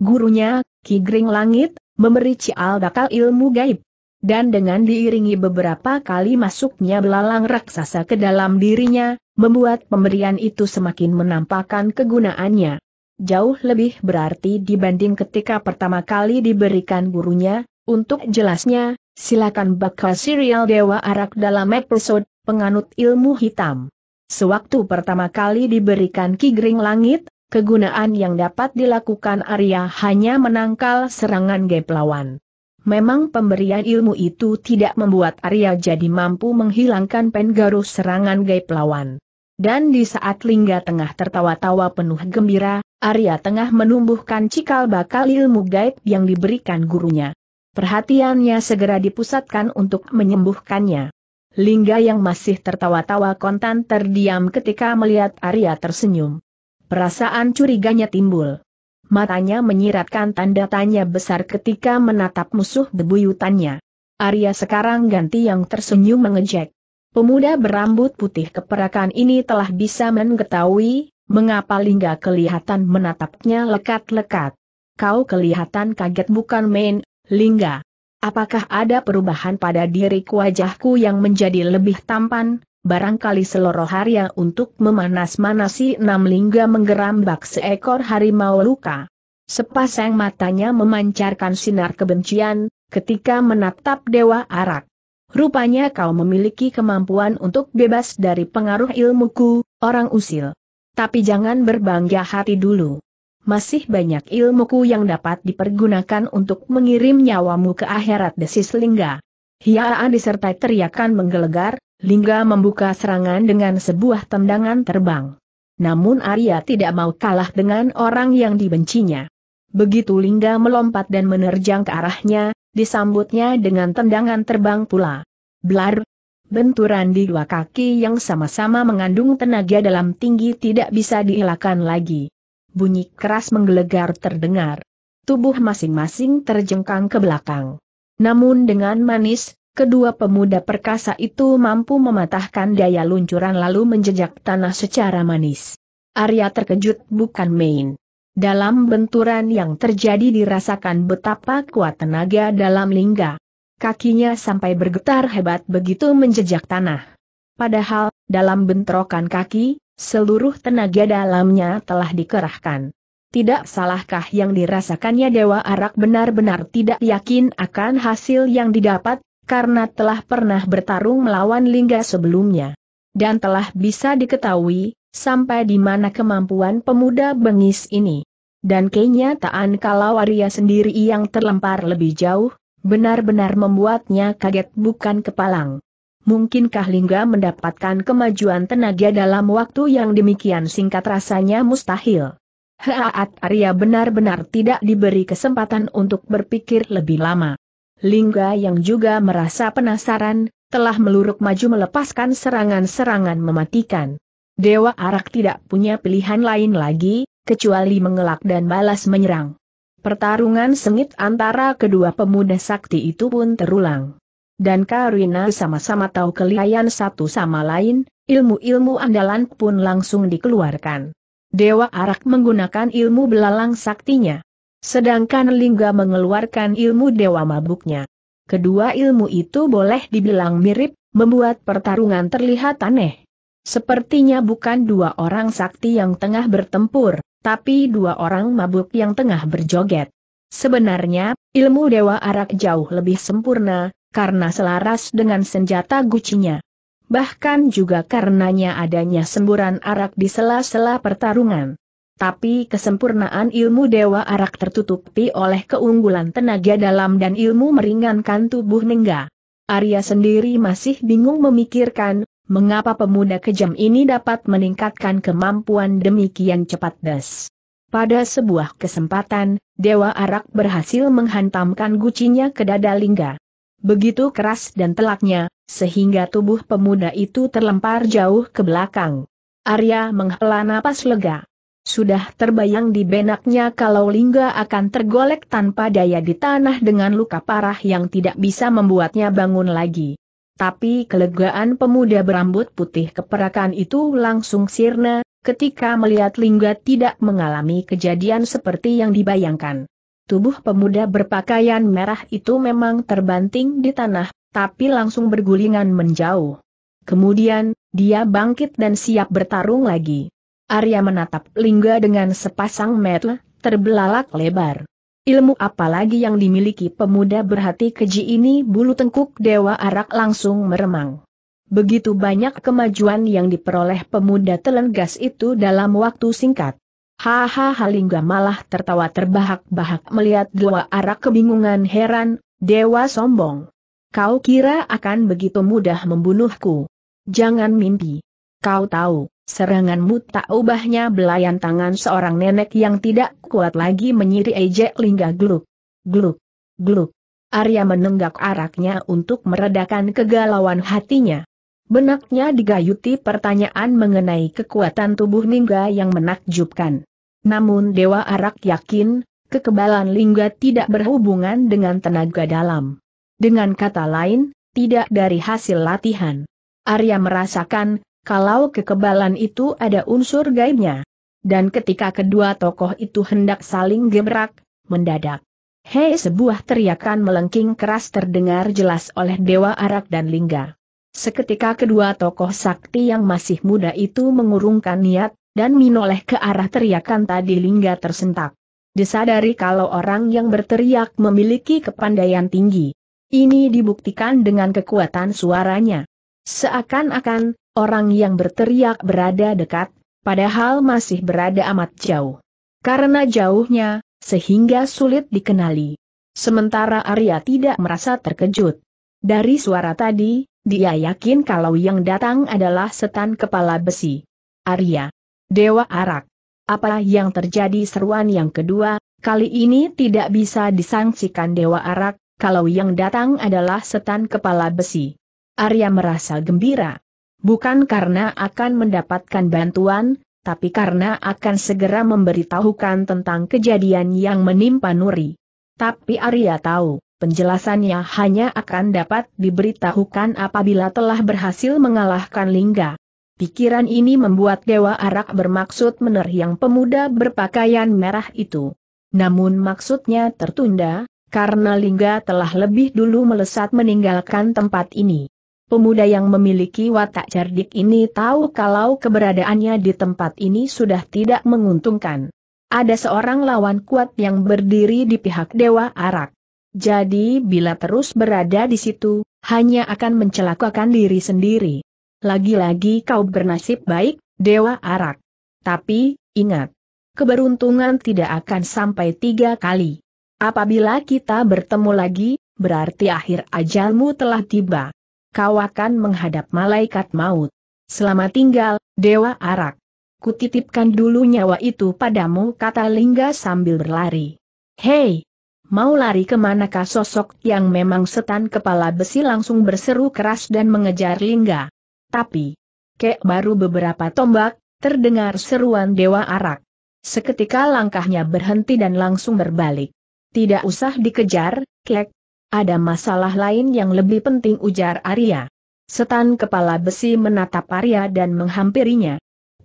Gurunya, Ki Gring Langit, memberi Cial bakal ilmu gaib. Dan dengan diiringi beberapa kali masuknya belalang raksasa ke dalam dirinya, membuat pemberian itu semakin menampakkan kegunaannya. Jauh lebih berarti dibanding ketika pertama kali diberikan gurunya, untuk jelasnya, silakan bakal serial Dewa Arak dalam episode Penganut Ilmu Hitam. Sewaktu pertama kali diberikan Kigring Langit, kegunaan yang dapat dilakukan Arya hanya menangkal serangan gap lawan. Memang pemberian ilmu itu tidak membuat Arya jadi mampu menghilangkan pengaruh serangan gaib lawan. Dan di saat Lingga tengah tertawa-tawa penuh gembira, Arya tengah menumbuhkan cikal bakal ilmu gaib yang diberikan gurunya. Perhatiannya segera dipusatkan untuk menyembuhkannya. Lingga yang masih tertawa-tawa kontan terdiam ketika melihat Arya tersenyum. Perasaan curiganya timbul. Matanya menyiratkan tanda tanya besar ketika menatap musuh bebuyutannya. Arya sekarang ganti yang tersenyum mengejek. Pemuda berambut putih keperakan ini telah bisa mengetahui, mengapa Lingga kelihatan menatapnya lekat-lekat. Kau kelihatan kaget bukan main, Lingga. Apakah ada perubahan pada diriku wajahku yang menjadi lebih tampan, barangkali seluruh harya untuk memanas-manasi enam lingga menggerambak seekor harimau luka. Sepasang matanya memancarkan sinar kebencian, ketika menatap Dewa Arak. Rupanya kau memiliki kemampuan untuk bebas dari pengaruh ilmuku, orang usil. Tapi jangan berbangga hati dulu. Masih banyak ilmuku yang dapat dipergunakan untuk mengirim nyawamu ke akhirat desis Lingga. Hiaa disertai teriakan menggelegar, Lingga membuka serangan dengan sebuah tendangan terbang. Namun Arya tidak mau kalah dengan orang yang dibencinya. Begitu Lingga melompat dan menerjang ke arahnya, disambutnya dengan tendangan terbang pula. Blar! Benturan di dua kaki yang sama-sama mengandung tenaga dalam tinggi tidak bisa dielakkan lagi. Bunyi keras menggelegar terdengar. Tubuh masing-masing terjengkang ke belakang. Namun dengan manis, kedua pemuda perkasa itu mampu mematahkan daya luncuran lalu menjejak tanah secara manis. Arya terkejut bukan main. Dalam benturan yang terjadi dirasakan betapa kuat tenaga dalam lingga. Kakinya sampai bergetar hebat begitu menjejak tanah. Padahal, dalam bentrokan kaki, seluruh tenaga dalamnya telah dikerahkan. Tidak salahkah yang dirasakannya Dewa Arak benar-benar tidak yakin akan hasil yang didapat, karena telah pernah bertarung melawan Lingga sebelumnya. Dan telah bisa diketahui, sampai di mana kemampuan pemuda bengis ini. Dan kenyataan kalau Arya sendiri yang terlempar lebih jauh, benar-benar membuatnya kaget bukan kepalang. Mungkinkah Lingga mendapatkan kemajuan tenaga dalam waktu yang demikian singkat rasanya mustahil? Haat Arya benar-benar tidak diberi kesempatan untuk berpikir lebih lama. Lingga yang juga merasa penasaran, telah meluruk maju melepaskan serangan-serangan mematikan. Dewa Arak tidak punya pilihan lain lagi, kecuali mengelak dan balas menyerang. Pertarungan sengit antara kedua pemuda sakti itu pun terulang. Dan Karina sama-sama tahu kelihayan satu sama lain, ilmu-ilmu andalan pun langsung dikeluarkan. Dewa Arak menggunakan ilmu belalang saktinya. Sedangkan Lingga mengeluarkan ilmu dewa mabuknya. Kedua ilmu itu boleh dibilang mirip, membuat pertarungan terlihat aneh. Sepertinya bukan dua orang sakti yang tengah bertempur, tapi dua orang mabuk yang tengah berjoget. Sebenarnya, ilmu Dewa Arak jauh lebih sempurna, karena selaras dengan senjata gucinya. Bahkan juga karenanya adanya semburan arak di sela-sela pertarungan. Tapi kesempurnaan ilmu Dewa Arak tertutupi oleh keunggulan tenaga dalam dan ilmu meringankan tubuh Nengga. Arya sendiri masih bingung memikirkan, mengapa pemuda kejam ini dapat meningkatkan kemampuan demikian cepat des. Pada sebuah kesempatan, Dewa Arak berhasil menghantamkan gucinya ke dada Lingga. Begitu keras dan telaknya, sehingga tubuh pemuda itu terlempar jauh ke belakang. Arya menghela napas lega. Sudah terbayang di benaknya kalau Lingga akan tergolek tanpa daya di tanah dengan luka parah yang tidak bisa membuatnya bangun lagi. Tapi kelegaan pemuda berambut putih keperakan itu langsung sirna, ketika melihat Lingga tidak mengalami kejadian seperti yang dibayangkan. Tubuh pemuda berpakaian merah itu memang terbanting di tanah, tapi langsung bergulingan menjauh. Kemudian, dia bangkit dan siap bertarung lagi. Arya menatap Lingga dengan sepasang mata terbelalak lebar. Ilmu apa lagi yang dimiliki pemuda berhati keji ini bulu tengkuk Dewa Arak langsung meremang. Begitu banyak kemajuan yang diperoleh pemuda telenggas itu dalam waktu singkat. Hahaha Lingga malah tertawa terbahak-bahak melihat Dewa Arak kebingungan heran, Dewa Sombong. Kau kira akan begitu mudah membunuhku? Jangan mimpi. Kau tahu, Seranganmu tak ubahnya belayan tangan seorang nenek yang tidak kuat lagi menyiri ejek lingga gluk. Gluk. Gluk. Arya menenggak araknya untuk meredakan kegalauan hatinya. Benaknya digayuti pertanyaan mengenai kekuatan tubuh Lingga yang menakjubkan. Namun Dewa Arak yakin, kekebalan Lingga tidak berhubungan dengan tenaga dalam. Dengan kata lain, tidak dari hasil latihan. Arya merasakan kalau kekebalan itu ada unsur gaibnya. Dan ketika kedua tokoh itu hendak saling gebrak, mendadak. Hei sebuah teriakan melengking keras terdengar jelas oleh Dewa Arak dan Lingga. Seketika kedua tokoh sakti yang masih muda itu mengurungkan niat, dan minoleh ke arah teriakan tadi Lingga tersentak. Disadari kalau orang yang berteriak memiliki kepandaian tinggi. Ini dibuktikan dengan kekuatan suaranya. Seakan-akan, Orang yang berteriak berada dekat, padahal masih berada amat jauh. Karena jauhnya, sehingga sulit dikenali. Sementara Arya tidak merasa terkejut. Dari suara tadi, dia yakin kalau yang datang adalah setan kepala besi. Arya. Dewa Arak. Apa yang terjadi seruan yang kedua, kali ini tidak bisa disangsikan Dewa Arak, kalau yang datang adalah setan kepala besi. Arya merasa gembira. Bukan karena akan mendapatkan bantuan, tapi karena akan segera memberitahukan tentang kejadian yang menimpa Nuri. Tapi Arya tahu, penjelasannya hanya akan dapat diberitahukan apabila telah berhasil mengalahkan Lingga. Pikiran ini membuat Dewa Arak bermaksud menerhiang pemuda berpakaian merah itu. Namun maksudnya tertunda, karena Lingga telah lebih dulu melesat meninggalkan tempat ini. Pemuda yang memiliki watak cerdik ini tahu kalau keberadaannya di tempat ini sudah tidak menguntungkan. Ada seorang lawan kuat yang berdiri di pihak Dewa Arak. Jadi bila terus berada di situ, hanya akan mencelakakan diri sendiri. Lagi-lagi kau bernasib baik, Dewa Arak. Tapi, ingat. Keberuntungan tidak akan sampai tiga kali. Apabila kita bertemu lagi, berarti akhir ajalmu telah tiba kau akan menghadap malaikat maut. Selamat tinggal, Dewa Arak. Kutitipkan dulu nyawa itu padamu kata Lingga sambil berlari. Hei! Mau lari kemanakah sosok yang memang setan kepala besi langsung berseru keras dan mengejar Lingga. Tapi, kek baru beberapa tombak, terdengar seruan Dewa Arak. Seketika langkahnya berhenti dan langsung berbalik. Tidak usah dikejar, kek, ada masalah lain yang lebih penting ujar Arya. Setan kepala besi menatap Arya dan menghampirinya.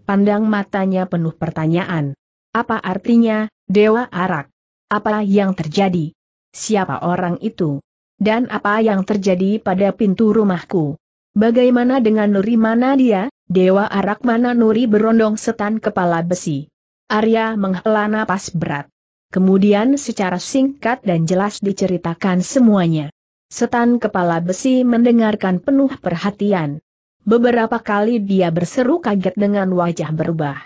Pandang matanya penuh pertanyaan. Apa artinya, Dewa Arak? Apa yang terjadi? Siapa orang itu? Dan apa yang terjadi pada pintu rumahku? Bagaimana dengan Nuri mana dia, Dewa Arak mana Nuri berondong setan kepala besi? Arya menghela napas berat. Kemudian secara singkat dan jelas diceritakan semuanya. Setan kepala besi mendengarkan penuh perhatian. Beberapa kali dia berseru kaget dengan wajah berubah.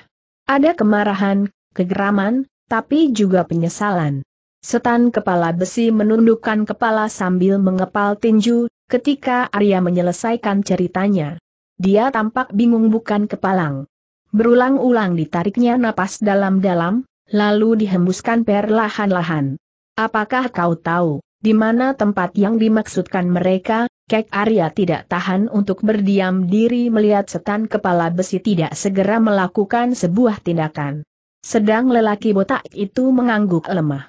Ada kemarahan, kegeraman, tapi juga penyesalan. Setan kepala besi menundukkan kepala sambil mengepal tinju, ketika Arya menyelesaikan ceritanya. Dia tampak bingung bukan kepalang. Berulang-ulang ditariknya napas dalam-dalam, lalu dihembuskan perlahan-lahan. Apakah kau tahu, di mana tempat yang dimaksudkan mereka, Kek Arya tidak tahan untuk berdiam diri melihat setan kepala besi tidak segera melakukan sebuah tindakan. Sedang lelaki botak itu mengangguk lemah.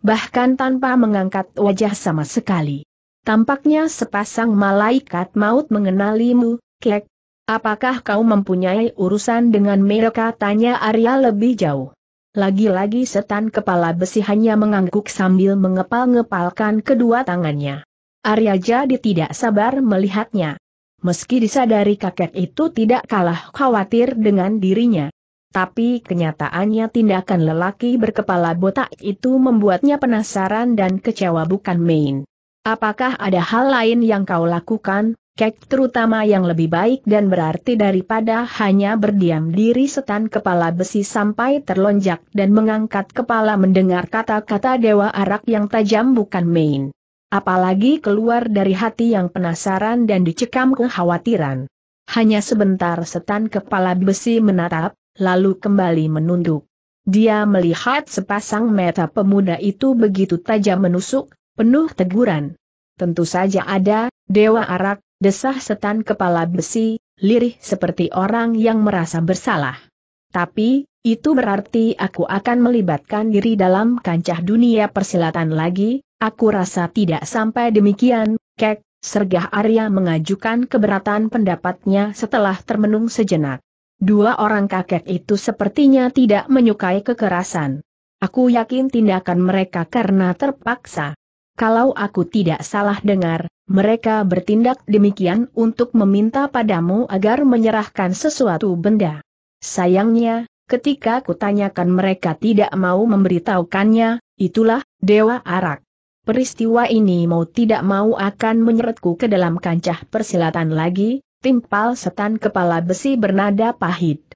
Bahkan tanpa mengangkat wajah sama sekali. Tampaknya sepasang malaikat maut mengenalimu, Kek. Apakah kau mempunyai urusan dengan mereka? Tanya Arya lebih jauh. Lagi-lagi setan kepala besi hanya mengangguk sambil mengepal-ngepalkan kedua tangannya. Arya jadi tidak sabar melihatnya. Meski disadari kakek itu tidak kalah khawatir dengan dirinya. Tapi kenyataannya tindakan lelaki berkepala botak itu membuatnya penasaran dan kecewa bukan main. Apakah ada hal lain yang kau lakukan, kek terutama yang lebih baik dan berarti daripada hanya berdiam diri setan kepala besi sampai terlonjak dan mengangkat kepala mendengar kata-kata dewa arak yang tajam bukan main. Apalagi keluar dari hati yang penasaran dan dicekam kekhawatiran. Hanya sebentar setan kepala besi menatap, lalu kembali menunduk. Dia melihat sepasang mata pemuda itu begitu tajam menusuk, penuh teguran. Tentu saja ada, Dewa Arak, desah setan kepala besi, lirih seperti orang yang merasa bersalah. Tapi, itu berarti aku akan melibatkan diri dalam kancah dunia persilatan lagi, aku rasa tidak sampai demikian, kek, Sergah Arya mengajukan keberatan pendapatnya setelah termenung sejenak. Dua orang kakek itu sepertinya tidak menyukai kekerasan. Aku yakin tindakan mereka karena terpaksa. Kalau aku tidak salah dengar, mereka bertindak demikian untuk meminta padamu agar menyerahkan sesuatu benda. Sayangnya, ketika kutanyakan mereka tidak mau memberitahukannya, itulah, Dewa Arak. Peristiwa ini mau tidak mau akan menyeretku ke dalam kancah persilatan lagi, timpal setan kepala besi bernada pahit.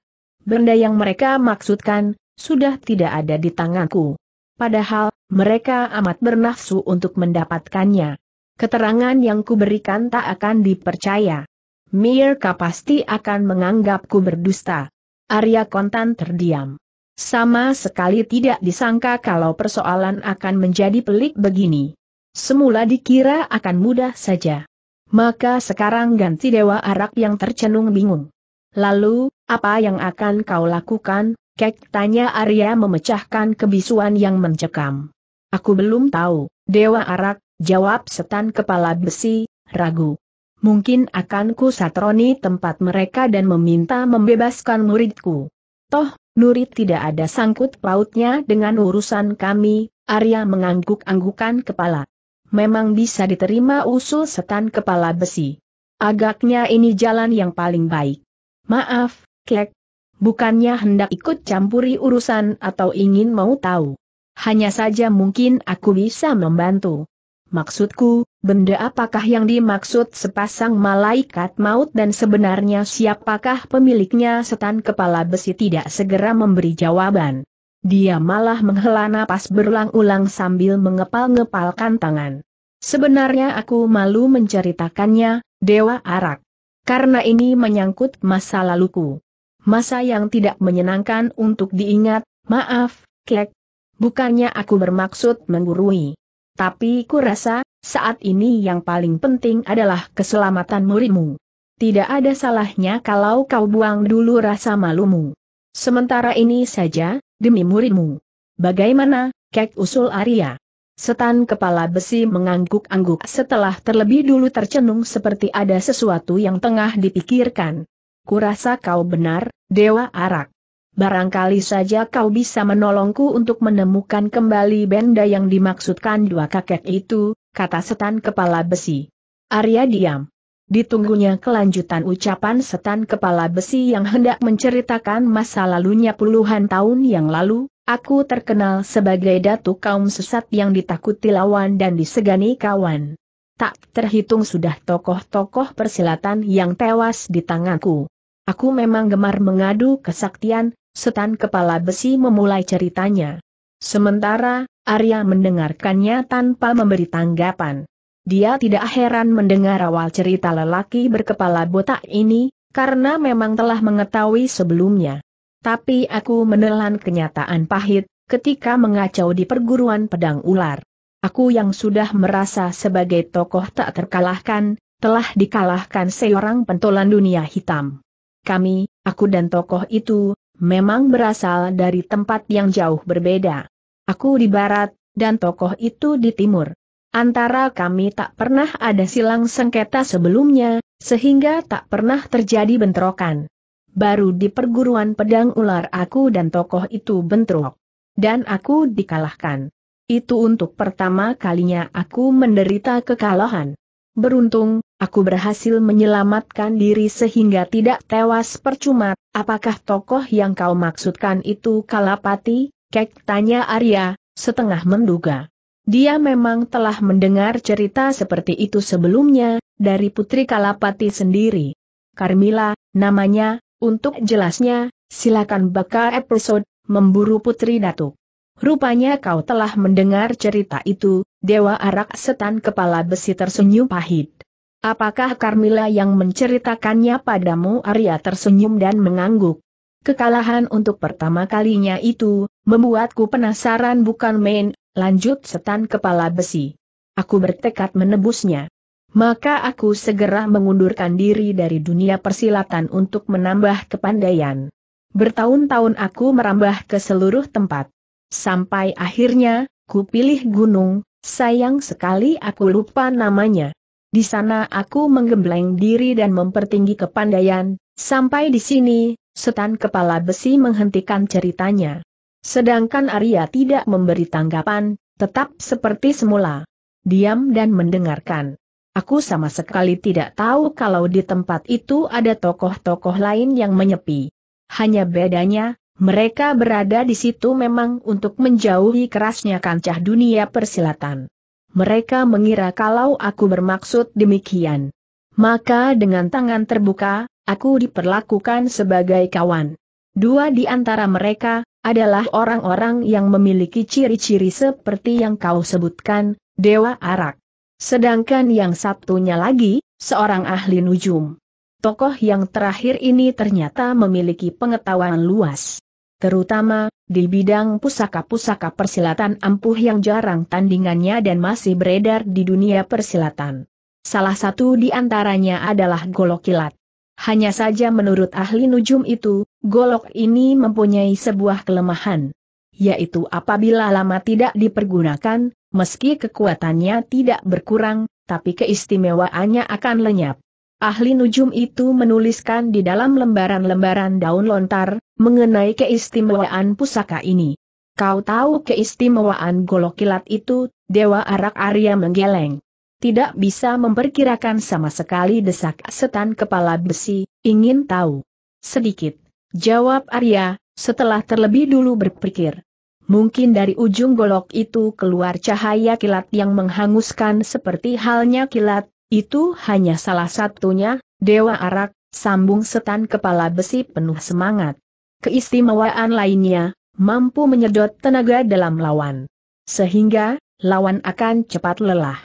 Benda yang mereka maksudkan, sudah tidak ada di tanganku. Padahal, mereka amat bernafsu untuk mendapatkannya. Keterangan yang kuberikan tak akan dipercaya. Mirka pasti akan menganggapku berdusta. Arya Kontan terdiam. Sama sekali tidak disangka kalau persoalan akan menjadi pelik begini. Semula dikira akan mudah saja. Maka sekarang ganti Dewa Arak yang tercenung bingung. Lalu, apa yang akan kau lakukan, Kek tanya Arya memecahkan kebisuan yang mencekam. Aku belum tahu, Dewa Arak, jawab setan kepala besi, ragu. Mungkin akan ku satroni tempat mereka dan meminta membebaskan muridku. Toh, Nuri tidak ada sangkut pautnya dengan urusan kami, Arya mengangguk-anggukan kepala. Memang bisa diterima usul setan kepala besi. Agaknya ini jalan yang paling baik. Maaf, Kek. Bukannya hendak ikut campuri urusan atau ingin mau tahu. Hanya saja mungkin aku bisa membantu. Maksudku, benda apakah yang dimaksud sepasang malaikat maut dan sebenarnya siapakah pemiliknya setan kepala besi tidak segera memberi jawaban. Dia malah menghela napas berulang-ulang sambil mengepal-ngepalkan tangan. Sebenarnya aku malu menceritakannya, Dewa Arak. Karena ini menyangkut masa laluku masa yang tidak menyenangkan untuk diingat, maaf, Kek. Bukannya aku bermaksud menggurui. Tapi rasa saat ini yang paling penting adalah keselamatan muridmu. Tidak ada salahnya kalau kau buang dulu rasa malumu. Sementara ini saja, demi muridmu. Bagaimana, Kek usul Arya? Setan kepala besi mengangguk-angguk setelah terlebih dulu tercenung seperti ada sesuatu yang tengah dipikirkan kurasa kau benar, Dewa Arak. Barangkali saja kau bisa menolongku untuk menemukan kembali benda yang dimaksudkan dua kakek itu, kata setan kepala besi. Arya diam. Ditunggunya kelanjutan ucapan setan kepala besi yang hendak menceritakan masa lalunya puluhan tahun yang lalu, aku terkenal sebagai datu kaum sesat yang ditakuti lawan dan disegani kawan. Tak terhitung sudah tokoh-tokoh persilatan yang tewas di tanganku. Aku memang gemar mengadu kesaktian, setan kepala besi memulai ceritanya. Sementara, Arya mendengarkannya tanpa memberi tanggapan. Dia tidak heran mendengar awal cerita lelaki berkepala botak ini, karena memang telah mengetahui sebelumnya. Tapi aku menelan kenyataan pahit, ketika mengacau di perguruan pedang ular. Aku yang sudah merasa sebagai tokoh tak terkalahkan, telah dikalahkan seorang pentolan dunia hitam kami, aku dan tokoh itu, memang berasal dari tempat yang jauh berbeda. Aku di barat, dan tokoh itu di timur. Antara kami tak pernah ada silang sengketa sebelumnya, sehingga tak pernah terjadi bentrokan. Baru di perguruan pedang ular aku dan tokoh itu bentrok. Dan aku dikalahkan. Itu untuk pertama kalinya aku menderita kekalahan. Beruntung, Aku berhasil menyelamatkan diri sehingga tidak tewas percuma. Apakah tokoh yang kau maksudkan itu Kalapati? Kek tanya Arya, setengah menduga. Dia memang telah mendengar cerita seperti itu sebelumnya, dari Putri Kalapati sendiri. Carmila, namanya, untuk jelasnya, silakan baca episode, memburu Putri Datuk. Rupanya kau telah mendengar cerita itu, Dewa Arak Setan Kepala Besi tersenyum pahit. Apakah Carmila yang menceritakannya padamu Arya tersenyum dan mengangguk. Kekalahan untuk pertama kalinya itu, membuatku penasaran bukan main, lanjut setan kepala besi. Aku bertekad menebusnya. Maka aku segera mengundurkan diri dari dunia persilatan untuk menambah kepandaian. Bertahun-tahun aku merambah ke seluruh tempat. Sampai akhirnya, ku pilih gunung, sayang sekali aku lupa namanya. Di sana aku menggembleng diri dan mempertinggi kepandaian, sampai di sini, setan kepala besi menghentikan ceritanya. Sedangkan Arya tidak memberi tanggapan, tetap seperti semula. Diam dan mendengarkan. Aku sama sekali tidak tahu kalau di tempat itu ada tokoh-tokoh lain yang menyepi. Hanya bedanya, mereka berada di situ memang untuk menjauhi kerasnya kancah dunia persilatan. Mereka mengira kalau aku bermaksud demikian. Maka dengan tangan terbuka, aku diperlakukan sebagai kawan. Dua di antara mereka, adalah orang-orang yang memiliki ciri-ciri seperti yang kau sebutkan, Dewa Arak. Sedangkan yang satunya lagi, seorang ahli nujum. Tokoh yang terakhir ini ternyata memiliki pengetahuan luas terutama di bidang pusaka-pusaka persilatan ampuh yang jarang tandingannya dan masih beredar di dunia persilatan. Salah satu di antaranya adalah golok kilat. Hanya saja menurut ahli nujum itu, golok ini mempunyai sebuah kelemahan. Yaitu apabila lama tidak dipergunakan, meski kekuatannya tidak berkurang, tapi keistimewaannya akan lenyap. Ahli nujum itu menuliskan di dalam lembaran-lembaran daun lontar, mengenai keistimewaan pusaka ini. Kau tahu keistimewaan golok kilat itu, Dewa Arak Arya menggeleng. Tidak bisa memperkirakan sama sekali desak setan kepala besi, ingin tahu. Sedikit, jawab Arya, setelah terlebih dulu berpikir. Mungkin dari ujung golok itu keluar cahaya kilat yang menghanguskan seperti halnya kilat, itu hanya salah satunya, Dewa Arak, sambung setan kepala besi penuh semangat. Keistimewaan lainnya, mampu menyedot tenaga dalam lawan. Sehingga, lawan akan cepat lelah.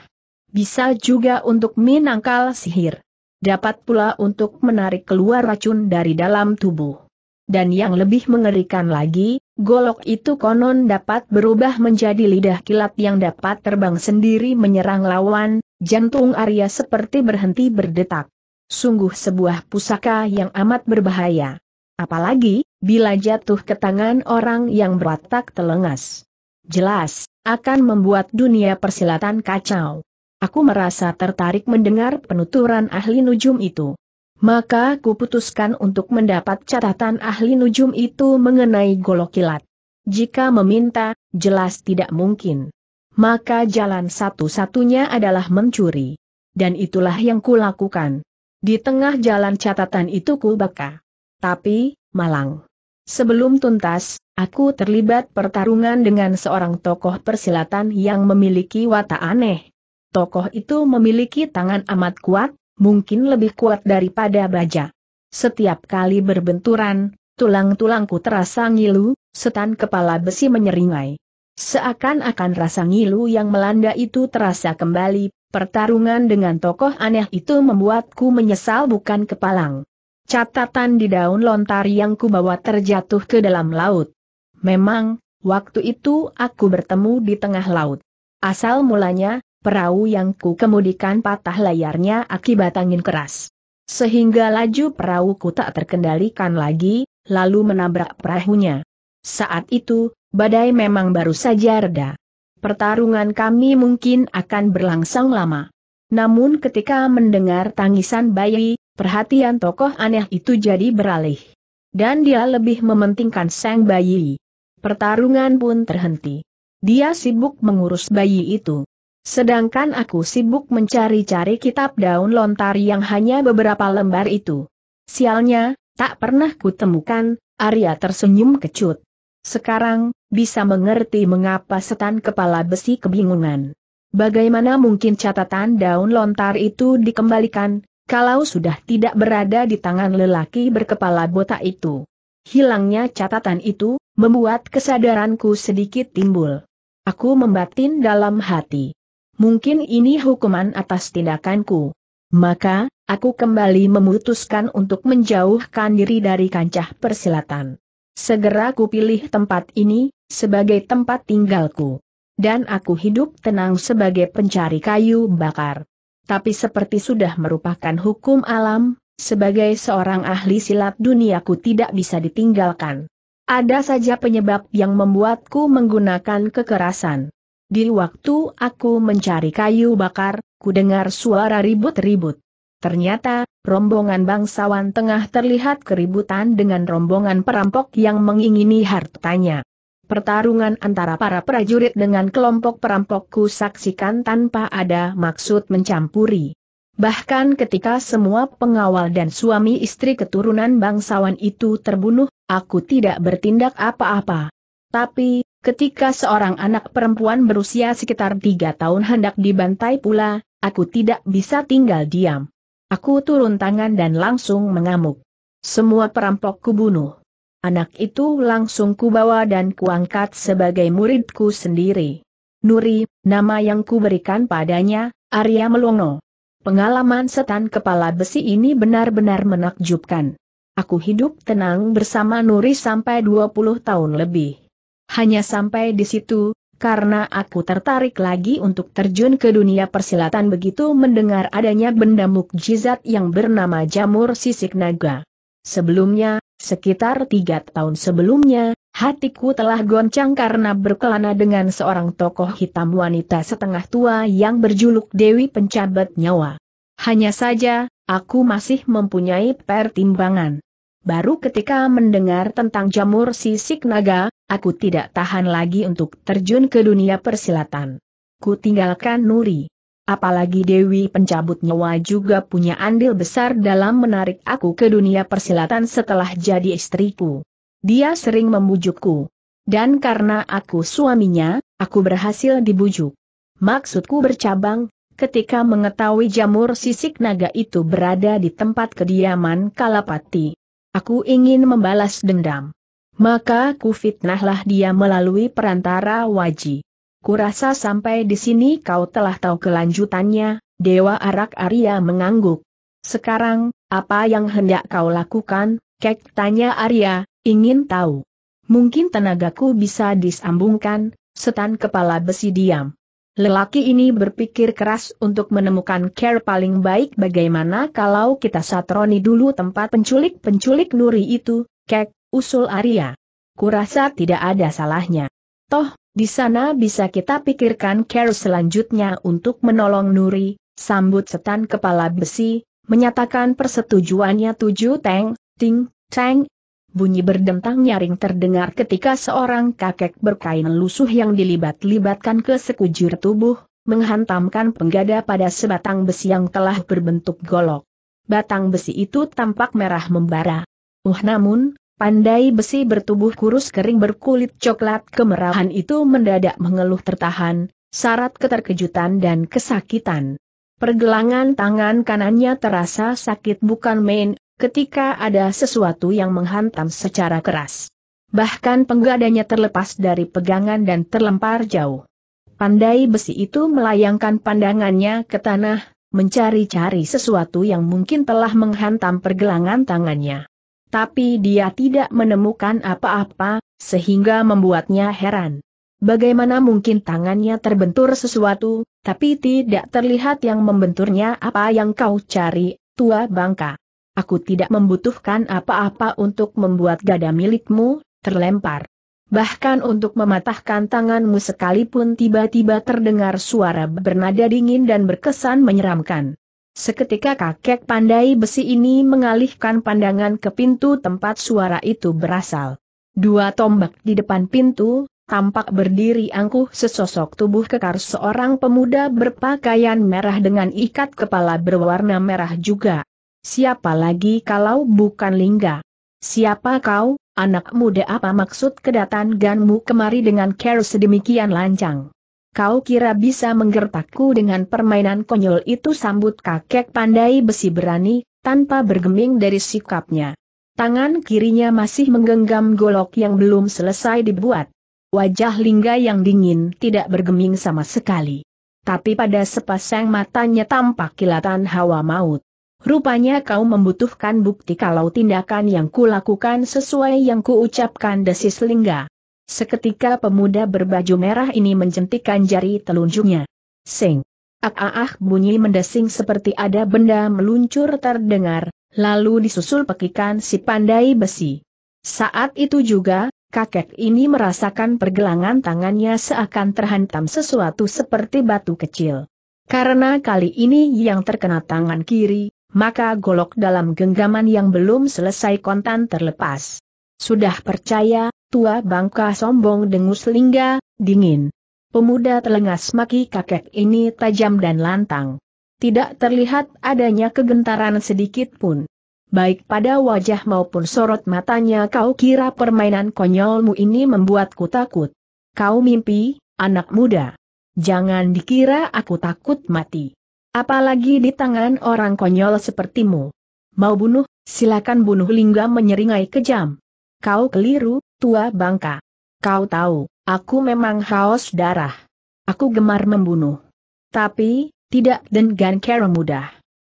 Bisa juga untuk menangkal sihir. Dapat pula untuk menarik keluar racun dari dalam tubuh. Dan yang lebih mengerikan lagi, Golok itu konon dapat berubah menjadi lidah kilat yang dapat terbang sendiri menyerang lawan, jantung Arya seperti berhenti berdetak. Sungguh sebuah pusaka yang amat berbahaya. Apalagi, bila jatuh ke tangan orang yang berwatak telengas. Jelas, akan membuat dunia persilatan kacau. Aku merasa tertarik mendengar penuturan ahli nujum itu maka kuputuskan untuk mendapat catatan ahli nujum itu mengenai golok kilat. Jika meminta, jelas tidak mungkin. Maka jalan satu-satunya adalah mencuri. Dan itulah yang kulakukan. Di tengah jalan catatan itu ku kubaka. Tapi, malang. Sebelum tuntas, aku terlibat pertarungan dengan seorang tokoh persilatan yang memiliki watak aneh. Tokoh itu memiliki tangan amat kuat, mungkin lebih kuat daripada baja. Setiap kali berbenturan, tulang-tulangku terasa ngilu, setan kepala besi menyeringai. Seakan-akan rasa ngilu yang melanda itu terasa kembali, pertarungan dengan tokoh aneh itu membuatku menyesal bukan kepalang. Catatan di daun lontar yang kubawa terjatuh ke dalam laut. Memang, waktu itu aku bertemu di tengah laut. Asal mulanya, perahu yang ku kemudikan patah layarnya akibat angin keras. Sehingga laju perahu ku tak terkendalikan lagi, lalu menabrak perahunya. Saat itu, badai memang baru saja reda. Pertarungan kami mungkin akan berlangsung lama. Namun ketika mendengar tangisan bayi, perhatian tokoh aneh itu jadi beralih. Dan dia lebih mementingkan sang bayi. Pertarungan pun terhenti. Dia sibuk mengurus bayi itu. Sedangkan aku sibuk mencari-cari kitab daun lontar yang hanya beberapa lembar itu. Sialnya, tak pernah kutemukan, Arya tersenyum kecut. Sekarang, bisa mengerti mengapa setan kepala besi kebingungan. Bagaimana mungkin catatan daun lontar itu dikembalikan, kalau sudah tidak berada di tangan lelaki berkepala botak itu? Hilangnya catatan itu, membuat kesadaranku sedikit timbul. Aku membatin dalam hati mungkin ini hukuman atas tindakanku. Maka, aku kembali memutuskan untuk menjauhkan diri dari kancah persilatan. Segera kupilih tempat ini, sebagai tempat tinggalku. Dan aku hidup tenang sebagai pencari kayu bakar. Tapi seperti sudah merupakan hukum alam, sebagai seorang ahli silat duniaku tidak bisa ditinggalkan. Ada saja penyebab yang membuatku menggunakan kekerasan. Di waktu aku mencari kayu bakar, ku dengar suara ribut-ribut. Ternyata, rombongan bangsawan tengah terlihat keributan dengan rombongan perampok yang mengingini hartanya. Pertarungan antara para prajurit dengan kelompok perampokku saksikan tanpa ada maksud mencampuri. Bahkan ketika semua pengawal dan suami istri keturunan bangsawan itu terbunuh, aku tidak bertindak apa-apa. Tapi, Ketika seorang anak perempuan berusia sekitar tiga tahun hendak dibantai pula, aku tidak bisa tinggal diam. Aku turun tangan dan langsung mengamuk. Semua perampok kubunuh. Anak itu langsung kubawa dan kuangkat sebagai muridku sendiri. Nuri, nama yang kuberikan padanya, Arya Melongo. Pengalaman setan kepala besi ini benar-benar menakjubkan. Aku hidup tenang bersama Nuri sampai 20 tahun lebih. Hanya sampai di situ, karena aku tertarik lagi untuk terjun ke dunia persilatan begitu mendengar adanya benda mukjizat yang bernama jamur sisik naga. Sebelumnya, sekitar tiga tahun sebelumnya, hatiku telah goncang karena berkelana dengan seorang tokoh hitam wanita setengah tua yang berjuluk Dewi Pencabat Nyawa. Hanya saja, aku masih mempunyai pertimbangan. Baru ketika mendengar tentang jamur sisik naga, aku tidak tahan lagi untuk terjun ke dunia persilatan. Ku tinggalkan Nuri. Apalagi Dewi pencabut nyawa juga punya andil besar dalam menarik aku ke dunia persilatan setelah jadi istriku. Dia sering membujukku. Dan karena aku suaminya, aku berhasil dibujuk. Maksudku bercabang, ketika mengetahui jamur sisik naga itu berada di tempat kediaman Kalapati. Aku ingin membalas dendam. Maka ku fitnahlah dia melalui perantara waji. Kurasa sampai di sini kau telah tahu kelanjutannya, Dewa Arak Arya mengangguk. Sekarang, apa yang hendak kau lakukan, Kek tanya Arya, ingin tahu. Mungkin tenagaku bisa disambungkan, setan kepala besi diam. Lelaki ini berpikir keras untuk menemukan care paling baik bagaimana kalau kita satroni dulu tempat penculik-penculik nuri itu, kek, usul Arya. Kurasa tidak ada salahnya. Toh, di sana bisa kita pikirkan care selanjutnya untuk menolong nuri, sambut setan kepala besi, menyatakan persetujuannya tujuh teng, ting, teng, bunyi berdentang nyaring terdengar ketika seorang kakek berkain lusuh yang dilibat-libatkan ke sekujur tubuh, menghantamkan penggada pada sebatang besi yang telah berbentuk golok. Batang besi itu tampak merah membara. Uh namun, pandai besi bertubuh kurus kering berkulit coklat kemerahan itu mendadak mengeluh tertahan, syarat keterkejutan dan kesakitan. Pergelangan tangan kanannya terasa sakit bukan main, ketika ada sesuatu yang menghantam secara keras. Bahkan penggadanya terlepas dari pegangan dan terlempar jauh. Pandai besi itu melayangkan pandangannya ke tanah, mencari-cari sesuatu yang mungkin telah menghantam pergelangan tangannya. Tapi dia tidak menemukan apa-apa, sehingga membuatnya heran. Bagaimana mungkin tangannya terbentur sesuatu, tapi tidak terlihat yang membenturnya apa yang kau cari, tua bangka. Aku tidak membutuhkan apa-apa untuk membuat gada milikmu terlempar. Bahkan untuk mematahkan tanganmu sekalipun tiba-tiba terdengar suara bernada dingin dan berkesan menyeramkan. Seketika kakek pandai besi ini mengalihkan pandangan ke pintu tempat suara itu berasal. Dua tombak di depan pintu, tampak berdiri angkuh sesosok tubuh kekar seorang pemuda berpakaian merah dengan ikat kepala berwarna merah juga. Siapa lagi kalau bukan Lingga? Siapa kau, anak muda apa maksud kedatanganmu kemari dengan care sedemikian lancang? Kau kira bisa menggertakku dengan permainan konyol itu sambut kakek pandai besi berani, tanpa bergeming dari sikapnya. Tangan kirinya masih menggenggam golok yang belum selesai dibuat. Wajah Lingga yang dingin tidak bergeming sama sekali. Tapi pada sepasang matanya tampak kilatan hawa maut. Rupanya kau membutuhkan bukti kalau tindakan yang kulakukan sesuai yang kuucapkan desis lingga. Seketika pemuda berbaju merah ini menjentikan jari telunjuknya. Sing. Ak ah, ah, ah bunyi mendesing seperti ada benda meluncur terdengar, lalu disusul pekikan si pandai besi. Saat itu juga, kakek ini merasakan pergelangan tangannya seakan terhantam sesuatu seperti batu kecil. Karena kali ini yang terkena tangan kiri, maka golok dalam genggaman yang belum selesai kontan terlepas. Sudah percaya, tua bangka sombong dengus lingga, dingin. Pemuda telengas maki kakek ini tajam dan lantang. Tidak terlihat adanya kegentaran sedikit pun. Baik pada wajah maupun sorot matanya kau kira permainan konyolmu ini membuatku takut. Kau mimpi, anak muda. Jangan dikira aku takut mati. Apalagi di tangan orang konyol sepertimu. Mau bunuh, silakan bunuh Lingga menyeringai kejam. Kau keliru, tua bangka. Kau tahu, aku memang haus darah. Aku gemar membunuh. Tapi, tidak dengan cara mudah.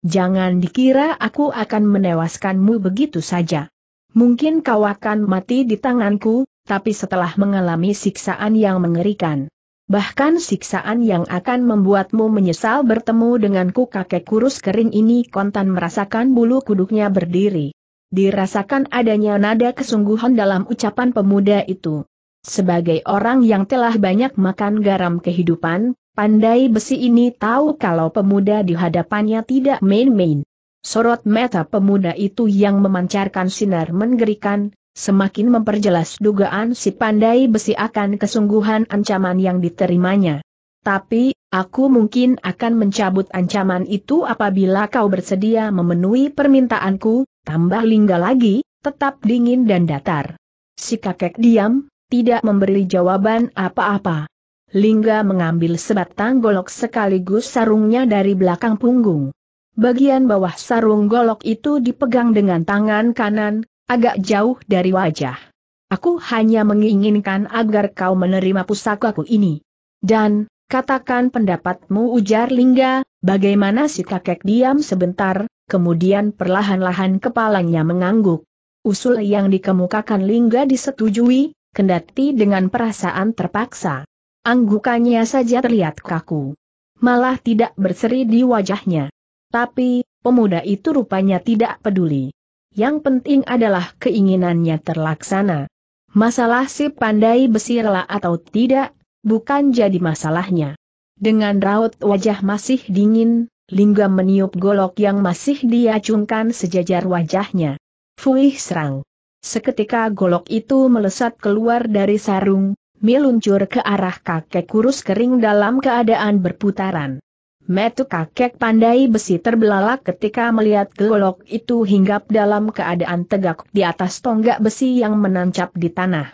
Jangan dikira aku akan menewaskanmu begitu saja. Mungkin kau akan mati di tanganku, tapi setelah mengalami siksaan yang mengerikan, Bahkan siksaan yang akan membuatmu menyesal bertemu denganku kakek kurus kering ini kontan merasakan bulu kuduknya berdiri. Dirasakan adanya nada kesungguhan dalam ucapan pemuda itu. Sebagai orang yang telah banyak makan garam kehidupan, pandai besi ini tahu kalau pemuda di hadapannya tidak main-main. Sorot mata pemuda itu yang memancarkan sinar mengerikan, semakin memperjelas dugaan si pandai besi akan kesungguhan ancaman yang diterimanya. Tapi, aku mungkin akan mencabut ancaman itu apabila kau bersedia memenuhi permintaanku, tambah lingga lagi, tetap dingin dan datar. Si kakek diam, tidak memberi jawaban apa-apa. Lingga mengambil sebatang golok sekaligus sarungnya dari belakang punggung. Bagian bawah sarung golok itu dipegang dengan tangan kanan, agak jauh dari wajah. Aku hanya menginginkan agar kau menerima pusakaku ini. Dan, katakan pendapatmu ujar Lingga, bagaimana si kakek diam sebentar, kemudian perlahan-lahan kepalanya mengangguk. Usul yang dikemukakan Lingga disetujui, kendati dengan perasaan terpaksa. Anggukannya saja terlihat kaku. Malah tidak berseri di wajahnya. Tapi, pemuda itu rupanya tidak peduli yang penting adalah keinginannya terlaksana. Masalah si pandai besi rela atau tidak, bukan jadi masalahnya. Dengan raut wajah masih dingin, Lingga meniup golok yang masih diacungkan sejajar wajahnya. Fuih serang. Seketika golok itu melesat keluar dari sarung, meluncur ke arah kakek kurus kering dalam keadaan berputaran. Metu kakek pandai besi terbelalak ketika melihat golok itu hinggap dalam keadaan tegak di atas tonggak besi yang menancap di tanah.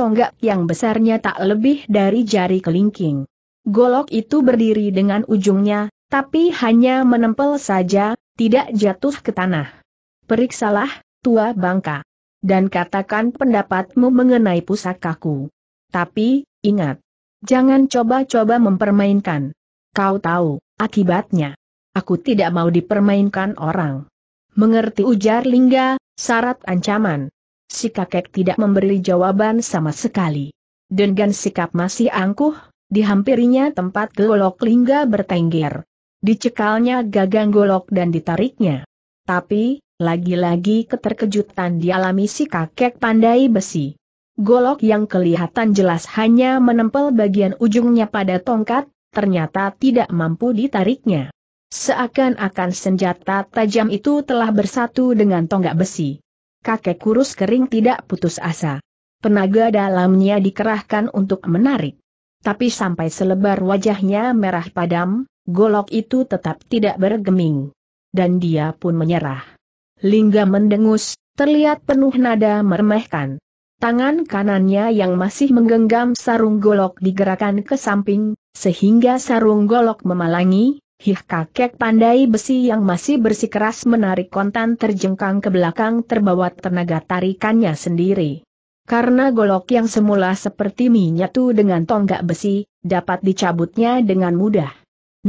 Tonggak yang besarnya tak lebih dari jari kelingking. Golok itu berdiri dengan ujungnya, tapi hanya menempel saja, tidak jatuh ke tanah. Periksalah, tua bangka. Dan katakan pendapatmu mengenai pusakaku. Tapi, ingat. Jangan coba-coba mempermainkan. Kau tahu. Akibatnya, aku tidak mau dipermainkan orang. Mengerti ujar Lingga, syarat ancaman. Si kakek tidak memberi jawaban sama sekali. Dengan sikap masih angkuh, dihampirinya tempat golok Lingga bertengger. Dicekalnya gagang golok dan ditariknya. Tapi, lagi-lagi keterkejutan dialami si kakek pandai besi. Golok yang kelihatan jelas hanya menempel bagian ujungnya pada tongkat, ternyata tidak mampu ditariknya. Seakan-akan senjata tajam itu telah bersatu dengan tonggak besi. Kakek kurus kering tidak putus asa. Penaga dalamnya dikerahkan untuk menarik. Tapi sampai selebar wajahnya merah padam, golok itu tetap tidak bergeming. Dan dia pun menyerah. Lingga mendengus, terlihat penuh nada meremehkan. Tangan kanannya yang masih menggenggam sarung golok digerakkan ke samping, sehingga sarung golok memalangi, hih kakek pandai besi yang masih bersikeras menarik kontan terjengkang ke belakang terbawa tenaga tarikannya sendiri. Karena golok yang semula seperti menyatu dengan tonggak besi, dapat dicabutnya dengan mudah.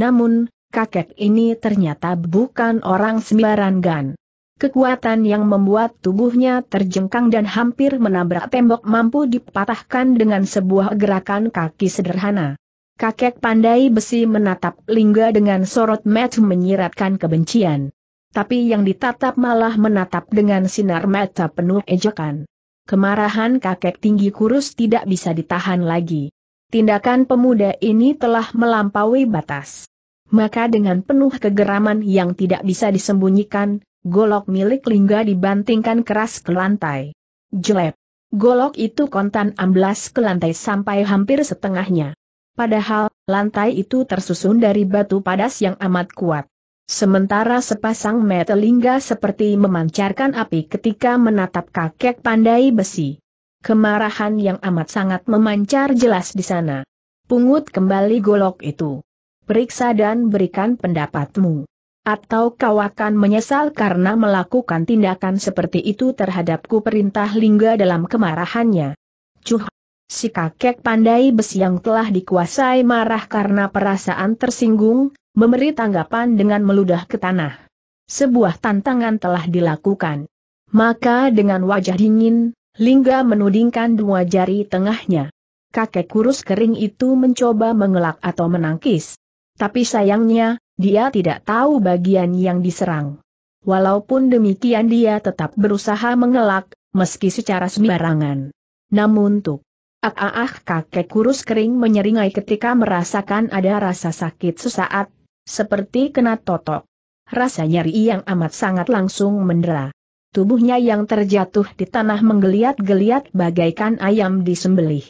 Namun, kakek ini ternyata bukan orang sembarangan. Kekuatan yang membuat tubuhnya terjengkang dan hampir menabrak tembok mampu dipatahkan dengan sebuah gerakan kaki sederhana. Kakek pandai besi menatap Lingga dengan sorot mata menyiratkan kebencian. Tapi yang ditatap malah menatap dengan sinar mata penuh ejekan. Kemarahan kakek tinggi kurus tidak bisa ditahan lagi. Tindakan pemuda ini telah melampaui batas. Maka dengan penuh kegeraman yang tidak bisa disembunyikan, golok milik Lingga dibantingkan keras ke lantai. Jelep. Golok itu kontan amblas ke lantai sampai hampir setengahnya. Padahal, lantai itu tersusun dari batu padas yang amat kuat. Sementara sepasang metelingga seperti memancarkan api ketika menatap kakek pandai besi. Kemarahan yang amat sangat memancar jelas di sana. Pungut kembali golok itu. Periksa dan berikan pendapatmu. Atau kau akan menyesal karena melakukan tindakan seperti itu terhadapku perintah Lingga dalam kemarahannya. Cuh Si kakek pandai besi yang telah dikuasai marah karena perasaan tersinggung, memberi tanggapan dengan meludah ke tanah. Sebuah tantangan telah dilakukan. Maka dengan wajah dingin, Lingga menudingkan dua jari tengahnya. Kakek kurus kering itu mencoba mengelak atau menangkis. Tapi sayangnya, dia tidak tahu bagian yang diserang. Walaupun demikian dia tetap berusaha mengelak, meski secara sembarangan. Namun untuk Ah, ah, kakek kurus kering menyeringai ketika merasakan ada rasa sakit sesaat, seperti kena totok. Rasa nyeri yang amat sangat langsung mendera. Tubuhnya yang terjatuh di tanah menggeliat-geliat bagaikan ayam disembelih.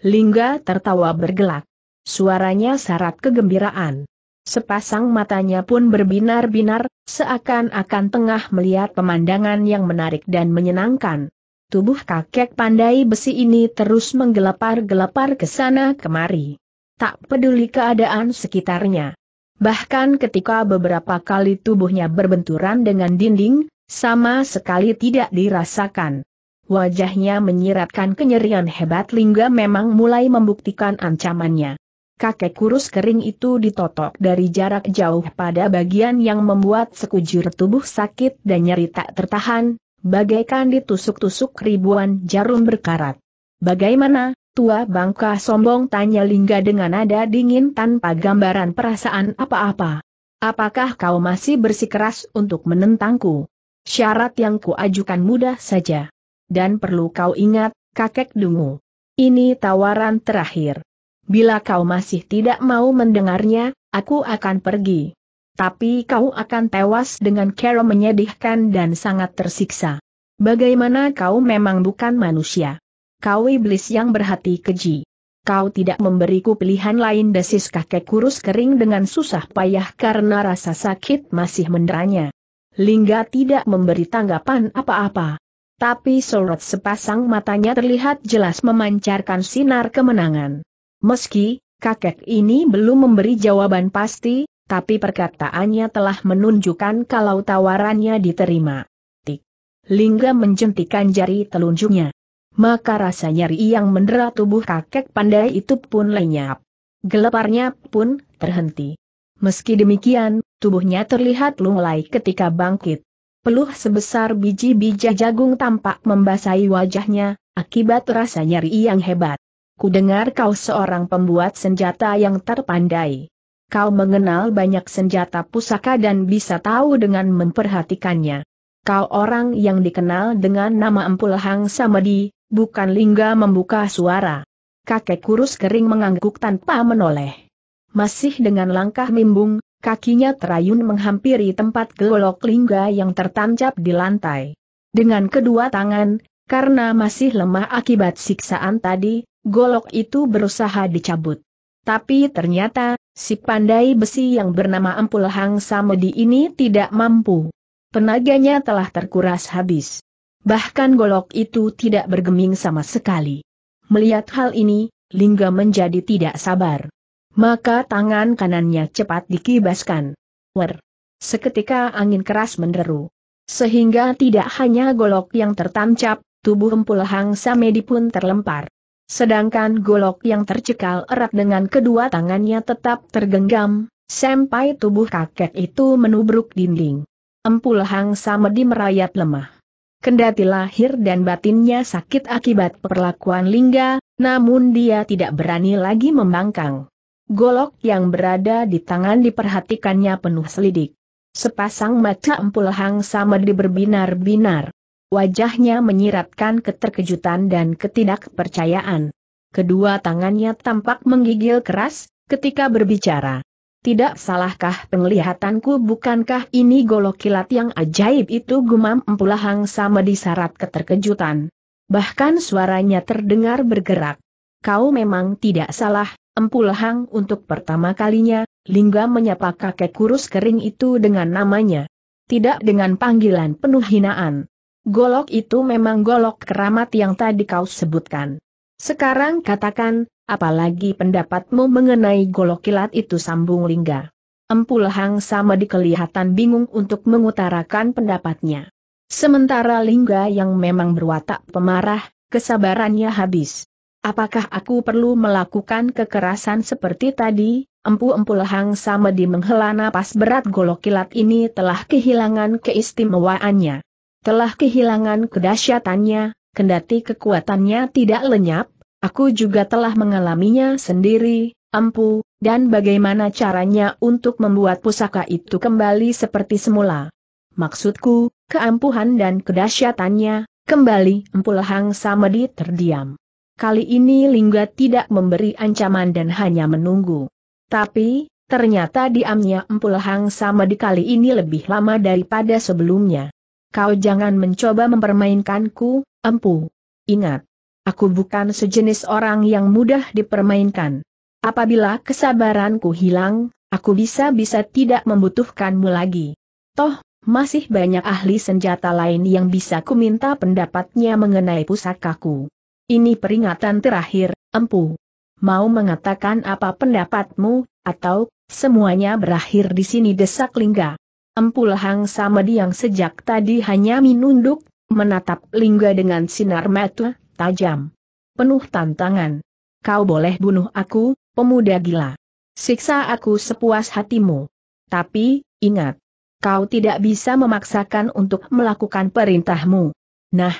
Lingga tertawa bergelak. Suaranya syarat kegembiraan. Sepasang matanya pun berbinar-binar, seakan-akan tengah melihat pemandangan yang menarik dan menyenangkan. Tubuh kakek pandai besi ini terus menggelepar-gelepar ke sana kemari. Tak peduli keadaan sekitarnya. Bahkan ketika beberapa kali tubuhnya berbenturan dengan dinding, sama sekali tidak dirasakan. Wajahnya menyiratkan kenyerian hebat lingga memang mulai membuktikan ancamannya. Kakek kurus kering itu ditotok dari jarak jauh pada bagian yang membuat sekujur tubuh sakit dan nyeri tak tertahan, bagaikan ditusuk-tusuk ribuan jarum berkarat. Bagaimana, tua bangka sombong tanya Lingga dengan nada dingin tanpa gambaran perasaan apa-apa. Apakah kau masih bersikeras untuk menentangku? Syarat yang kuajukan mudah saja. Dan perlu kau ingat, kakek dungu. Ini tawaran terakhir. Bila kau masih tidak mau mendengarnya, aku akan pergi tapi kau akan tewas dengan cara menyedihkan dan sangat tersiksa. Bagaimana kau memang bukan manusia? Kau iblis yang berhati keji. Kau tidak memberiku pilihan lain desis kakek kurus kering dengan susah payah karena rasa sakit masih menderanya. Lingga tidak memberi tanggapan apa-apa. Tapi sorot sepasang matanya terlihat jelas memancarkan sinar kemenangan. Meski, kakek ini belum memberi jawaban pasti, tapi perkataannya telah menunjukkan kalau tawarannya diterima. Tik. Lingga menjentikan jari telunjuknya. Maka rasa nyeri yang mendera tubuh kakek pandai itu pun lenyap. Geleparnya pun terhenti. Meski demikian, tubuhnya terlihat lunglai ketika bangkit. Peluh sebesar biji biji jagung tampak membasahi wajahnya, akibat rasa nyeri yang hebat. Kudengar kau seorang pembuat senjata yang terpandai kau mengenal banyak senjata pusaka dan bisa tahu dengan memperhatikannya. Kau orang yang dikenal dengan nama Empul Hang Samedi, bukan Lingga membuka suara. Kakek kurus kering mengangguk tanpa menoleh. Masih dengan langkah mimbung, kakinya terayun menghampiri tempat golok Lingga yang tertancap di lantai. Dengan kedua tangan, karena masih lemah akibat siksaan tadi, golok itu berusaha dicabut. Tapi ternyata, Si pandai besi yang bernama Ampul Hang Samedi ini tidak mampu. Tenaganya telah terkuras habis. Bahkan golok itu tidak bergeming sama sekali. Melihat hal ini, Lingga menjadi tidak sabar. Maka tangan kanannya cepat dikibaskan. Wer! Seketika angin keras menderu. Sehingga tidak hanya golok yang tertancap, tubuh Empul Hang Samedi pun terlempar. Sedangkan golok yang tercekal erat dengan kedua tangannya tetap tergenggam, sampai tubuh kakek itu menubruk dinding. Empul Hang Samedi merayap lemah. Kendati lahir dan batinnya sakit akibat perlakuan Lingga, namun dia tidak berani lagi membangkang. Golok yang berada di tangan diperhatikannya penuh selidik. Sepasang mata Empul Hang Samedi berbinar-binar. Wajahnya menyiratkan keterkejutan dan ketidakpercayaan. Kedua tangannya tampak menggigil keras ketika berbicara. Tidak salahkah penglihatanku bukankah ini golok kilat yang ajaib itu gumam empulahang sama disarat keterkejutan. Bahkan suaranya terdengar bergerak. Kau memang tidak salah, empulahang untuk pertama kalinya, Lingga menyapa kakek kurus kering itu dengan namanya. Tidak dengan panggilan penuh hinaan. Golok itu memang golok keramat yang tadi kau sebutkan. Sekarang katakan, apalagi pendapatmu mengenai golok kilat itu sambung lingga. Empu Lehang sama dikelihatan bingung untuk mengutarakan pendapatnya. Sementara Lingga yang memang berwatak pemarah, kesabarannya habis. Apakah aku perlu melakukan kekerasan seperti tadi? Empu-empu Lehang Samedi menghela napas berat golok kilat ini telah kehilangan keistimewaannya. Telah kehilangan kedahsyatannya, kendati kekuatannya tidak lenyap, aku juga telah mengalaminya sendiri, ampuh, dan bagaimana caranya untuk membuat pusaka itu kembali seperti semula. Maksudku, keampuhan dan kedahsyatannya, kembali Empul Hang Samedi terdiam. Kali ini Lingga tidak memberi ancaman dan hanya menunggu. Tapi, ternyata diamnya Empul sama di kali ini lebih lama daripada sebelumnya. Kau jangan mencoba mempermainkanku, empu. Ingat, aku bukan sejenis orang yang mudah dipermainkan. Apabila kesabaranku hilang, aku bisa-bisa tidak membutuhkanmu lagi. Toh, masih banyak ahli senjata lain yang bisa kuminta pendapatnya mengenai pusakaku. Ini peringatan terakhir, empu. Mau mengatakan apa pendapatmu, atau, semuanya berakhir di sini desak lingga. Empulhang sama Samadi yang sejak tadi hanya menunduk, menatap Lingga dengan sinar mata tajam. Penuh tantangan. Kau boleh bunuh aku, pemuda gila. Siksa aku sepuas hatimu. Tapi, ingat. Kau tidak bisa memaksakan untuk melakukan perintahmu. Nah,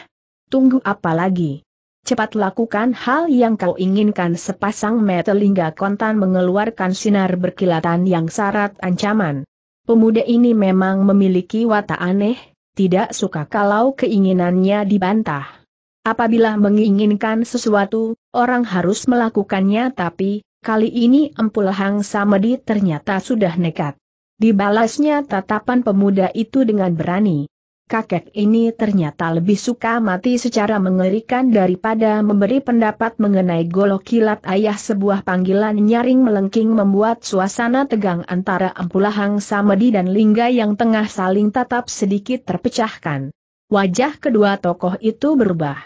tunggu apa lagi? Cepat lakukan hal yang kau inginkan sepasang metelingga kontan mengeluarkan sinar berkilatan yang syarat ancaman. Pemuda ini memang memiliki watak aneh, tidak suka kalau keinginannya dibantah. Apabila menginginkan sesuatu, orang harus melakukannya tapi, kali ini Empul Hang Samedi ternyata sudah nekat. Dibalasnya tatapan pemuda itu dengan berani kakek ini ternyata lebih suka mati secara mengerikan daripada memberi pendapat mengenai golok kilat ayah sebuah panggilan nyaring melengking membuat suasana tegang antara Ampulahang Samedi dan Lingga yang tengah saling tatap sedikit terpecahkan. Wajah kedua tokoh itu berubah.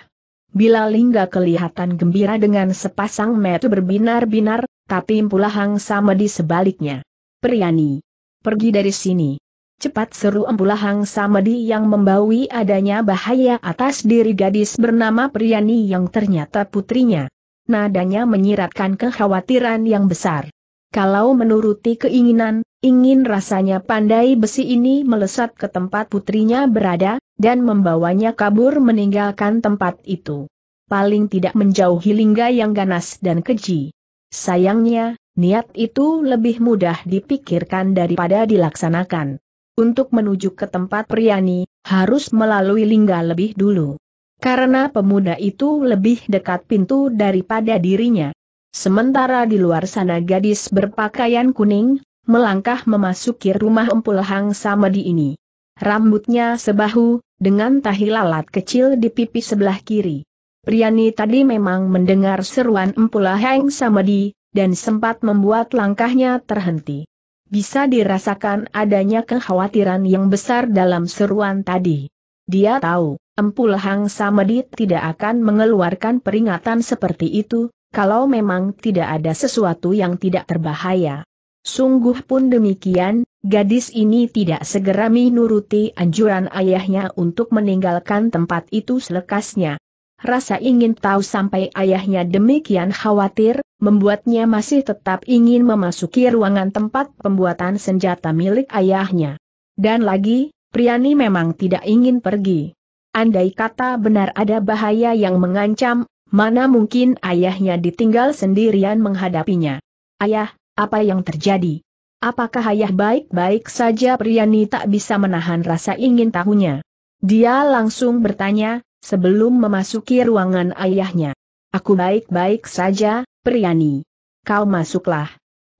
Bila Lingga kelihatan gembira dengan sepasang mata berbinar-binar, tapi Ampulahang Samedi sebaliknya. Priani. Pergi dari sini. Cepat seru Embulahang Samadi yang membawi adanya bahaya atas diri gadis bernama Priyani yang ternyata putrinya. Nadanya menyiratkan kekhawatiran yang besar. Kalau menuruti keinginan, ingin rasanya pandai besi ini melesat ke tempat putrinya berada, dan membawanya kabur meninggalkan tempat itu. Paling tidak menjauhi lingga yang ganas dan keji. Sayangnya, niat itu lebih mudah dipikirkan daripada dilaksanakan. Untuk menuju ke tempat Priani, harus melalui Lingga lebih dulu. Karena pemuda itu lebih dekat pintu daripada dirinya. Sementara di luar sana gadis berpakaian kuning, melangkah memasuki rumah Empul Hang Samadi ini. Rambutnya sebahu, dengan tahi lalat kecil di pipi sebelah kiri. Priani tadi memang mendengar seruan Empul Hang Samadi, dan sempat membuat langkahnya terhenti. Bisa dirasakan adanya kekhawatiran yang besar dalam seruan tadi. Dia tahu, Empul Hang Samedi tidak akan mengeluarkan peringatan seperti itu, kalau memang tidak ada sesuatu yang tidak terbahaya. Sungguh pun demikian, gadis ini tidak segera menuruti anjuran ayahnya untuk meninggalkan tempat itu selekasnya rasa ingin tahu sampai ayahnya demikian khawatir, membuatnya masih tetap ingin memasuki ruangan tempat pembuatan senjata milik ayahnya. Dan lagi, Priani memang tidak ingin pergi. Andai kata benar ada bahaya yang mengancam, mana mungkin ayahnya ditinggal sendirian menghadapinya. Ayah, apa yang terjadi? Apakah ayah baik-baik saja Priani tak bisa menahan rasa ingin tahunya? Dia langsung bertanya, sebelum memasuki ruangan ayahnya. Aku baik-baik saja, Priyani. Kau masuklah.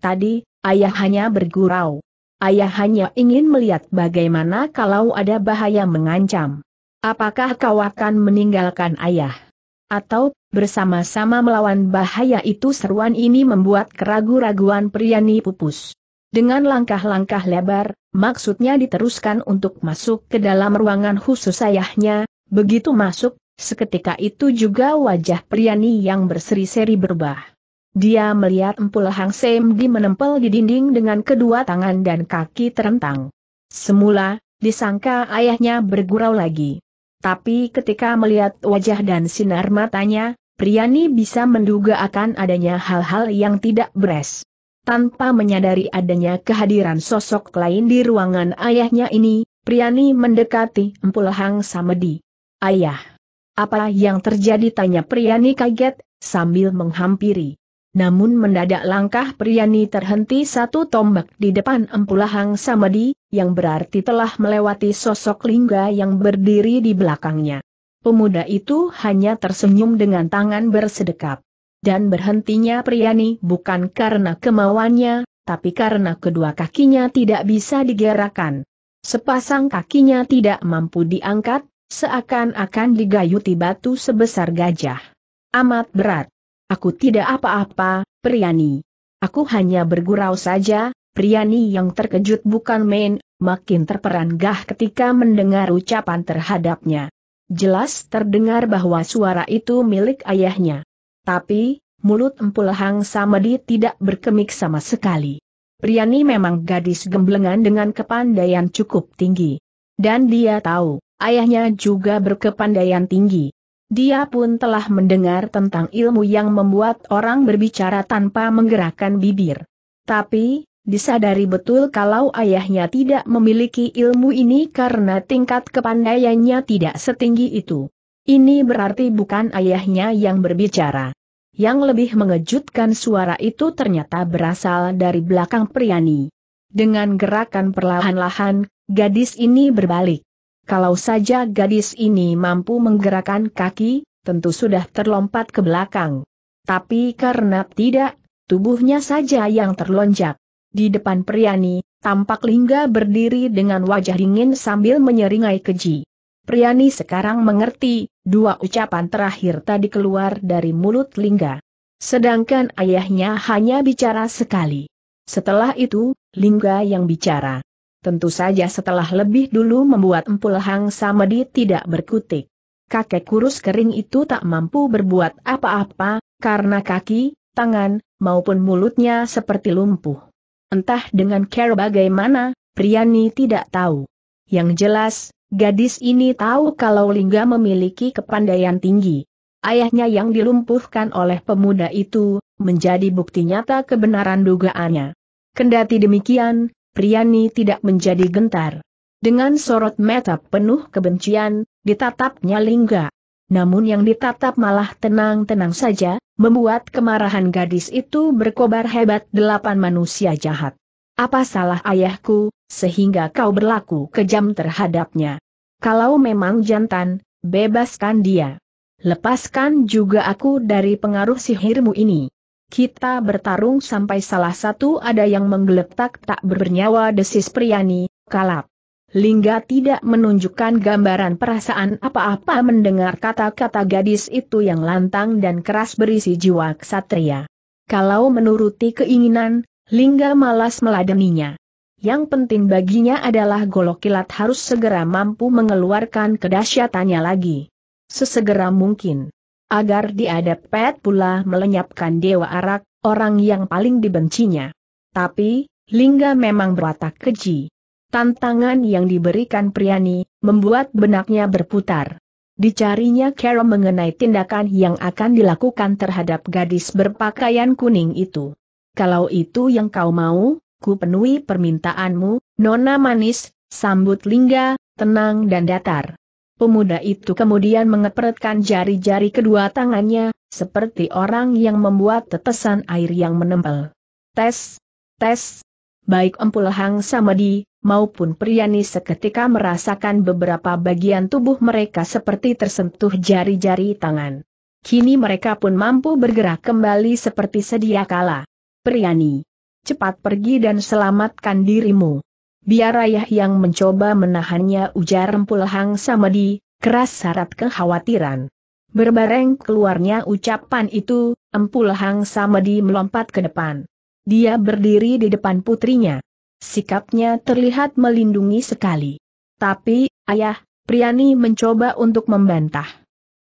Tadi, ayah hanya bergurau. Ayah hanya ingin melihat bagaimana kalau ada bahaya mengancam. Apakah kau akan meninggalkan ayah? Atau, bersama-sama melawan bahaya itu seruan ini membuat keragu-raguan Priani pupus. Dengan langkah-langkah lebar, maksudnya diteruskan untuk masuk ke dalam ruangan khusus ayahnya, Begitu masuk, seketika itu juga wajah Priani yang berseri-seri berubah. Dia melihat Hang Sem di menempel di dinding dengan kedua tangan dan kaki terentang. Semula, disangka ayahnya bergurau lagi. Tapi ketika melihat wajah dan sinar matanya, Priani bisa menduga akan adanya hal-hal yang tidak beres. Tanpa menyadari adanya kehadiran sosok lain di ruangan ayahnya ini, Priani mendekati Empu Lahang Samedi. Ayah. Apa yang terjadi tanya Priyani kaget, sambil menghampiri. Namun mendadak langkah Priyani terhenti satu tombak di depan Empulahang Samadi, yang berarti telah melewati sosok lingga yang berdiri di belakangnya. Pemuda itu hanya tersenyum dengan tangan bersedekap. Dan berhentinya Priyani bukan karena kemauannya, tapi karena kedua kakinya tidak bisa digerakkan. Sepasang kakinya tidak mampu diangkat, Seakan-akan digayuti batu sebesar gajah. Amat berat. Aku tidak apa-apa, Priani. Aku hanya bergurau saja, Priani yang terkejut bukan main, makin terperanggah ketika mendengar ucapan terhadapnya. Jelas terdengar bahwa suara itu milik ayahnya. Tapi, mulut Empul Hang Samadi tidak berkemik sama sekali. Priani memang gadis gemblengan dengan kepandaian cukup tinggi. Dan dia tahu, ayahnya juga berkepandaian tinggi. Dia pun telah mendengar tentang ilmu yang membuat orang berbicara tanpa menggerakkan bibir. Tapi, disadari betul kalau ayahnya tidak memiliki ilmu ini karena tingkat kepandaiannya tidak setinggi itu. Ini berarti bukan ayahnya yang berbicara. Yang lebih mengejutkan suara itu ternyata berasal dari belakang Priani. Dengan gerakan perlahan-lahan, gadis ini berbalik. Kalau saja gadis ini mampu menggerakkan kaki, tentu sudah terlompat ke belakang. Tapi karena tidak, tubuhnya saja yang terlonjak. Di depan Priani, tampak Lingga berdiri dengan wajah dingin sambil menyeringai keji. Priani sekarang mengerti, dua ucapan terakhir tadi keluar dari mulut Lingga. Sedangkan ayahnya hanya bicara sekali. Setelah itu, Lingga yang bicara. Tentu saja setelah lebih dulu membuat Empul Hang Samedi tidak berkutik. Kakek kurus kering itu tak mampu berbuat apa-apa, karena kaki, tangan, maupun mulutnya seperti lumpuh. Entah dengan care bagaimana, Priani tidak tahu. Yang jelas, gadis ini tahu kalau Lingga memiliki kepandaian tinggi. Ayahnya yang dilumpuhkan oleh pemuda itu, menjadi bukti nyata kebenaran dugaannya. Kendati demikian, Priani tidak menjadi gentar. Dengan sorot mata penuh kebencian, ditatapnya Lingga. Namun yang ditatap malah tenang-tenang saja, membuat kemarahan gadis itu berkobar hebat delapan manusia jahat. Apa salah ayahku, sehingga kau berlaku kejam terhadapnya? Kalau memang jantan, bebaskan dia. Lepaskan juga aku dari pengaruh sihirmu ini. Kita bertarung sampai salah satu ada yang menggeletak tak bernyawa desis Priani, kalap. Lingga tidak menunjukkan gambaran perasaan apa-apa mendengar kata-kata gadis itu yang lantang dan keras berisi jiwa ksatria. Kalau menuruti keinginan, Lingga malas meladeninya. Yang penting baginya adalah golok kilat harus segera mampu mengeluarkan kedahsyatannya lagi. Sesegera mungkin agar dia dapat pula melenyapkan Dewa Arak, orang yang paling dibencinya. Tapi, Lingga memang berwatak keji. Tantangan yang diberikan Priani, membuat benaknya berputar. Dicarinya Kero mengenai tindakan yang akan dilakukan terhadap gadis berpakaian kuning itu. Kalau itu yang kau mau, ku penuhi permintaanmu, Nona Manis, sambut Lingga, tenang dan datar. Pemuda itu kemudian mengepretkan jari-jari kedua tangannya, seperti orang yang membuat tetesan air yang menempel. Tes, tes, baik Empul Hang Samadi, maupun Priani seketika merasakan beberapa bagian tubuh mereka seperti tersentuh jari-jari tangan. Kini mereka pun mampu bergerak kembali seperti sedia kala. Priani, cepat pergi dan selamatkan dirimu biar ayah yang mencoba menahannya ujar Empul Hang Samadi, keras syarat kekhawatiran. Berbareng keluarnya ucapan itu, Empul Hang Samadi melompat ke depan. Dia berdiri di depan putrinya. Sikapnya terlihat melindungi sekali. Tapi, ayah, Priani mencoba untuk membantah.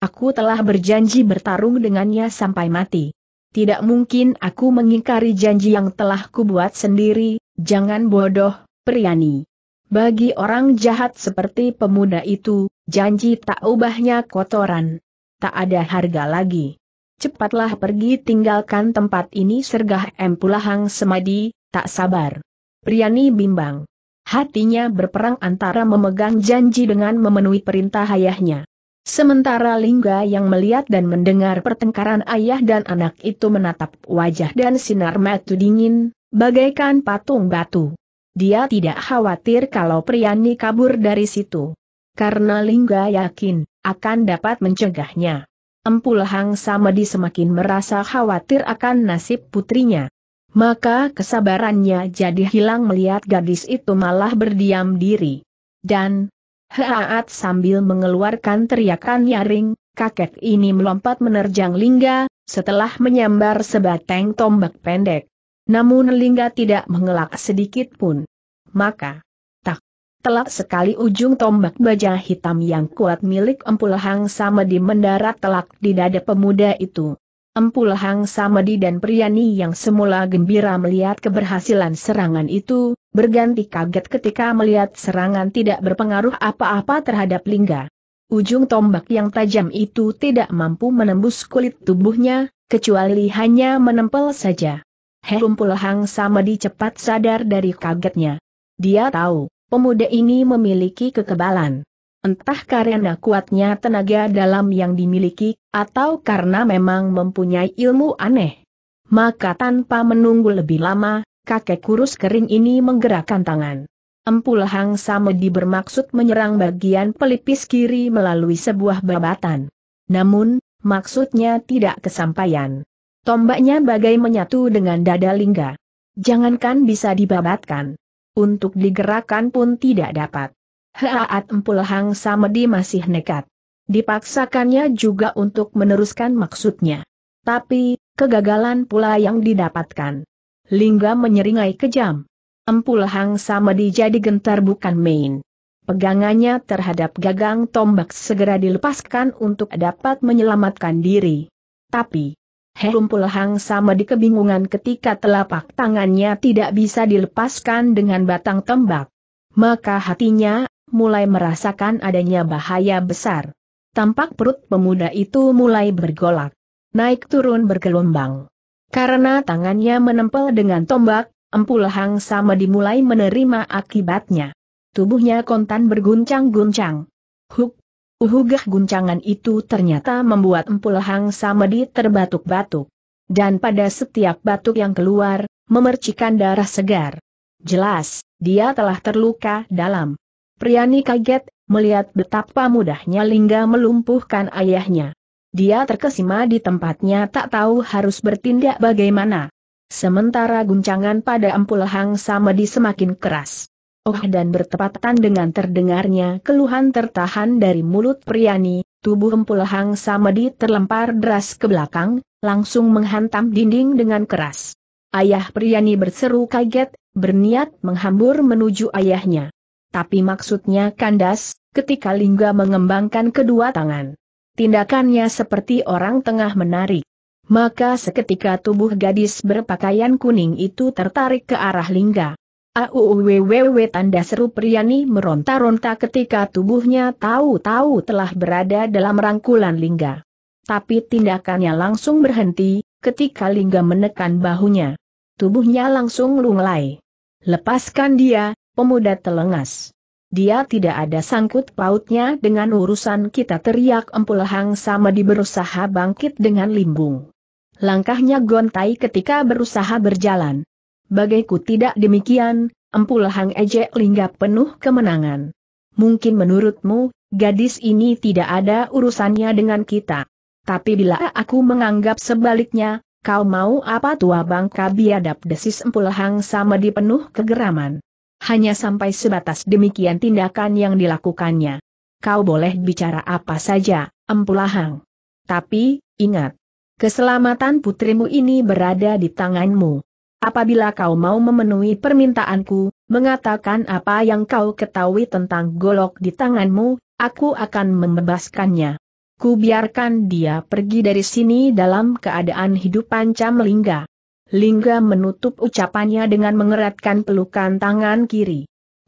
Aku telah berjanji bertarung dengannya sampai mati. Tidak mungkin aku mengingkari janji yang telah kubuat sendiri, jangan bodoh, Priani. Bagi orang jahat seperti pemuda itu, janji tak ubahnya kotoran. Tak ada harga lagi. Cepatlah pergi tinggalkan tempat ini sergah M. Pulahang Semadi, tak sabar. Priani bimbang. Hatinya berperang antara memegang janji dengan memenuhi perintah ayahnya. Sementara Lingga yang melihat dan mendengar pertengkaran ayah dan anak itu menatap wajah dan sinar mata dingin, bagaikan patung batu. Dia tidak khawatir kalau Priyani kabur dari situ. Karena Lingga yakin, akan dapat mencegahnya. Empul Hang Samadi semakin merasa khawatir akan nasib putrinya. Maka kesabarannya jadi hilang melihat gadis itu malah berdiam diri. Dan, Haat sambil mengeluarkan teriakan nyaring, kakek ini melompat menerjang Lingga, setelah menyambar sebatang tombak pendek. Namun Lingga tidak mengelak sedikit pun. Maka, tak, telak sekali ujung tombak baja hitam yang kuat milik Empul Hang Samedi mendarat telak di dada pemuda itu. Empul Hang Samedi dan Priani yang semula gembira melihat keberhasilan serangan itu, berganti kaget ketika melihat serangan tidak berpengaruh apa-apa terhadap Lingga. Ujung tombak yang tajam itu tidak mampu menembus kulit tubuhnya, kecuali hanya menempel saja. Herumpul Hang Samadi cepat sadar dari kagetnya. Dia tahu, pemuda ini memiliki kekebalan. Entah karena kuatnya tenaga dalam yang dimiliki, atau karena memang mempunyai ilmu aneh. Maka tanpa menunggu lebih lama, kakek kurus kering ini menggerakkan tangan. Empul Hang Samedi bermaksud menyerang bagian pelipis kiri melalui sebuah babatan. Namun, maksudnya tidak kesampaian. Tombaknya bagai menyatu dengan dada Lingga. Jangankan bisa dibabatkan. Untuk digerakkan pun tidak dapat. Haat Empul Hang Samedi masih nekat. Dipaksakannya juga untuk meneruskan maksudnya. Tapi, kegagalan pula yang didapatkan. Lingga menyeringai kejam. Empul Hang Samedi jadi gentar bukan main. Pegangannya terhadap gagang tombak segera dilepaskan untuk dapat menyelamatkan diri. Tapi, Herumpul Hang di kebingungan ketika telapak tangannya tidak bisa dilepaskan dengan batang tembak. Maka hatinya mulai merasakan adanya bahaya besar. Tampak perut pemuda itu mulai bergolak. Naik turun bergelombang. Karena tangannya menempel dengan tombak, Empul Hang sama dimulai menerima akibatnya. Tubuhnya kontan berguncang-guncang. Huk Uhugah guncangan itu ternyata membuat empul Hang Samedi terbatuk-batuk. Dan pada setiap batuk yang keluar, memercikan darah segar. Jelas, dia telah terluka dalam. Priani kaget, melihat betapa mudahnya Lingga melumpuhkan ayahnya. Dia terkesima di tempatnya tak tahu harus bertindak bagaimana. Sementara guncangan pada empul Hang Samedi semakin keras. Oh dan bertepatan dengan terdengarnya keluhan tertahan dari mulut Priani, tubuh Empul Hang Samedi terlempar deras ke belakang, langsung menghantam dinding dengan keras. Ayah Priani berseru kaget, berniat menghambur menuju ayahnya. Tapi maksudnya kandas, ketika Lingga mengembangkan kedua tangan. Tindakannya seperti orang tengah menarik. Maka seketika tubuh gadis berpakaian kuning itu tertarik ke arah Lingga. Auuwewewe tanda seru Priani meronta-ronta ketika tubuhnya tahu-tahu telah berada dalam rangkulan Lingga. Tapi tindakannya langsung berhenti, ketika Lingga menekan bahunya. Tubuhnya langsung lunglai. Lepaskan dia, pemuda telengas. Dia tidak ada sangkut pautnya dengan urusan kita teriak Empulahang sama di berusaha bangkit dengan limbung. Langkahnya gontai ketika berusaha berjalan bagaiku tidak demikian, empulahang hang ejek lingga penuh kemenangan. Mungkin menurutmu, gadis ini tidak ada urusannya dengan kita. Tapi bila aku menganggap sebaliknya, kau mau apa tua bangka biadab desis empulahang hang sama dipenuh kegeraman. Hanya sampai sebatas demikian tindakan yang dilakukannya. Kau boleh bicara apa saja, empulahang. Tapi, ingat, keselamatan putrimu ini berada di tanganmu apabila kau mau memenuhi permintaanku, mengatakan apa yang kau ketahui tentang golok di tanganmu, aku akan membebaskannya. Ku biarkan dia pergi dari sini dalam keadaan hidup pancam lingga. Lingga menutup ucapannya dengan mengeratkan pelukan tangan kiri.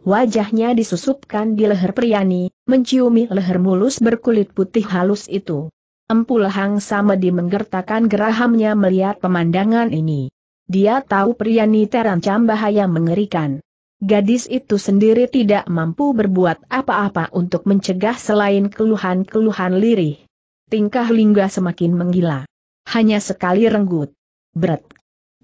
Wajahnya disusupkan di leher Priani, menciumi leher mulus berkulit putih halus itu. Empu sama Samedi gerahamnya melihat pemandangan ini. Dia tahu Priani terancam bahaya mengerikan. Gadis itu sendiri tidak mampu berbuat apa-apa untuk mencegah selain keluhan-keluhan lirih. Tingkah Lingga semakin menggila. Hanya sekali renggut. Berat.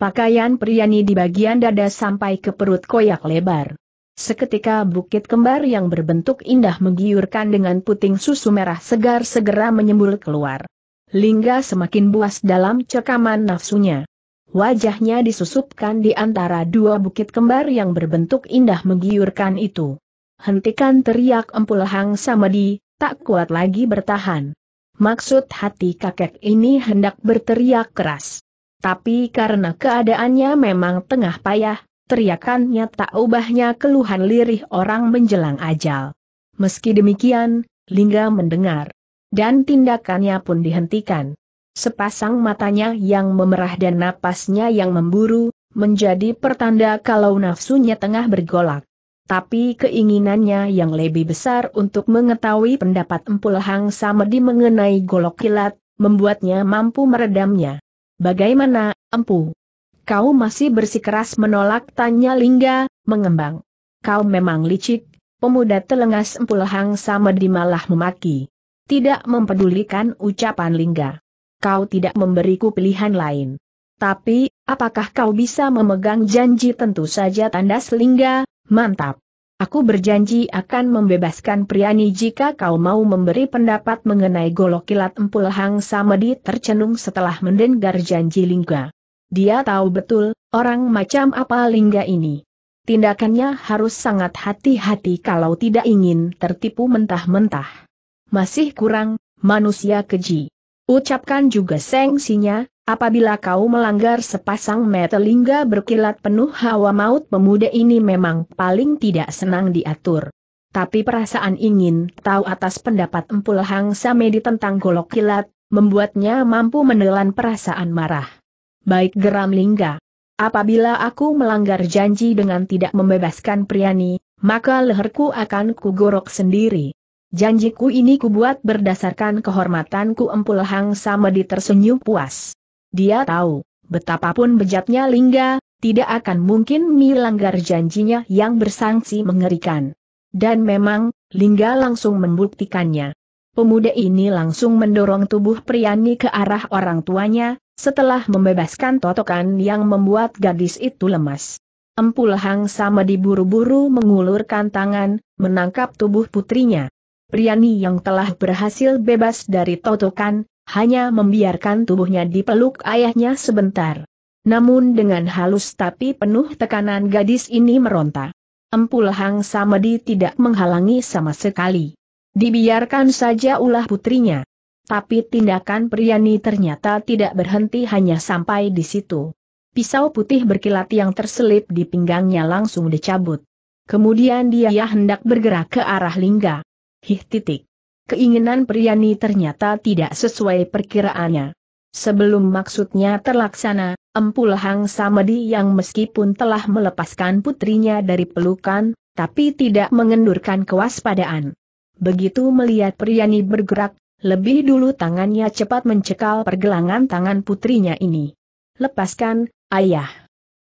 Pakaian Priani di bagian dada sampai ke perut koyak lebar. Seketika bukit kembar yang berbentuk indah menggiurkan dengan puting susu merah segar segera menyembul keluar. Lingga semakin buas dalam cekaman nafsunya. Wajahnya disusupkan di antara dua bukit kembar yang berbentuk indah menggiurkan itu. Hentikan teriak empul Hang Samadi, tak kuat lagi bertahan. Maksud hati kakek ini hendak berteriak keras. Tapi karena keadaannya memang tengah payah, teriakannya tak ubahnya keluhan lirih orang menjelang ajal. Meski demikian, Lingga mendengar. Dan tindakannya pun dihentikan sepasang matanya yang memerah dan napasnya yang memburu, menjadi pertanda kalau nafsunya tengah bergolak. Tapi keinginannya yang lebih besar untuk mengetahui pendapat Empul Hang Samedi mengenai golok kilat, membuatnya mampu meredamnya. Bagaimana, Empu? Kau masih bersikeras menolak tanya Lingga, mengembang. Kau memang licik, pemuda telengas Empul Hang Samedi malah memaki tidak mempedulikan ucapan Lingga kau tidak memberiku pilihan lain. Tapi, apakah kau bisa memegang janji tentu saja tanda selingga, mantap. Aku berjanji akan membebaskan Priani jika kau mau memberi pendapat mengenai golok kilat empul Hang Samedi tercenung setelah mendengar janji Lingga. Dia tahu betul, orang macam apa Lingga ini. Tindakannya harus sangat hati-hati kalau tidak ingin tertipu mentah-mentah. Masih kurang, manusia keji. Ucapkan juga sengsinya, apabila kau melanggar sepasang mata lingga berkilat penuh hawa maut pemuda ini memang paling tidak senang diatur. Tapi perasaan ingin tahu atas pendapat Empul Hang Samedi tentang golok kilat, membuatnya mampu menelan perasaan marah. Baik geram lingga. Apabila aku melanggar janji dengan tidak membebaskan Priani, maka leherku akan kugorok sendiri. Janjiku ini kubuat berdasarkan kehormatanku Empul Hang Samedi tersenyum puas. Dia tahu, betapapun bejatnya Lingga, tidak akan mungkin melanggar janjinya yang bersangsi mengerikan. Dan memang, Lingga langsung membuktikannya. Pemuda ini langsung mendorong tubuh Priani ke arah orang tuanya, setelah membebaskan totokan yang membuat gadis itu lemas. Empul Hang Samedi buru-buru mengulurkan tangan, menangkap tubuh putrinya. Priani yang telah berhasil bebas dari totokan, hanya membiarkan tubuhnya dipeluk ayahnya sebentar. Namun dengan halus tapi penuh tekanan gadis ini meronta. Empul Hang Samedi tidak menghalangi sama sekali. Dibiarkan saja ulah putrinya. Tapi tindakan Priani ternyata tidak berhenti hanya sampai di situ. Pisau putih berkilat yang terselip di pinggangnya langsung dicabut. Kemudian dia hendak bergerak ke arah Lingga. Hih titik. Keinginan Priyani ternyata tidak sesuai perkiraannya. Sebelum maksudnya terlaksana, Empu Hang Samedi yang meskipun telah melepaskan putrinya dari pelukan, tapi tidak mengendurkan kewaspadaan. Begitu melihat Priyani bergerak, lebih dulu tangannya cepat mencekal pergelangan tangan putrinya ini. Lepaskan, ayah.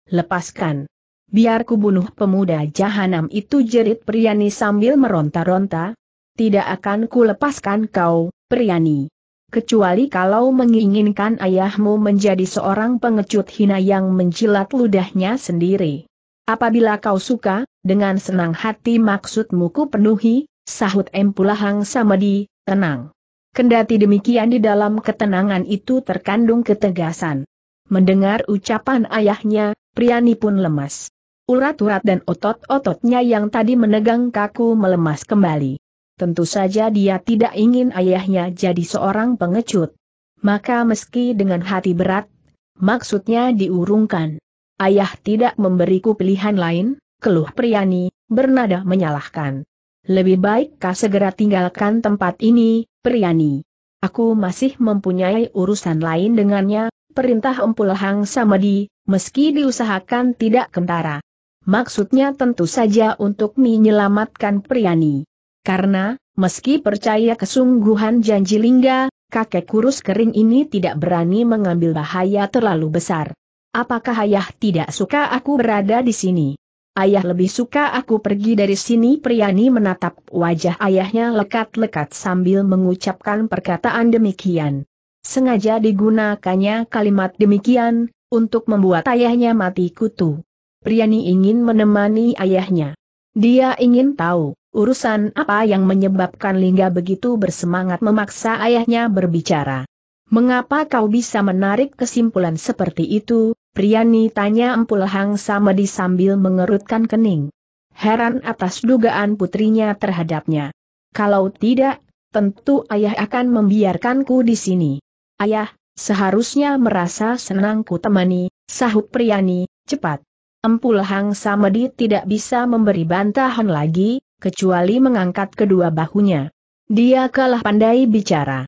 Lepaskan. Biar kubunuh pemuda jahanam itu jerit Priyani sambil meronta-ronta, tidak akan kulepaskan kau, Priyani. Kecuali kalau menginginkan ayahmu menjadi seorang pengecut hina yang menjilat ludahnya sendiri. Apabila kau suka, dengan senang hati maksudmu ku penuhi, sahut Empulahang Samadi, tenang. Kendati demikian di dalam ketenangan itu terkandung ketegasan. Mendengar ucapan ayahnya, Priyani pun lemas. Urat-urat dan otot-ototnya yang tadi menegang kaku melemas kembali. Tentu saja dia tidak ingin ayahnya jadi seorang pengecut. Maka meski dengan hati berat, maksudnya diurungkan. Ayah tidak memberiku pilihan lain, keluh Priani, bernada menyalahkan. Lebih baik kau segera tinggalkan tempat ini, Priani. Aku masih mempunyai urusan lain dengannya, perintah Empul Hang Samadi, meski diusahakan tidak kentara. Maksudnya tentu saja untuk menyelamatkan Priani. Karena, meski percaya kesungguhan janji Lingga, kakek kurus kering ini tidak berani mengambil bahaya terlalu besar. Apakah ayah tidak suka aku berada di sini? Ayah lebih suka aku pergi dari sini Priani menatap wajah ayahnya lekat-lekat sambil mengucapkan perkataan demikian. Sengaja digunakannya kalimat demikian, untuk membuat ayahnya mati kutu. Priani ingin menemani ayahnya. Dia ingin tahu, Urusan apa yang menyebabkan Lingga begitu bersemangat memaksa ayahnya berbicara? Mengapa kau bisa menarik kesimpulan seperti itu? Priani tanya Empul Hang Samedi sambil mengerutkan kening. Heran atas dugaan putrinya terhadapnya. Kalau tidak, tentu ayah akan membiarkanku di sini. Ayah, seharusnya merasa senangku temani, sahut Priani, cepat. Empul Hang Samedi tidak bisa memberi bantahan lagi, kecuali mengangkat kedua bahunya. Dia kalah pandai bicara.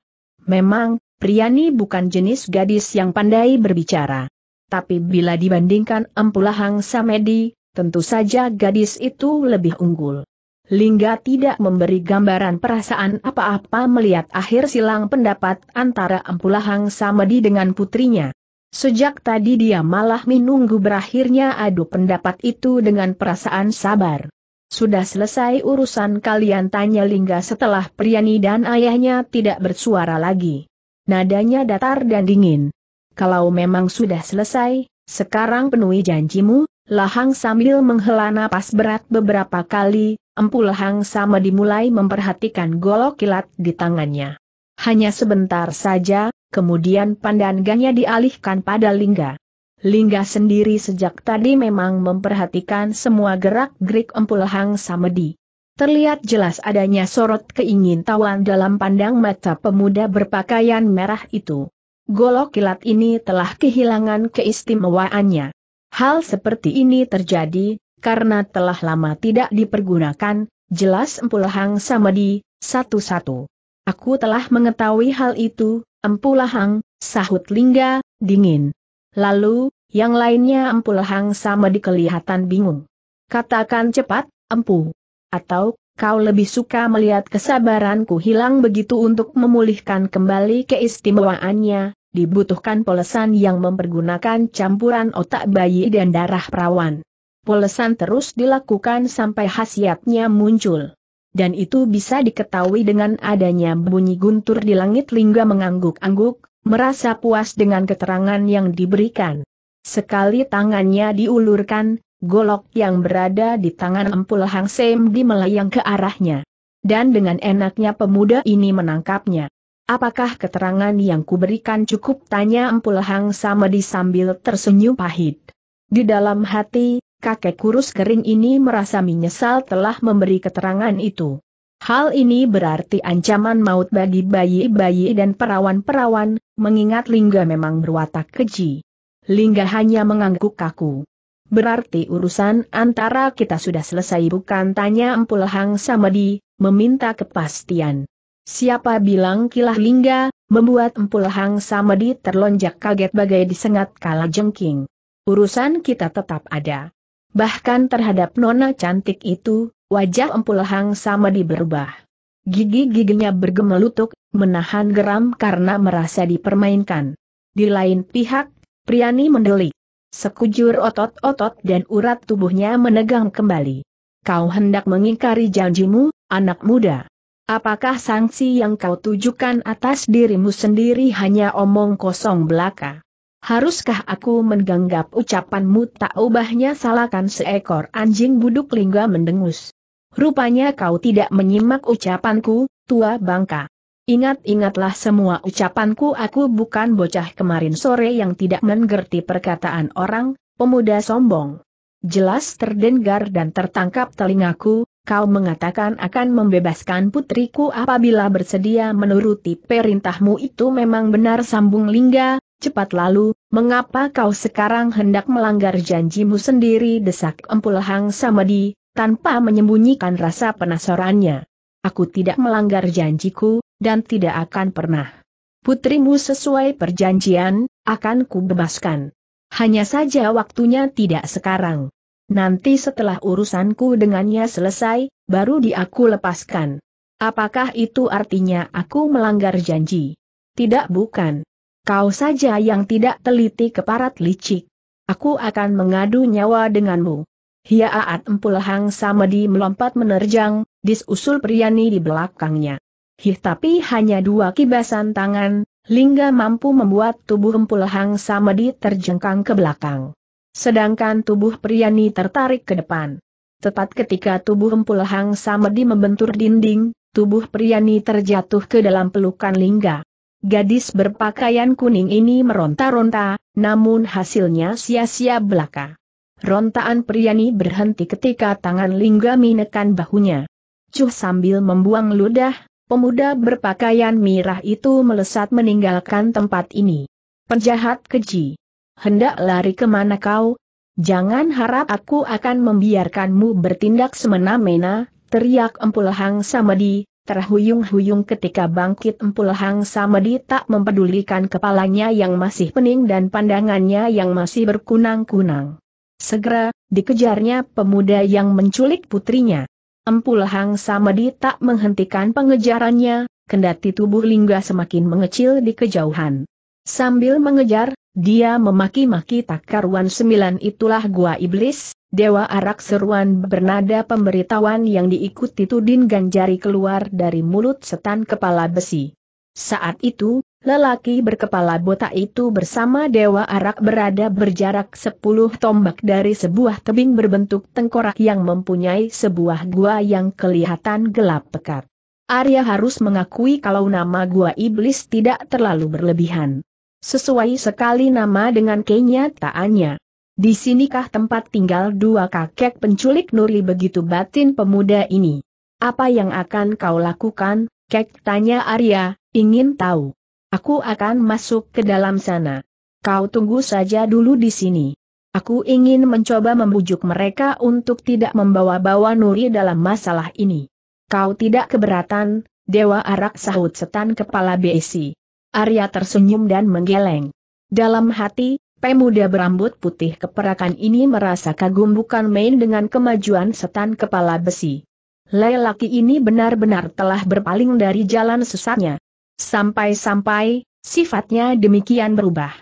Memang, Priani bukan jenis gadis yang pandai berbicara. Tapi bila dibandingkan Empulahang Samedi, tentu saja gadis itu lebih unggul. Lingga tidak memberi gambaran perasaan apa-apa melihat akhir silang pendapat antara Empulahang Samedi dengan putrinya. Sejak tadi dia malah menunggu berakhirnya adu pendapat itu dengan perasaan sabar. Sudah selesai urusan kalian tanya Lingga setelah Priani dan ayahnya tidak bersuara lagi. Nadanya datar dan dingin. Kalau memang sudah selesai, sekarang penuhi janjimu, Lahang sambil menghela napas berat beberapa kali, empu Lahang sama dimulai memperhatikan golok kilat di tangannya. Hanya sebentar saja, kemudian pandangannya dialihkan pada Lingga. Lingga sendiri sejak tadi memang memperhatikan semua gerak-gerik Empulahang Samedi. Terlihat jelas adanya sorot tawan dalam pandang mata pemuda berpakaian merah itu. Golok kilat ini telah kehilangan keistimewaannya. Hal seperti ini terjadi, karena telah lama tidak dipergunakan, jelas Empulahang Samedi, satu-satu. Aku telah mengetahui hal itu, Empulahang, sahut Lingga, dingin. Lalu, yang lainnya Empu Lehang sama dikelihatan bingung. Katakan cepat, Empu. Atau, kau lebih suka melihat kesabaranku hilang begitu untuk memulihkan kembali keistimewaannya, dibutuhkan polesan yang mempergunakan campuran otak bayi dan darah perawan. Polesan terus dilakukan sampai khasiatnya muncul. Dan itu bisa diketahui dengan adanya bunyi guntur di langit lingga mengangguk-angguk, merasa puas dengan keterangan yang diberikan. Sekali tangannya diulurkan, golok yang berada di tangan Empul Hang Sem melayang ke arahnya. Dan dengan enaknya pemuda ini menangkapnya. Apakah keterangan yang kuberikan cukup? Tanya Empul Hang di sambil tersenyum pahit. Di dalam hati, kakek kurus kering ini merasa menyesal telah memberi keterangan itu. Hal ini berarti ancaman maut bagi bayi-bayi dan perawan-perawan, mengingat Lingga memang berwatak keji. Lingga hanya mengangguk kaku. Berarti urusan antara kita sudah selesai bukan tanya Empul Hang Samadi, meminta kepastian. Siapa bilang kilah Lingga, membuat Empul Hang Samadi terlonjak kaget bagai disengat kala jengking. Urusan kita tetap ada. Bahkan terhadap nona cantik itu, wajah Empul Hang Samadi berubah. Gigi-giginya bergemelutuk, menahan geram karena merasa dipermainkan. Di lain pihak, Priani mendelik. Sekujur otot-otot dan urat tubuhnya menegang kembali. Kau hendak mengingkari janjimu, anak muda. Apakah sanksi yang kau tujukan atas dirimu sendiri hanya omong kosong belaka? Haruskah aku menganggap ucapanmu tak ubahnya salahkan seekor anjing buduk lingga mendengus? Rupanya kau tidak menyimak ucapanku, tua bangka. Ingat-ingatlah semua ucapanku aku bukan bocah kemarin sore yang tidak mengerti perkataan orang, pemuda sombong. Jelas terdengar dan tertangkap telingaku, kau mengatakan akan membebaskan putriku apabila bersedia menuruti perintahmu itu memang benar sambung lingga, cepat lalu, mengapa kau sekarang hendak melanggar janjimu sendiri desak empul hang samadi, tanpa menyembunyikan rasa penasarannya. Aku tidak melanggar janjiku, dan tidak akan pernah. Putrimu sesuai perjanjian, akan kubebaskan. Hanya saja waktunya tidak sekarang. Nanti setelah urusanku dengannya selesai, baru diaku lepaskan. Apakah itu artinya aku melanggar janji? Tidak bukan. Kau saja yang tidak teliti keparat licik. Aku akan mengadu nyawa denganmu. Hiaat empul hang samedi melompat menerjang, disusul priani di belakangnya. Hih tapi hanya dua kibasan tangan, Lingga mampu membuat tubuh Hang Samedi terjengkang ke belakang. Sedangkan tubuh Priani tertarik ke depan. Tepat ketika tubuh Hang Samedi membentur dinding, tubuh Priani terjatuh ke dalam pelukan Lingga. Gadis berpakaian kuning ini meronta-ronta, namun hasilnya sia-sia belaka. Rontaan Priani berhenti ketika tangan Lingga menekan bahunya. Cuh sambil membuang ludah, Pemuda berpakaian mirah itu melesat meninggalkan tempat ini. Penjahat keji. Hendak lari kemana kau? Jangan harap aku akan membiarkanmu bertindak semena-mena, teriak Empul Hang Samedi, terhuyung-huyung ketika bangkit Empul Hang Samedi tak mempedulikan kepalanya yang masih pening dan pandangannya yang masih berkunang-kunang. Segera, dikejarnya pemuda yang menculik putrinya. Empu Hang Samedi tak menghentikan pengejarannya, kendati tubuh Lingga semakin mengecil di kejauhan. Sambil mengejar, dia memaki-maki takaruan sembilan itulah gua iblis, Dewa arak seruan bernada pemberitahuan yang diikuti Tudin Ganjari keluar dari mulut setan kepala besi. Saat itu, Lelaki berkepala botak itu bersama Dewa Arak berada berjarak sepuluh tombak dari sebuah tebing berbentuk tengkorak yang mempunyai sebuah gua yang kelihatan gelap pekat. Arya harus mengakui kalau nama gua iblis tidak terlalu berlebihan. Sesuai sekali nama dengan kenyataannya. Di sinikah tempat tinggal dua kakek penculik Nuri begitu batin pemuda ini. Apa yang akan kau lakukan, kek tanya Arya, ingin tahu. Aku akan masuk ke dalam sana. Kau tunggu saja dulu di sini. Aku ingin mencoba membujuk mereka untuk tidak membawa-bawa Nuri dalam masalah ini. Kau tidak keberatan, Dewa Arak sahut setan kepala besi. Arya tersenyum dan menggeleng. Dalam hati, pemuda berambut putih keperakan ini merasa kagum bukan main dengan kemajuan setan kepala besi. Lelaki ini benar-benar telah berpaling dari jalan sesatnya. Sampai-sampai, sifatnya demikian berubah.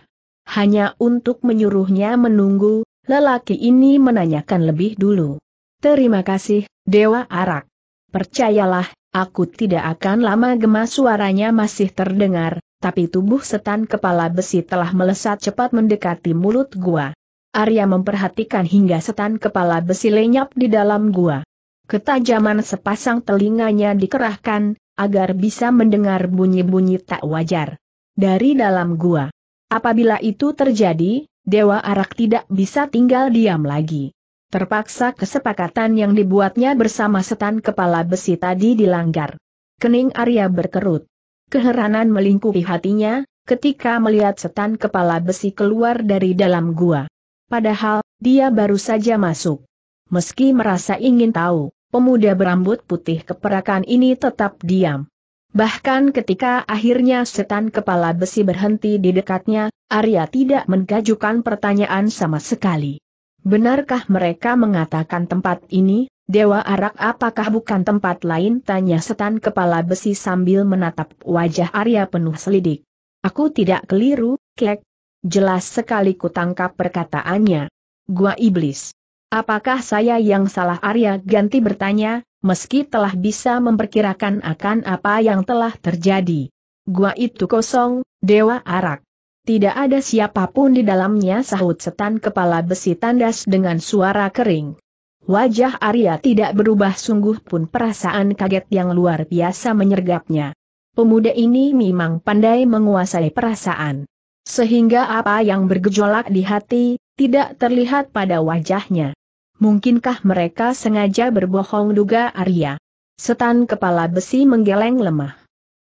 Hanya untuk menyuruhnya menunggu, lelaki ini menanyakan lebih dulu. Terima kasih, Dewa Arak. Percayalah, aku tidak akan lama gemas suaranya masih terdengar, tapi tubuh setan kepala besi telah melesat cepat mendekati mulut gua. Arya memperhatikan hingga setan kepala besi lenyap di dalam gua. Ketajaman sepasang telinganya dikerahkan, agar bisa mendengar bunyi-bunyi tak wajar. Dari dalam gua. Apabila itu terjadi, Dewa Arak tidak bisa tinggal diam lagi. Terpaksa kesepakatan yang dibuatnya bersama setan kepala besi tadi dilanggar. Kening Arya berkerut. Keheranan melingkupi hatinya, ketika melihat setan kepala besi keluar dari dalam gua. Padahal, dia baru saja masuk. Meski merasa ingin tahu pemuda berambut putih keperakan ini tetap diam. Bahkan ketika akhirnya setan kepala besi berhenti di dekatnya, Arya tidak mengajukan pertanyaan sama sekali. Benarkah mereka mengatakan tempat ini, Dewa Arak apakah bukan tempat lain? Tanya setan kepala besi sambil menatap wajah Arya penuh selidik. Aku tidak keliru, Kek. Jelas sekali kutangkap perkataannya. Gua iblis. Apakah saya yang salah Arya ganti bertanya, meski telah bisa memperkirakan akan apa yang telah terjadi. Gua itu kosong, Dewa Arak. Tidak ada siapapun di dalamnya sahut setan kepala besi tandas dengan suara kering. Wajah Arya tidak berubah sungguh pun perasaan kaget yang luar biasa menyergapnya. Pemuda ini memang pandai menguasai perasaan. Sehingga apa yang bergejolak di hati, tidak terlihat pada wajahnya. Mungkinkah mereka sengaja berbohong duga Arya? Setan kepala besi menggeleng lemah.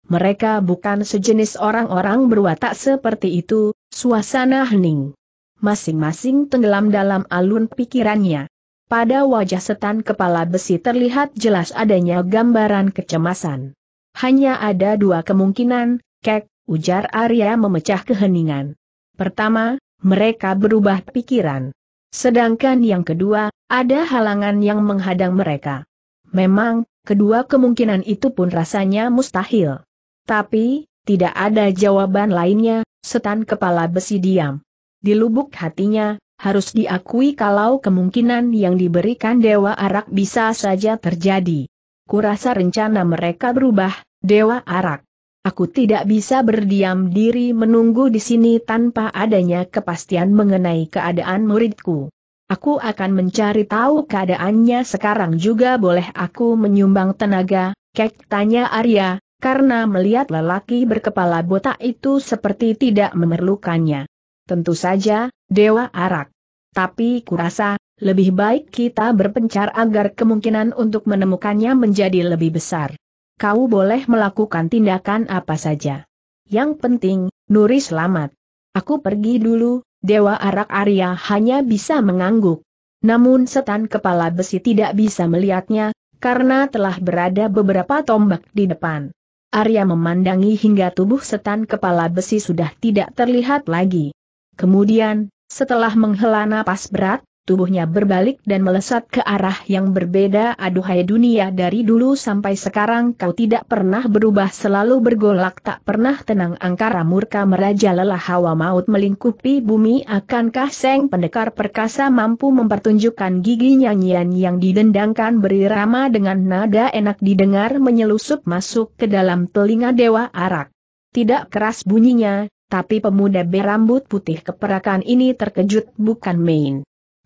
Mereka bukan sejenis orang-orang berwatak seperti itu, suasana hening. Masing-masing tenggelam dalam alun pikirannya. Pada wajah setan kepala besi terlihat jelas adanya gambaran kecemasan. Hanya ada dua kemungkinan, kek, ujar Arya memecah keheningan. Pertama, mereka berubah pikiran. Sedangkan yang kedua, ada halangan yang menghadang mereka. Memang, kedua kemungkinan itu pun rasanya mustahil. Tapi, tidak ada jawaban lainnya, setan kepala besi diam. Di lubuk hatinya, harus diakui kalau kemungkinan yang diberikan Dewa Arak bisa saja terjadi. Kurasa rencana mereka berubah, Dewa Arak. Aku tidak bisa berdiam diri menunggu di sini tanpa adanya kepastian mengenai keadaan muridku. Aku akan mencari tahu keadaannya sekarang juga boleh aku menyumbang tenaga, kek tanya Arya, karena melihat lelaki berkepala botak itu seperti tidak memerlukannya. Tentu saja, Dewa Arak. Tapi kurasa, lebih baik kita berpencar agar kemungkinan untuk menemukannya menjadi lebih besar kau boleh melakukan tindakan apa saja. Yang penting, Nuri selamat. Aku pergi dulu, Dewa Arak Arya hanya bisa mengangguk. Namun setan kepala besi tidak bisa melihatnya, karena telah berada beberapa tombak di depan. Arya memandangi hingga tubuh setan kepala besi sudah tidak terlihat lagi. Kemudian, setelah menghela napas berat, tubuhnya berbalik dan melesat ke arah yang berbeda. Aduhai dunia dari dulu sampai sekarang kau tidak pernah berubah selalu bergolak tak pernah tenang angkara murka meraja lelah hawa maut melingkupi bumi akankah seng pendekar perkasa mampu mempertunjukkan gigi nyanyian yang didendangkan berirama dengan nada enak didengar menyelusup masuk ke dalam telinga dewa arak. Tidak keras bunyinya, tapi pemuda berambut putih keperakan ini terkejut bukan main.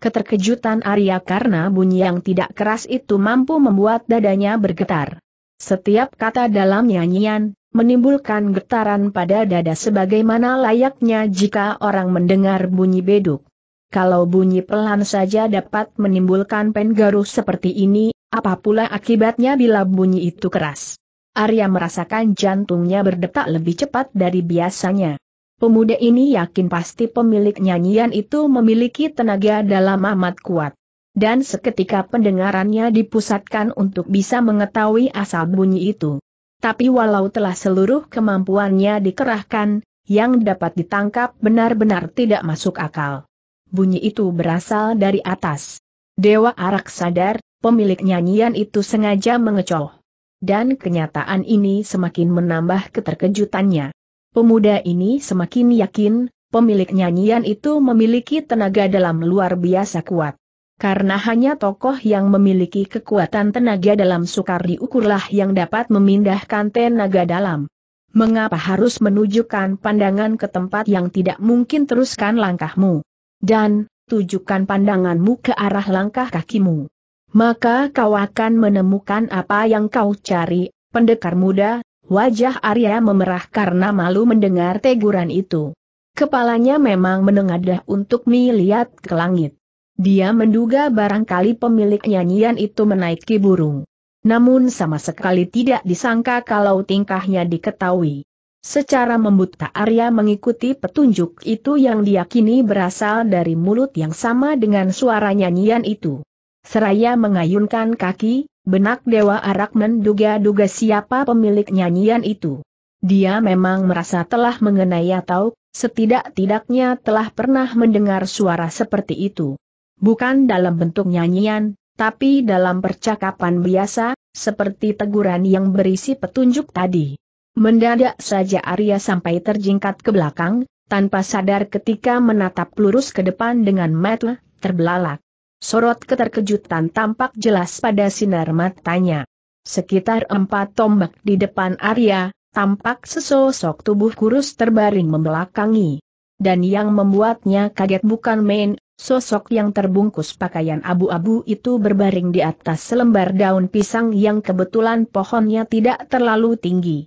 Keterkejutan Arya karena bunyi yang tidak keras itu mampu membuat dadanya bergetar. Setiap kata dalam nyanyian, menimbulkan getaran pada dada sebagaimana layaknya jika orang mendengar bunyi beduk. Kalau bunyi pelan saja dapat menimbulkan pengaruh seperti ini, apa pula akibatnya bila bunyi itu keras. Arya merasakan jantungnya berdetak lebih cepat dari biasanya. Pemuda ini yakin pasti pemilik nyanyian itu memiliki tenaga dalam amat kuat. Dan seketika pendengarannya dipusatkan untuk bisa mengetahui asal bunyi itu. Tapi walau telah seluruh kemampuannya dikerahkan, yang dapat ditangkap benar-benar tidak masuk akal. Bunyi itu berasal dari atas. Dewa Arak sadar, pemilik nyanyian itu sengaja mengecoh. Dan kenyataan ini semakin menambah keterkejutannya. Pemuda ini semakin yakin, pemilik nyanyian itu memiliki tenaga dalam luar biasa kuat. Karena hanya tokoh yang memiliki kekuatan tenaga dalam sukar diukurlah yang dapat memindahkan tenaga dalam. Mengapa harus menunjukkan pandangan ke tempat yang tidak mungkin teruskan langkahmu? Dan, tujukan pandanganmu ke arah langkah kakimu. Maka kau akan menemukan apa yang kau cari, pendekar muda, Wajah Arya memerah karena malu mendengar teguran itu. Kepalanya memang menengadah untuk melihat ke langit. Dia menduga barangkali pemilik nyanyian itu menaiki burung. Namun sama sekali tidak disangka kalau tingkahnya diketahui. Secara membuta Arya mengikuti petunjuk itu yang diyakini berasal dari mulut yang sama dengan suara nyanyian itu. Seraya mengayunkan kaki, benak Dewa Arak menduga-duga siapa pemilik nyanyian itu. Dia memang merasa telah mengenai atau, setidak-tidaknya telah pernah mendengar suara seperti itu. Bukan dalam bentuk nyanyian, tapi dalam percakapan biasa, seperti teguran yang berisi petunjuk tadi. Mendadak saja Arya sampai terjingkat ke belakang, tanpa sadar ketika menatap lurus ke depan dengan mata terbelalak. Sorot keterkejutan tampak jelas pada sinar matanya. Sekitar empat tombak di depan Arya, tampak sesosok tubuh kurus terbaring membelakangi. Dan yang membuatnya kaget bukan main, sosok yang terbungkus pakaian abu-abu itu berbaring di atas selembar daun pisang yang kebetulan pohonnya tidak terlalu tinggi.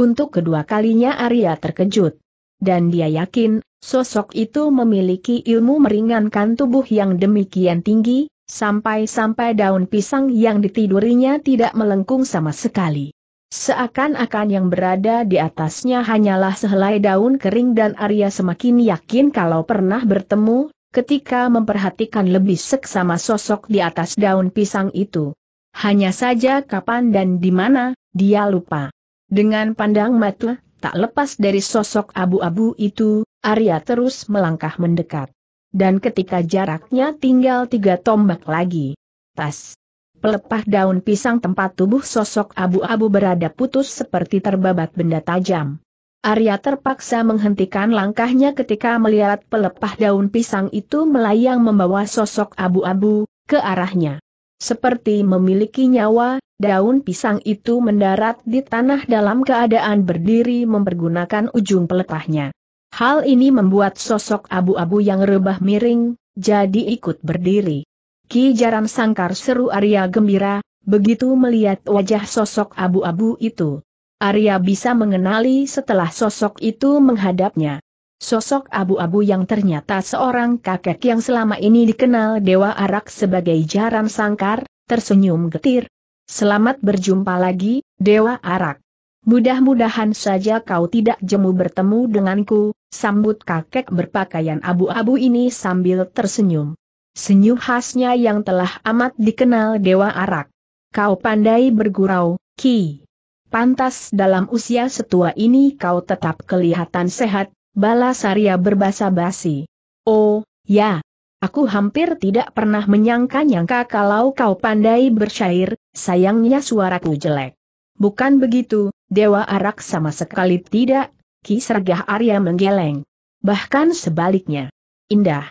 Untuk kedua kalinya Arya terkejut dan dia yakin, sosok itu memiliki ilmu meringankan tubuh yang demikian tinggi, sampai-sampai daun pisang yang ditidurinya tidak melengkung sama sekali. Seakan-akan yang berada di atasnya hanyalah sehelai daun kering dan Arya semakin yakin kalau pernah bertemu, ketika memperhatikan lebih seksama sosok di atas daun pisang itu. Hanya saja kapan dan di mana, dia lupa. Dengan pandang mata, Tak lepas dari sosok abu-abu itu, Arya terus melangkah mendekat. Dan ketika jaraknya tinggal tiga tombak lagi. Tas. Pelepah daun pisang tempat tubuh sosok abu-abu berada putus seperti terbabat benda tajam. Arya terpaksa menghentikan langkahnya ketika melihat pelepah daun pisang itu melayang membawa sosok abu-abu ke arahnya. Seperti memiliki nyawa, daun pisang itu mendarat di tanah dalam keadaan berdiri mempergunakan ujung peletahnya. Hal ini membuat sosok abu-abu yang rebah miring, jadi ikut berdiri. Ki Jaran Sangkar seru Arya gembira, begitu melihat wajah sosok abu-abu itu. Arya bisa mengenali setelah sosok itu menghadapnya. Sosok abu-abu yang ternyata seorang kakek yang selama ini dikenal Dewa Arak sebagai Jaran Sangkar, tersenyum getir. Selamat berjumpa lagi, Dewa Arak. Mudah-mudahan saja kau tidak jemu bertemu denganku, sambut kakek berpakaian abu-abu ini sambil tersenyum. Senyum khasnya yang telah amat dikenal Dewa Arak. Kau pandai bergurau, Ki. Pantas dalam usia setua ini kau tetap kelihatan sehat, Balas Arya berbasa-basi. Oh, ya. Aku hampir tidak pernah menyangka-nyangka kalau kau pandai bersyair, sayangnya suaraku jelek. Bukan begitu, Dewa Arak sama sekali tidak, Kisargah Arya menggeleng. Bahkan sebaliknya. Indah.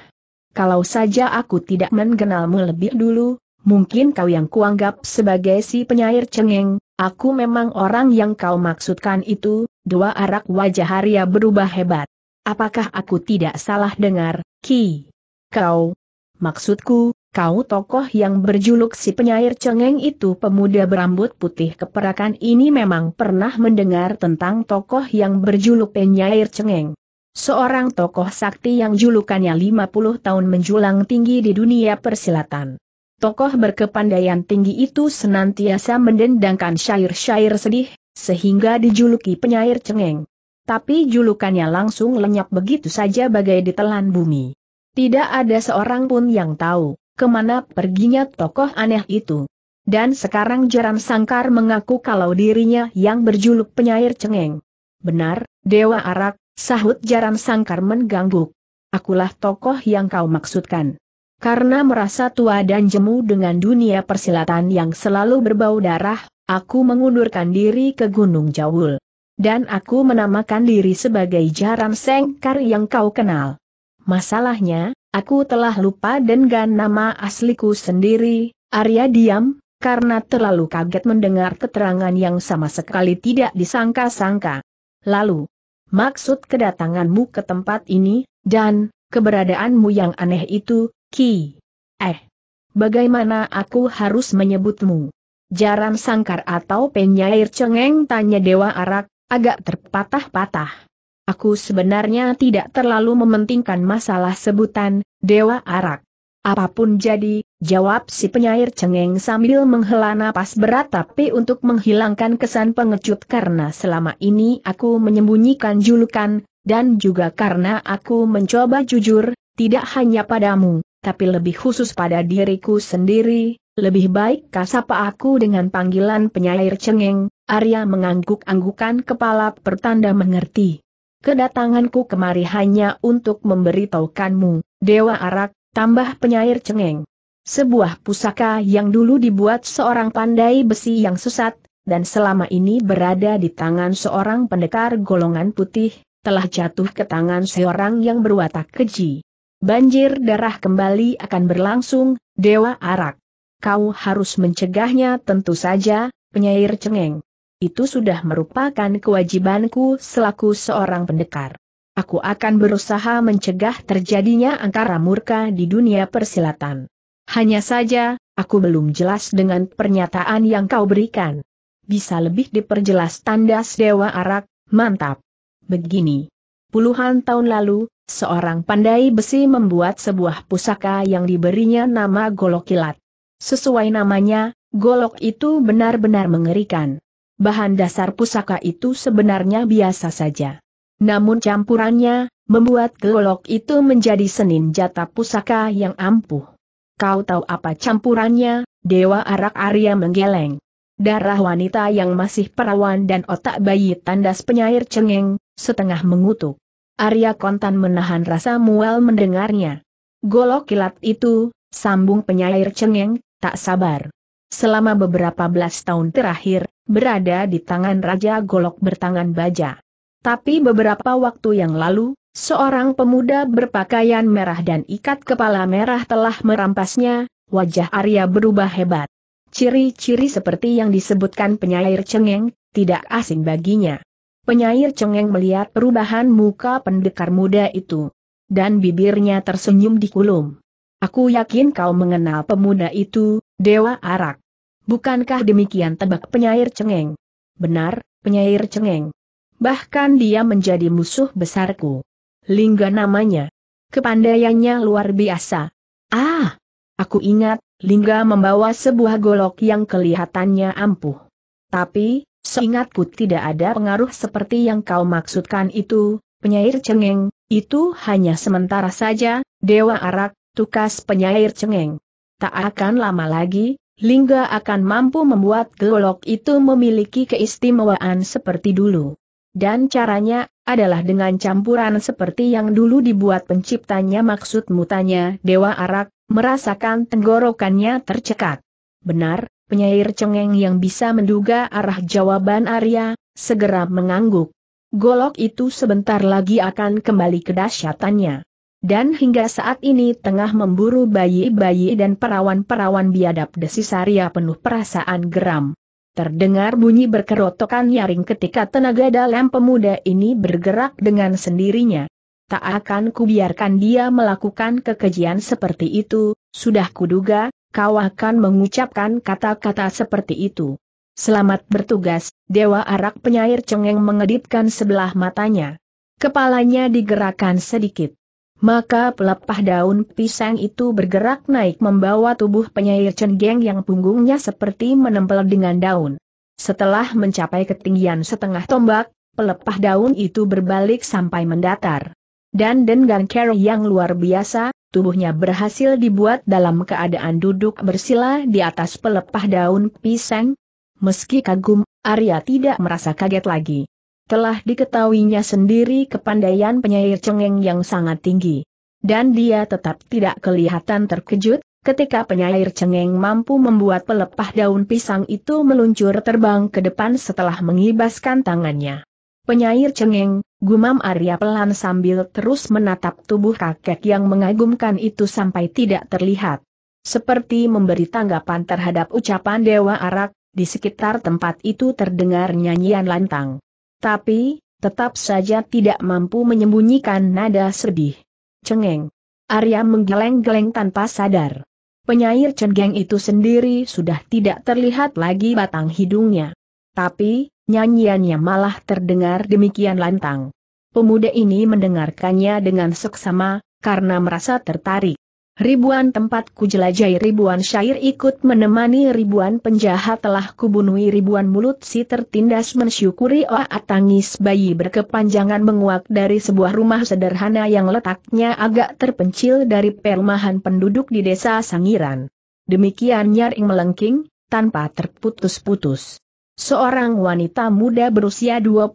Kalau saja aku tidak mengenalmu lebih dulu, mungkin kau yang kuanggap sebagai si penyair cengeng, aku memang orang yang kau maksudkan itu, dua arak wajah Arya berubah hebat. Apakah aku tidak salah dengar, Ki? Kau? Maksudku, kau tokoh yang berjuluk si penyair cengeng itu pemuda berambut putih keperakan ini memang pernah mendengar tentang tokoh yang berjuluk penyair cengeng. Seorang tokoh sakti yang julukannya 50 tahun menjulang tinggi di dunia persilatan. Tokoh berkepandaian tinggi itu senantiasa mendendangkan syair-syair sedih, sehingga dijuluki penyair cengeng. Tapi julukannya langsung lenyap begitu saja bagai ditelan bumi. Tidak ada seorang pun yang tahu, kemana perginya tokoh aneh itu. Dan sekarang Jaran Sangkar mengaku kalau dirinya yang berjuluk penyair cengeng. Benar, Dewa Arak, sahut Jaran Sangkar mengganggu. Akulah tokoh yang kau maksudkan. Karena merasa tua dan jemu dengan dunia persilatan yang selalu berbau darah, aku mengundurkan diri ke Gunung Jawul. Dan aku menamakan diri sebagai Jaram Sengkar yang kau kenal. Masalahnya, aku telah lupa dengan nama asliku sendiri, Arya diam, karena terlalu kaget mendengar keterangan yang sama sekali tidak disangka-sangka. Lalu, maksud kedatanganmu ke tempat ini, dan, keberadaanmu yang aneh itu, Ki. Eh, bagaimana aku harus menyebutmu? Jaram sangkar atau penyair cengeng tanya Dewa Arak, agak terpatah-patah. Aku sebenarnya tidak terlalu mementingkan masalah sebutan, Dewa Arak. Apapun jadi, jawab si penyair cengeng sambil menghela napas berat tapi untuk menghilangkan kesan pengecut karena selama ini aku menyembunyikan julukan, dan juga karena aku mencoba jujur, tidak hanya padamu, tapi lebih khusus pada diriku sendiri, lebih baik kasapa aku dengan panggilan penyair cengeng, Arya mengangguk-anggukan kepala pertanda mengerti. Kedatanganku kemari hanya untuk memberitahukanmu, Dewa Arak, tambah penyair cengeng. Sebuah pusaka yang dulu dibuat seorang pandai besi yang sesat, dan selama ini berada di tangan seorang pendekar golongan putih, telah jatuh ke tangan seorang yang berwatak keji. Banjir darah kembali akan berlangsung, Dewa Arak. Kau harus mencegahnya tentu saja, penyair cengeng itu sudah merupakan kewajibanku selaku seorang pendekar. Aku akan berusaha mencegah terjadinya angkara murka di dunia persilatan. Hanya saja, aku belum jelas dengan pernyataan yang kau berikan. Bisa lebih diperjelas tandas Dewa Arak, mantap. Begini. Puluhan tahun lalu, seorang pandai besi membuat sebuah pusaka yang diberinya nama Golok Kilat. Sesuai namanya, golok itu benar-benar mengerikan bahan dasar pusaka itu sebenarnya biasa saja. Namun campurannya, membuat golok itu menjadi senin jata pusaka yang ampuh. Kau tahu apa campurannya, Dewa Arak Arya menggeleng. Darah wanita yang masih perawan dan otak bayi tandas penyair cengeng, setengah mengutuk. Arya kontan menahan rasa mual mendengarnya. Golok kilat itu, sambung penyair cengeng, tak sabar selama beberapa belas tahun terakhir, berada di tangan Raja Golok bertangan baja. Tapi beberapa waktu yang lalu, seorang pemuda berpakaian merah dan ikat kepala merah telah merampasnya, wajah Arya berubah hebat. Ciri-ciri seperti yang disebutkan penyair cengeng, tidak asing baginya. Penyair cengeng melihat perubahan muka pendekar muda itu. Dan bibirnya tersenyum di kulum. Aku yakin kau mengenal pemuda itu, Dewa Arak. Bukankah demikian tebak penyair cengeng? Benar, penyair cengeng. Bahkan dia menjadi musuh besarku. Lingga namanya. Kepandaiannya luar biasa. Ah! Aku ingat, Lingga membawa sebuah golok yang kelihatannya ampuh. Tapi, seingatku tidak ada pengaruh seperti yang kau maksudkan itu, penyair cengeng, itu hanya sementara saja, Dewa Arak, tukas penyair cengeng. Tak akan lama lagi, Lingga akan mampu membuat golok itu memiliki keistimewaan seperti dulu. Dan caranya, adalah dengan campuran seperti yang dulu dibuat penciptanya maksud mutanya Dewa Arak, merasakan tenggorokannya tercekat. Benar, penyair cengeng yang bisa menduga arah jawaban Arya, segera mengangguk. Golok itu sebentar lagi akan kembali ke dahsyatannya. Dan hingga saat ini tengah memburu bayi-bayi dan perawan-perawan biadab desisaria penuh perasaan geram. Terdengar bunyi berkerotokan nyaring ketika tenaga dalam pemuda ini bergerak dengan sendirinya. Tak akan kubiarkan dia melakukan kekejian seperti itu, sudah kuduga, kau akan mengucapkan kata-kata seperti itu. Selamat bertugas, Dewa Arak Penyair Cengeng mengedipkan sebelah matanya. Kepalanya digerakkan sedikit. Maka pelepah daun pisang itu bergerak naik membawa tubuh penyair cenggeng yang punggungnya seperti menempel dengan daun. Setelah mencapai ketinggian setengah tombak, pelepah daun itu berbalik sampai mendatar. Dan dengan care yang luar biasa, tubuhnya berhasil dibuat dalam keadaan duduk bersila di atas pelepah daun pisang. Meski kagum, Arya tidak merasa kaget lagi telah diketahuinya sendiri kepandaian penyair cengeng yang sangat tinggi. Dan dia tetap tidak kelihatan terkejut, ketika penyair cengeng mampu membuat pelepah daun pisang itu meluncur terbang ke depan setelah mengibaskan tangannya. Penyair cengeng, gumam Arya pelan sambil terus menatap tubuh kakek yang mengagumkan itu sampai tidak terlihat. Seperti memberi tanggapan terhadap ucapan Dewa Arak, di sekitar tempat itu terdengar nyanyian lantang. Tapi, tetap saja tidak mampu menyembunyikan nada sedih. Cengeng. Arya menggeleng-geleng tanpa sadar. Penyair cengeng itu sendiri sudah tidak terlihat lagi batang hidungnya. Tapi, nyanyiannya malah terdengar demikian lantang. Pemuda ini mendengarkannya dengan seksama, karena merasa tertarik. Ribuan tempat ku jelajahi, ribuan syair ikut menemani ribuan penjahat telah kubunuhi ribuan mulut si tertindas mensyukuri oat tangis bayi berkepanjangan menguak dari sebuah rumah sederhana yang letaknya agak terpencil dari perumahan penduduk di desa Sangiran. Demikian nyaring melengking, tanpa terputus-putus. Seorang wanita muda berusia 25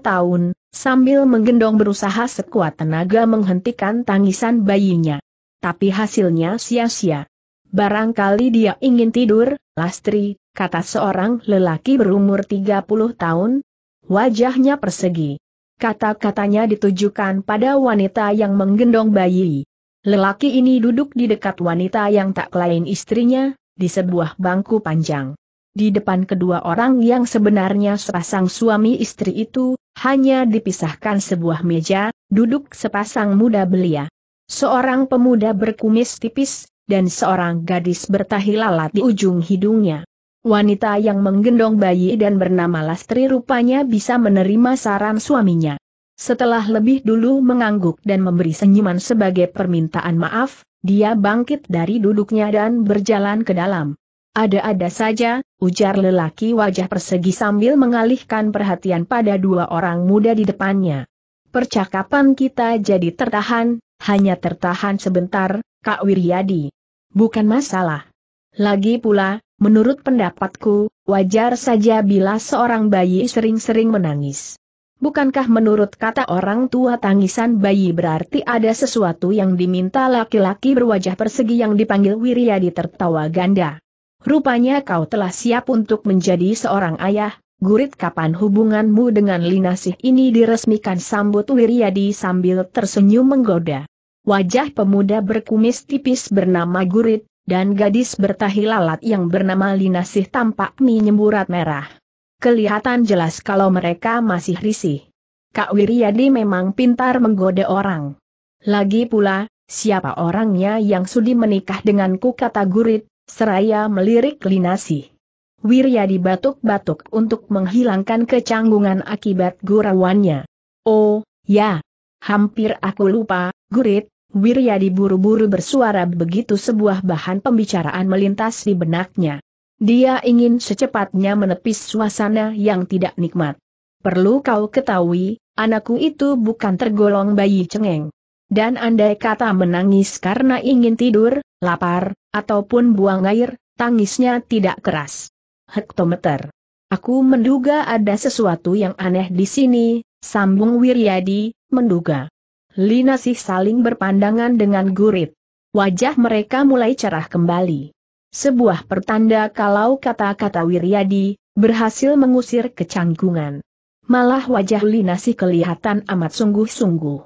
tahun, sambil menggendong berusaha sekuat tenaga menghentikan tangisan bayinya tapi hasilnya sia-sia. Barangkali dia ingin tidur, Lastri, kata seorang lelaki berumur 30 tahun. Wajahnya persegi. Kata-katanya ditujukan pada wanita yang menggendong bayi. Lelaki ini duduk di dekat wanita yang tak lain istrinya, di sebuah bangku panjang. Di depan kedua orang yang sebenarnya sepasang suami istri itu, hanya dipisahkan sebuah meja, duduk sepasang muda belia seorang pemuda berkumis tipis, dan seorang gadis bertahi lalat di ujung hidungnya. Wanita yang menggendong bayi dan bernama Lastri rupanya bisa menerima saran suaminya. Setelah lebih dulu mengangguk dan memberi senyuman sebagai permintaan maaf, dia bangkit dari duduknya dan berjalan ke dalam. Ada-ada saja, ujar lelaki wajah persegi sambil mengalihkan perhatian pada dua orang muda di depannya. Percakapan kita jadi tertahan, hanya tertahan sebentar, Kak Wiryadi. Bukan masalah. Lagi pula, menurut pendapatku, wajar saja bila seorang bayi sering-sering menangis. Bukankah menurut kata orang tua tangisan bayi berarti ada sesuatu yang diminta laki-laki berwajah persegi yang dipanggil Wiryadi tertawa ganda. Rupanya kau telah siap untuk menjadi seorang ayah, gurit kapan hubunganmu dengan Linasih ini diresmikan sambut Wiryadi sambil tersenyum menggoda wajah pemuda berkumis tipis bernama Gurit, dan gadis bertahi lalat yang bernama Linasih tampak menyemburat merah. Kelihatan jelas kalau mereka masih risih. Kak Wiryadi memang pintar menggoda orang. Lagi pula, siapa orangnya yang sudi menikah denganku kata Gurit, seraya melirik Linasih. Wiryadi batuk-batuk untuk menghilangkan kecanggungan akibat gurawannya. Oh, ya. Hampir aku lupa, Gurit, Wiryadi buru-buru bersuara begitu sebuah bahan pembicaraan melintas di benaknya. Dia ingin secepatnya menepis suasana yang tidak nikmat. Perlu kau ketahui, anakku itu bukan tergolong bayi cengeng. Dan andai kata menangis karena ingin tidur, lapar, ataupun buang air, tangisnya tidak keras. Hektometer. Aku menduga ada sesuatu yang aneh di sini, sambung Wiryadi, menduga. Lina sih saling berpandangan dengan gurit. Wajah mereka mulai cerah kembali. Sebuah pertanda kalau kata-kata Wiryadi, berhasil mengusir kecanggungan. Malah wajah Lina sih kelihatan amat sungguh-sungguh.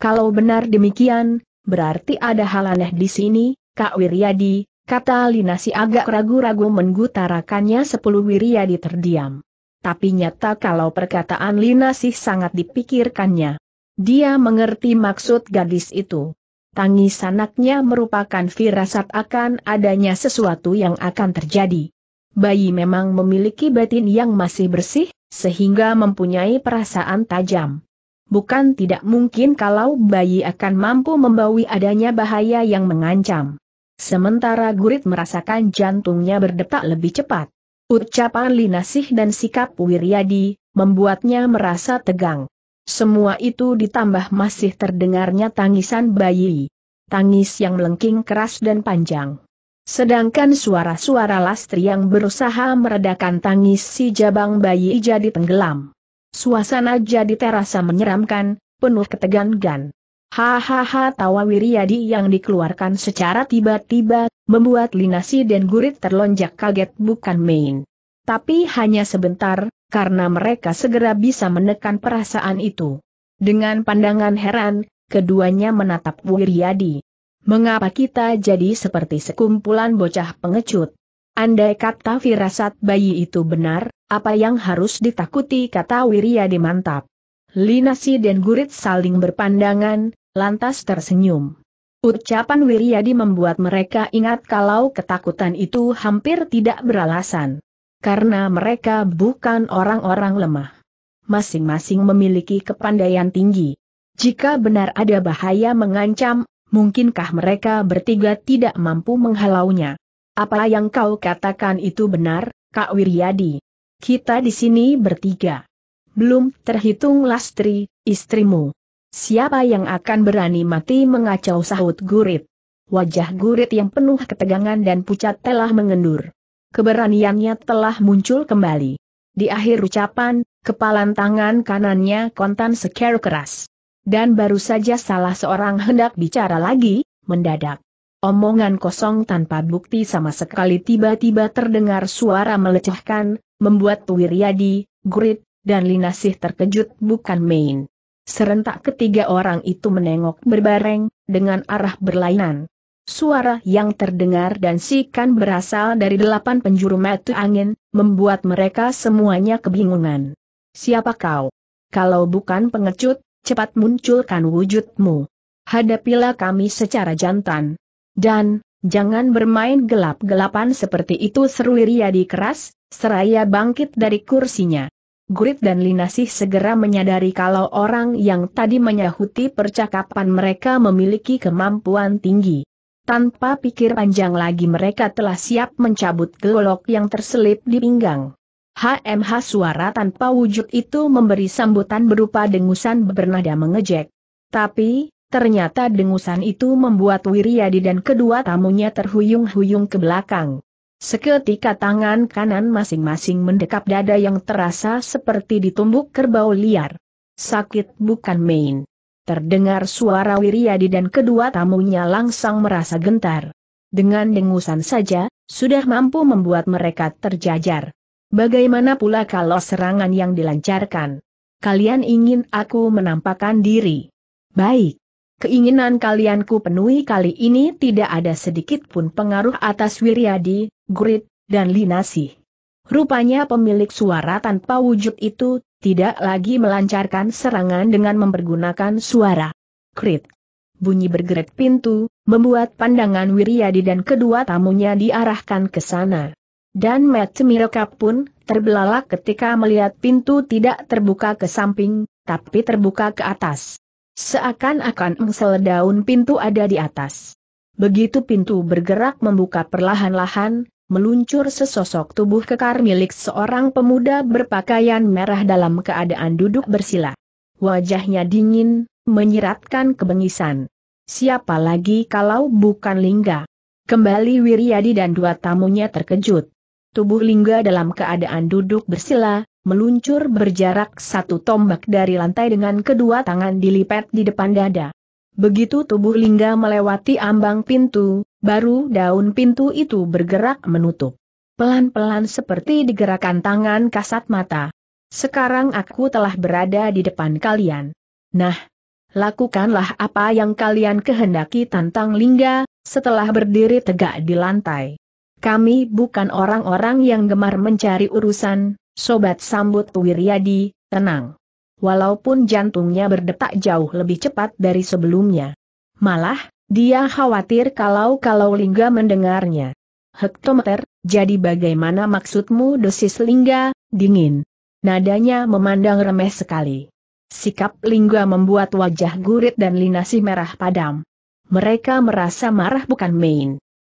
Kalau benar demikian, berarti ada hal aneh di sini, Kak Wiryadi, kata Lina sih agak ragu-ragu menggutarakannya sepuluh Wiryadi terdiam. Tapi nyata kalau perkataan Lina sih sangat dipikirkannya. Dia mengerti maksud gadis itu. Tangis anaknya merupakan firasat akan adanya sesuatu yang akan terjadi. Bayi memang memiliki batin yang masih bersih, sehingga mempunyai perasaan tajam. Bukan tidak mungkin kalau bayi akan mampu membawi adanya bahaya yang mengancam. Sementara Gurit merasakan jantungnya berdetak lebih cepat. Ucapan Linasih dan sikap Wiryadi, membuatnya merasa tegang. Semua itu ditambah masih terdengarnya tangisan bayi. Tangis yang melengking keras dan panjang. Sedangkan suara-suara lastri yang berusaha meredakan tangis si jabang bayi jadi tenggelam. Suasana jadi terasa menyeramkan, penuh ketegangan. Hahaha tawa Wiryadi yang dikeluarkan secara tiba-tiba, membuat Linasi dan Gurit terlonjak kaget bukan main. Tapi hanya sebentar, karena mereka segera bisa menekan perasaan itu. Dengan pandangan heran, keduanya menatap Wiryadi. Mengapa kita jadi seperti sekumpulan bocah pengecut? Andai kata firasat bayi itu benar, apa yang harus ditakuti kata Wiryadi mantap. Linasi dan Gurit saling berpandangan, lantas tersenyum. Ucapan Wiryadi membuat mereka ingat kalau ketakutan itu hampir tidak beralasan karena mereka bukan orang-orang lemah. Masing-masing memiliki kepandaian tinggi. Jika benar ada bahaya mengancam, mungkinkah mereka bertiga tidak mampu menghalaunya? Apa yang kau katakan itu benar, Kak Wiryadi? Kita di sini bertiga. Belum terhitung Lastri, istrimu. Siapa yang akan berani mati mengacau sahut gurit? Wajah gurit yang penuh ketegangan dan pucat telah mengendur keberaniannya telah muncul kembali. Di akhir ucapan, kepalan tangan kanannya kontan secara keras. Dan baru saja salah seorang hendak bicara lagi, mendadak. Omongan kosong tanpa bukti sama sekali tiba-tiba terdengar suara melecehkan, membuat Wiryadi, Gurit, dan Linasih terkejut bukan main. Serentak ketiga orang itu menengok berbareng, dengan arah berlainan. Suara yang terdengar dan sikan berasal dari delapan penjuru mata angin, membuat mereka semuanya kebingungan. Siapa kau? Kalau bukan pengecut, cepat munculkan wujudmu. Hadapilah kami secara jantan. Dan, jangan bermain gelap-gelapan seperti itu seru Riyadi keras, seraya bangkit dari kursinya. Gurit dan Linasih segera menyadari kalau orang yang tadi menyahuti percakapan mereka memiliki kemampuan tinggi. Tanpa pikir panjang lagi mereka telah siap mencabut golok yang terselip di pinggang. HMH suara tanpa wujud itu memberi sambutan berupa dengusan bernada mengejek. Tapi, ternyata dengusan itu membuat Wiryadi dan kedua tamunya terhuyung-huyung ke belakang. Seketika tangan kanan masing-masing mendekap dada yang terasa seperti ditumbuk kerbau liar. Sakit bukan main. Terdengar suara Wiryadi dan kedua tamunya langsung merasa gentar. Dengan dengusan saja, sudah mampu membuat mereka terjajar. Bagaimana pula kalau serangan yang dilancarkan? Kalian ingin aku menampakkan diri? Baik. Keinginan kalian ku penuhi kali ini tidak ada sedikit pun pengaruh atas Wiryadi, Gurit, dan Linasi. Rupanya pemilik suara tanpa wujud itu tidak lagi melancarkan serangan dengan mempergunakan suara. Krit. Bunyi bergerak pintu, membuat pandangan Wiryadi dan kedua tamunya diarahkan ke sana. Dan Matt Miroka pun terbelalak ketika melihat pintu tidak terbuka ke samping, tapi terbuka ke atas. Seakan-akan engsel daun pintu ada di atas. Begitu pintu bergerak membuka perlahan-lahan, meluncur sesosok tubuh kekar milik seorang pemuda berpakaian merah dalam keadaan duduk bersila. Wajahnya dingin, menyiratkan kebengisan. Siapa lagi kalau bukan Lingga? Kembali Wiryadi dan dua tamunya terkejut. Tubuh Lingga dalam keadaan duduk bersila, meluncur berjarak satu tombak dari lantai dengan kedua tangan dilipat di depan dada. Begitu tubuh Lingga melewati ambang pintu, baru daun pintu itu bergerak menutup. Pelan-pelan seperti digerakkan tangan kasat mata. Sekarang aku telah berada di depan kalian. Nah, lakukanlah apa yang kalian kehendaki tantang Lingga, setelah berdiri tegak di lantai. Kami bukan orang-orang yang gemar mencari urusan, sobat sambut Wiryadi, tenang. Walaupun jantungnya berdetak jauh lebih cepat dari sebelumnya. Malah, dia khawatir kalau-kalau Lingga mendengarnya. Hektometer, jadi bagaimana maksudmu dosis Lingga, dingin? Nadanya memandang remeh sekali. Sikap Lingga membuat wajah gurit dan linasi merah padam. Mereka merasa marah bukan main.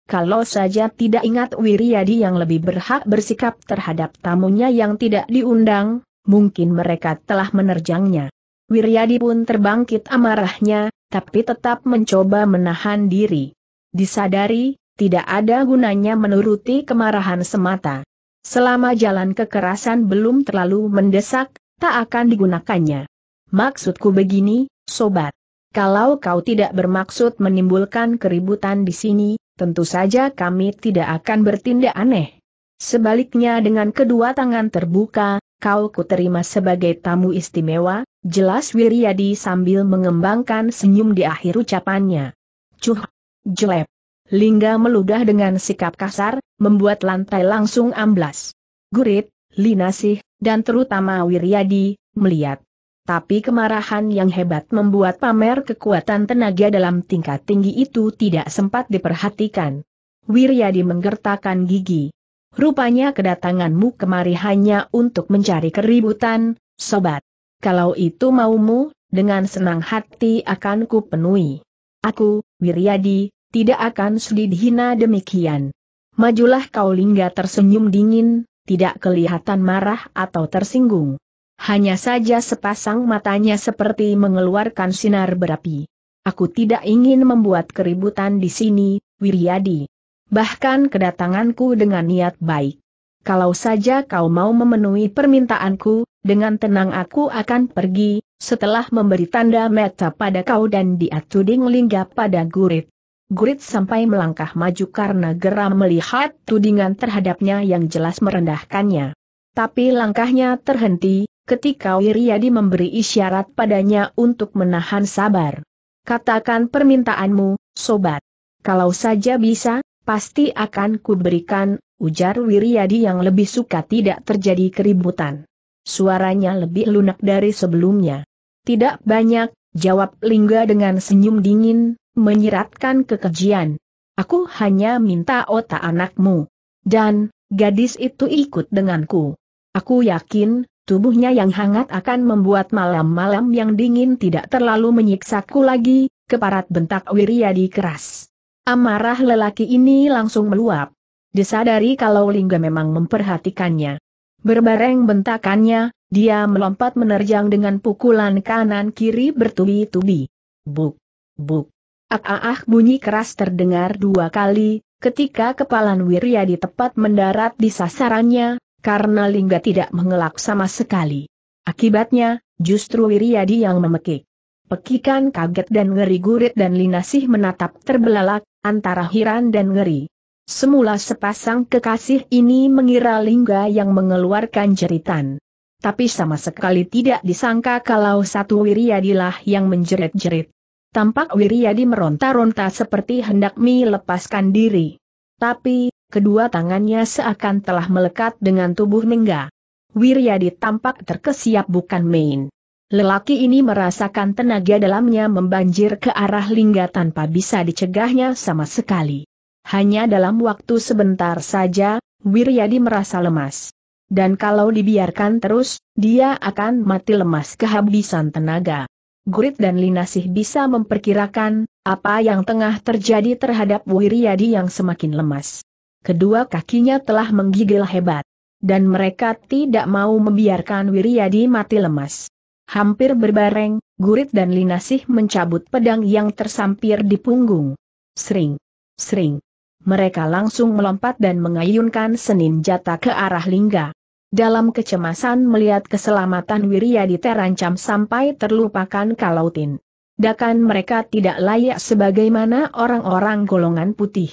Kalau saja tidak ingat Wiryadi yang lebih berhak bersikap terhadap tamunya yang tidak diundang, mungkin mereka telah menerjangnya. Wiryadi pun terbangkit amarahnya, tapi tetap mencoba menahan diri. Disadari, tidak ada gunanya menuruti kemarahan semata. Selama jalan kekerasan belum terlalu mendesak, tak akan digunakannya. Maksudku begini, sobat. Kalau kau tidak bermaksud menimbulkan keributan di sini, tentu saja kami tidak akan bertindak aneh. Sebaliknya dengan kedua tangan terbuka, kau kuterima sebagai tamu istimewa, Jelas Wiryadi sambil mengembangkan senyum di akhir ucapannya. Cuh! Jelep! Lingga meludah dengan sikap kasar, membuat lantai langsung amblas. Gurit, Linasih, dan terutama Wiryadi, melihat. Tapi kemarahan yang hebat membuat pamer kekuatan tenaga dalam tingkat tinggi itu tidak sempat diperhatikan. Wiryadi menggertakkan gigi. Rupanya kedatanganmu kemari hanya untuk mencari keributan, sobat. Kalau itu maumu, dengan senang hati akan ku penuhi. Aku, Wiryadi, tidak akan sedih hina demikian. Majulah kau lingga tersenyum dingin, tidak kelihatan marah atau tersinggung. Hanya saja sepasang matanya seperti mengeluarkan sinar berapi. Aku tidak ingin membuat keributan di sini, Wiryadi. Bahkan kedatanganku dengan niat baik kalau saja kau mau memenuhi permintaanku, dengan tenang aku akan pergi, setelah memberi tanda meta pada kau dan dia lingga pada gurit. Gurit sampai melangkah maju karena geram melihat tudingan terhadapnya yang jelas merendahkannya. Tapi langkahnya terhenti, ketika Wiryadi memberi isyarat padanya untuk menahan sabar. Katakan permintaanmu, sobat. Kalau saja bisa, pasti akan kuberikan ujar Wiryadi yang lebih suka tidak terjadi keributan. Suaranya lebih lunak dari sebelumnya. Tidak banyak, jawab Lingga dengan senyum dingin, menyiratkan kekejian. Aku hanya minta otak anakmu. Dan, gadis itu ikut denganku. Aku yakin, tubuhnya yang hangat akan membuat malam-malam yang dingin tidak terlalu menyiksaku lagi, keparat bentak Wiryadi keras. Amarah lelaki ini langsung meluap disadari kalau Lingga memang memperhatikannya. Berbareng bentakannya, dia melompat menerjang dengan pukulan kanan-kiri bertubi-tubi. Buk, buk. Ah, ah, ah bunyi keras terdengar dua kali, ketika kepalan Wiryadi tepat mendarat di sasarannya, karena Lingga tidak mengelak sama sekali. Akibatnya, justru Wiryadi yang memekik. Pekikan kaget dan ngeri gurit dan Linasih menatap terbelalak, antara hiran dan ngeri. Semula sepasang kekasih ini mengira Lingga yang mengeluarkan jeritan. Tapi sama sekali tidak disangka kalau satu Wiryadilah yang menjerit-jerit. Tampak Wiryadi meronta-ronta seperti hendak melepaskan diri. Tapi, kedua tangannya seakan telah melekat dengan tubuh Lingga. Wiryadi tampak terkesiap bukan main. Lelaki ini merasakan tenaga dalamnya membanjir ke arah Lingga tanpa bisa dicegahnya sama sekali. Hanya dalam waktu sebentar saja, Wiryadi merasa lemas. Dan kalau dibiarkan terus, dia akan mati lemas kehabisan tenaga. Gurit dan Linasih bisa memperkirakan, apa yang tengah terjadi terhadap Wiryadi yang semakin lemas. Kedua kakinya telah menggigil hebat. Dan mereka tidak mau membiarkan Wiryadi mati lemas. Hampir berbareng, Gurit dan Linasih mencabut pedang yang tersampir di punggung. Sering, sering, mereka langsung melompat dan mengayunkan senin jata ke arah Lingga. Dalam kecemasan melihat keselamatan Wiryadi terancam sampai terlupakan Kalautin. Dakan mereka tidak layak sebagaimana orang-orang golongan putih.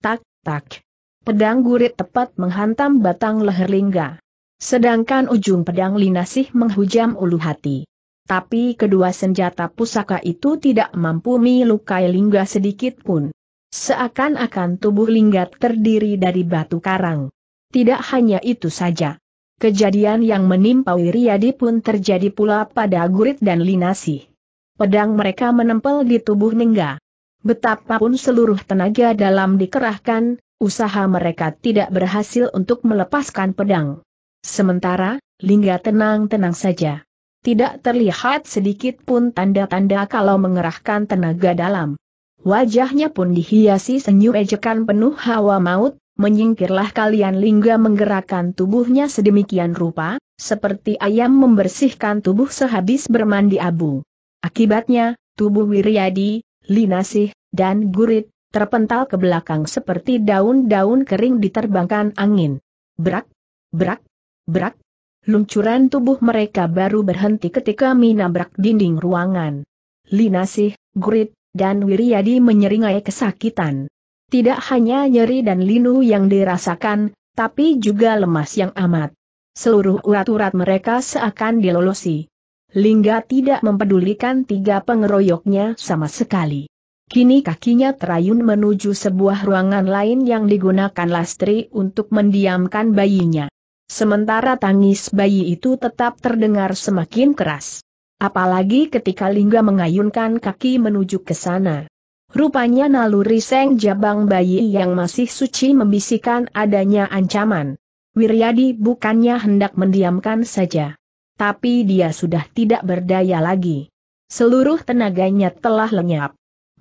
Tak, tak. Pedang gurit tepat menghantam batang leher Lingga. Sedangkan ujung pedang Linasih menghujam ulu hati. Tapi kedua senjata pusaka itu tidak mampu melukai Lingga sedikit pun. Seakan-akan tubuh Linggat terdiri dari batu karang. Tidak hanya itu saja. Kejadian yang menimpa Wiryadi pun terjadi pula pada Gurit dan Linasi. Pedang mereka menempel di tubuh Nengga. Betapapun seluruh tenaga dalam dikerahkan, usaha mereka tidak berhasil untuk melepaskan pedang. Sementara, Lingga tenang-tenang saja. Tidak terlihat sedikit pun tanda-tanda kalau mengerahkan tenaga dalam. Wajahnya pun dihiasi senyum ejekan penuh hawa maut, menyingkirlah kalian lingga menggerakkan tubuhnya sedemikian rupa, seperti ayam membersihkan tubuh sehabis bermandi abu. Akibatnya, tubuh Wiryadi, Linasih, dan Gurit, terpental ke belakang seperti daun-daun kering diterbangkan angin. Brak, brak, brak, luncuran tubuh mereka baru berhenti ketika menabrak dinding ruangan. Linasih, Gurit, dan Wiryadi menyeringai kesakitan. Tidak hanya nyeri dan linu yang dirasakan, tapi juga lemas yang amat. Seluruh urat-urat mereka seakan dilolosi. Lingga tidak mempedulikan tiga pengeroyoknya sama sekali. Kini kakinya terayun menuju sebuah ruangan lain yang digunakan Lastri untuk mendiamkan bayinya. Sementara tangis bayi itu tetap terdengar semakin keras. Apalagi ketika Lingga mengayunkan kaki menuju ke sana. Rupanya naluri Seng Jabang bayi yang masih suci membisikkan adanya ancaman. Wiryadi bukannya hendak mendiamkan saja. Tapi dia sudah tidak berdaya lagi. Seluruh tenaganya telah lenyap.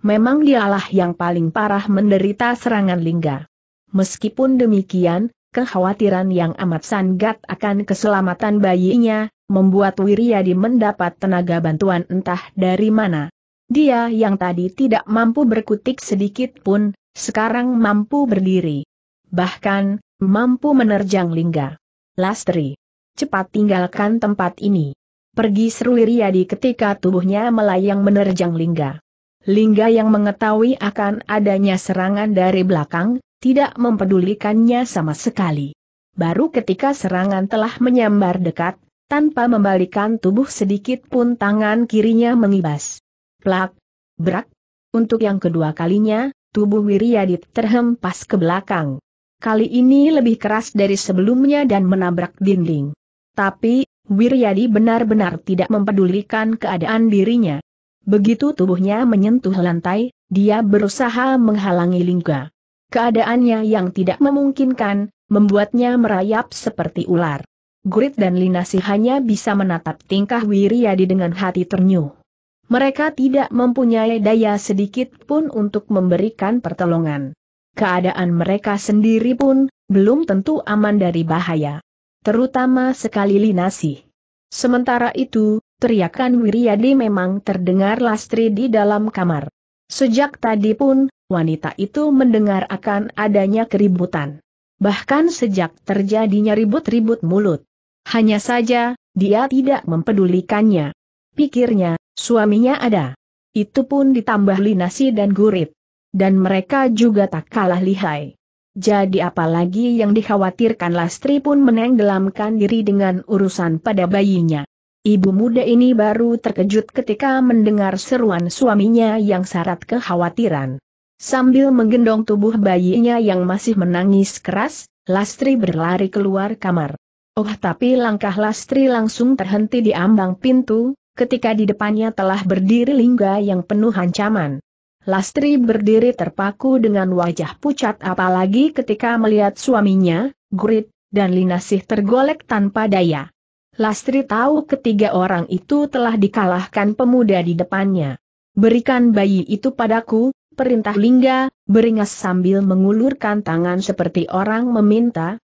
Memang dialah yang paling parah menderita serangan Lingga. Meskipun demikian, kekhawatiran yang amat sangat akan keselamatan bayinya, membuat Wiryadi mendapat tenaga bantuan entah dari mana. Dia yang tadi tidak mampu berkutik sedikit pun, sekarang mampu berdiri. Bahkan, mampu menerjang lingga. Lastri, cepat tinggalkan tempat ini. Pergi seru Wiryadi ketika tubuhnya melayang menerjang lingga. Lingga yang mengetahui akan adanya serangan dari belakang, tidak mempedulikannya sama sekali. Baru ketika serangan telah menyambar dekat, tanpa membalikan tubuh sedikit pun tangan kirinya mengibas. Plak, berak. Untuk yang kedua kalinya, tubuh Wiryadit terhempas ke belakang. Kali ini lebih keras dari sebelumnya dan menabrak dinding. Tapi, Wiryadi benar-benar tidak mempedulikan keadaan dirinya. Begitu tubuhnya menyentuh lantai, dia berusaha menghalangi lingga. Keadaannya yang tidak memungkinkan, membuatnya merayap seperti ular. Gurit dan Linasi hanya bisa menatap tingkah Wiryadi dengan hati ternyuh. Mereka tidak mempunyai daya sedikit pun untuk memberikan pertolongan. Keadaan mereka sendiri pun, belum tentu aman dari bahaya. Terutama sekali Linasi. Sementara itu, teriakan Wiryadi memang terdengar lastri di dalam kamar. Sejak tadi pun, wanita itu mendengar akan adanya keributan. Bahkan sejak terjadinya ribut-ribut mulut. Hanya saja, dia tidak mempedulikannya. Pikirnya, suaminya ada. Itu pun ditambah linasi dan gurit. Dan mereka juga tak kalah lihai. Jadi apalagi yang dikhawatirkan Lastri pun menenggelamkan diri dengan urusan pada bayinya. Ibu muda ini baru terkejut ketika mendengar seruan suaminya yang syarat kekhawatiran. Sambil menggendong tubuh bayinya yang masih menangis keras, Lastri berlari keluar kamar. Oh tapi langkah Lastri langsung terhenti di ambang pintu, ketika di depannya telah berdiri Lingga yang penuh ancaman. Lastri berdiri terpaku dengan wajah pucat apalagi ketika melihat suaminya, Gurit, dan Linasih tergolek tanpa daya. Lastri tahu ketiga orang itu telah dikalahkan pemuda di depannya. Berikan bayi itu padaku, perintah Lingga, beringas sambil mengulurkan tangan seperti orang meminta,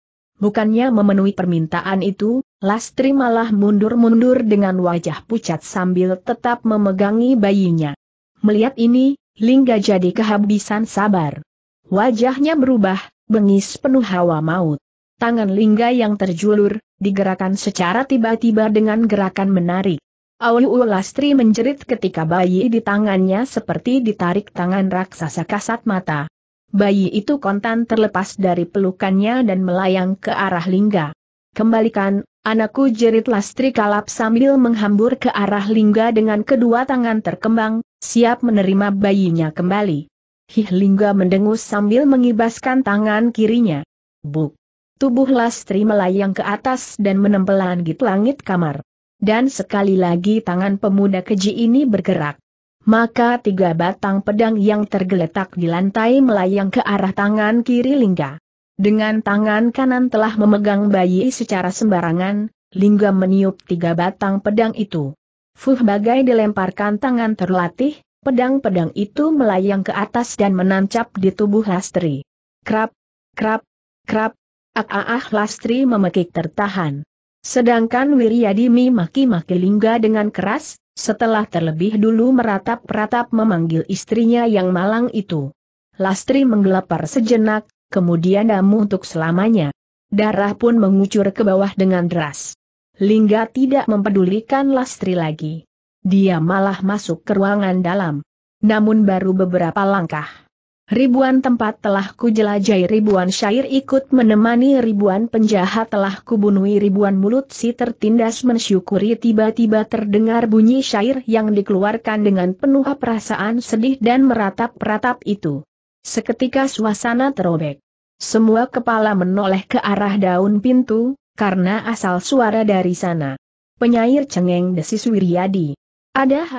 Bukannya memenuhi permintaan itu, Lastri malah mundur-mundur dengan wajah pucat sambil tetap memegangi bayinya. Melihat ini, Lingga jadi kehabisan sabar. Wajahnya berubah, bengis penuh hawa maut. Tangan Lingga yang terjulur, digerakkan secara tiba-tiba dengan gerakan menarik. Auliu Lastri menjerit ketika bayi di tangannya seperti ditarik tangan raksasa kasat mata. Bayi itu kontan terlepas dari pelukannya dan melayang ke arah Lingga. Kembalikan, anakku jerit Lastri Kalap sambil menghambur ke arah Lingga dengan kedua tangan terkembang, siap menerima bayinya kembali. Hih Lingga mendengus sambil mengibaskan tangan kirinya. Buk. Tubuh Lastri melayang ke atas dan menempelan langit kamar. Dan sekali lagi tangan pemuda keji ini bergerak maka tiga batang pedang yang tergeletak di lantai melayang ke arah tangan kiri Lingga. Dengan tangan kanan telah memegang bayi secara sembarangan, Lingga meniup tiga batang pedang itu. Fuh bagai dilemparkan tangan terlatih, pedang-pedang itu melayang ke atas dan menancap di tubuh Lastri. Krap, krap, krap, ak ah, ah Lastri memekik tertahan. Sedangkan Wiryadimi maki-maki Lingga dengan keras, setelah terlebih dulu meratap-ratap memanggil istrinya yang malang itu. Lastri menggelapar sejenak, kemudian damu untuk selamanya. Darah pun mengucur ke bawah dengan deras. Lingga tidak mempedulikan Lastri lagi. Dia malah masuk ke ruangan dalam. Namun baru beberapa langkah. Ribuan tempat telah kujelajahi ribuan syair ikut menemani ribuan penjahat telah kubunuhi ribuan mulut si tertindas mensyukuri tiba-tiba terdengar bunyi syair yang dikeluarkan dengan penuh perasaan sedih dan meratap-ratap itu. Seketika suasana terobek. Semua kepala menoleh ke arah daun pintu, karena asal suara dari sana. Penyair cengeng Desis Wiryadi. Ada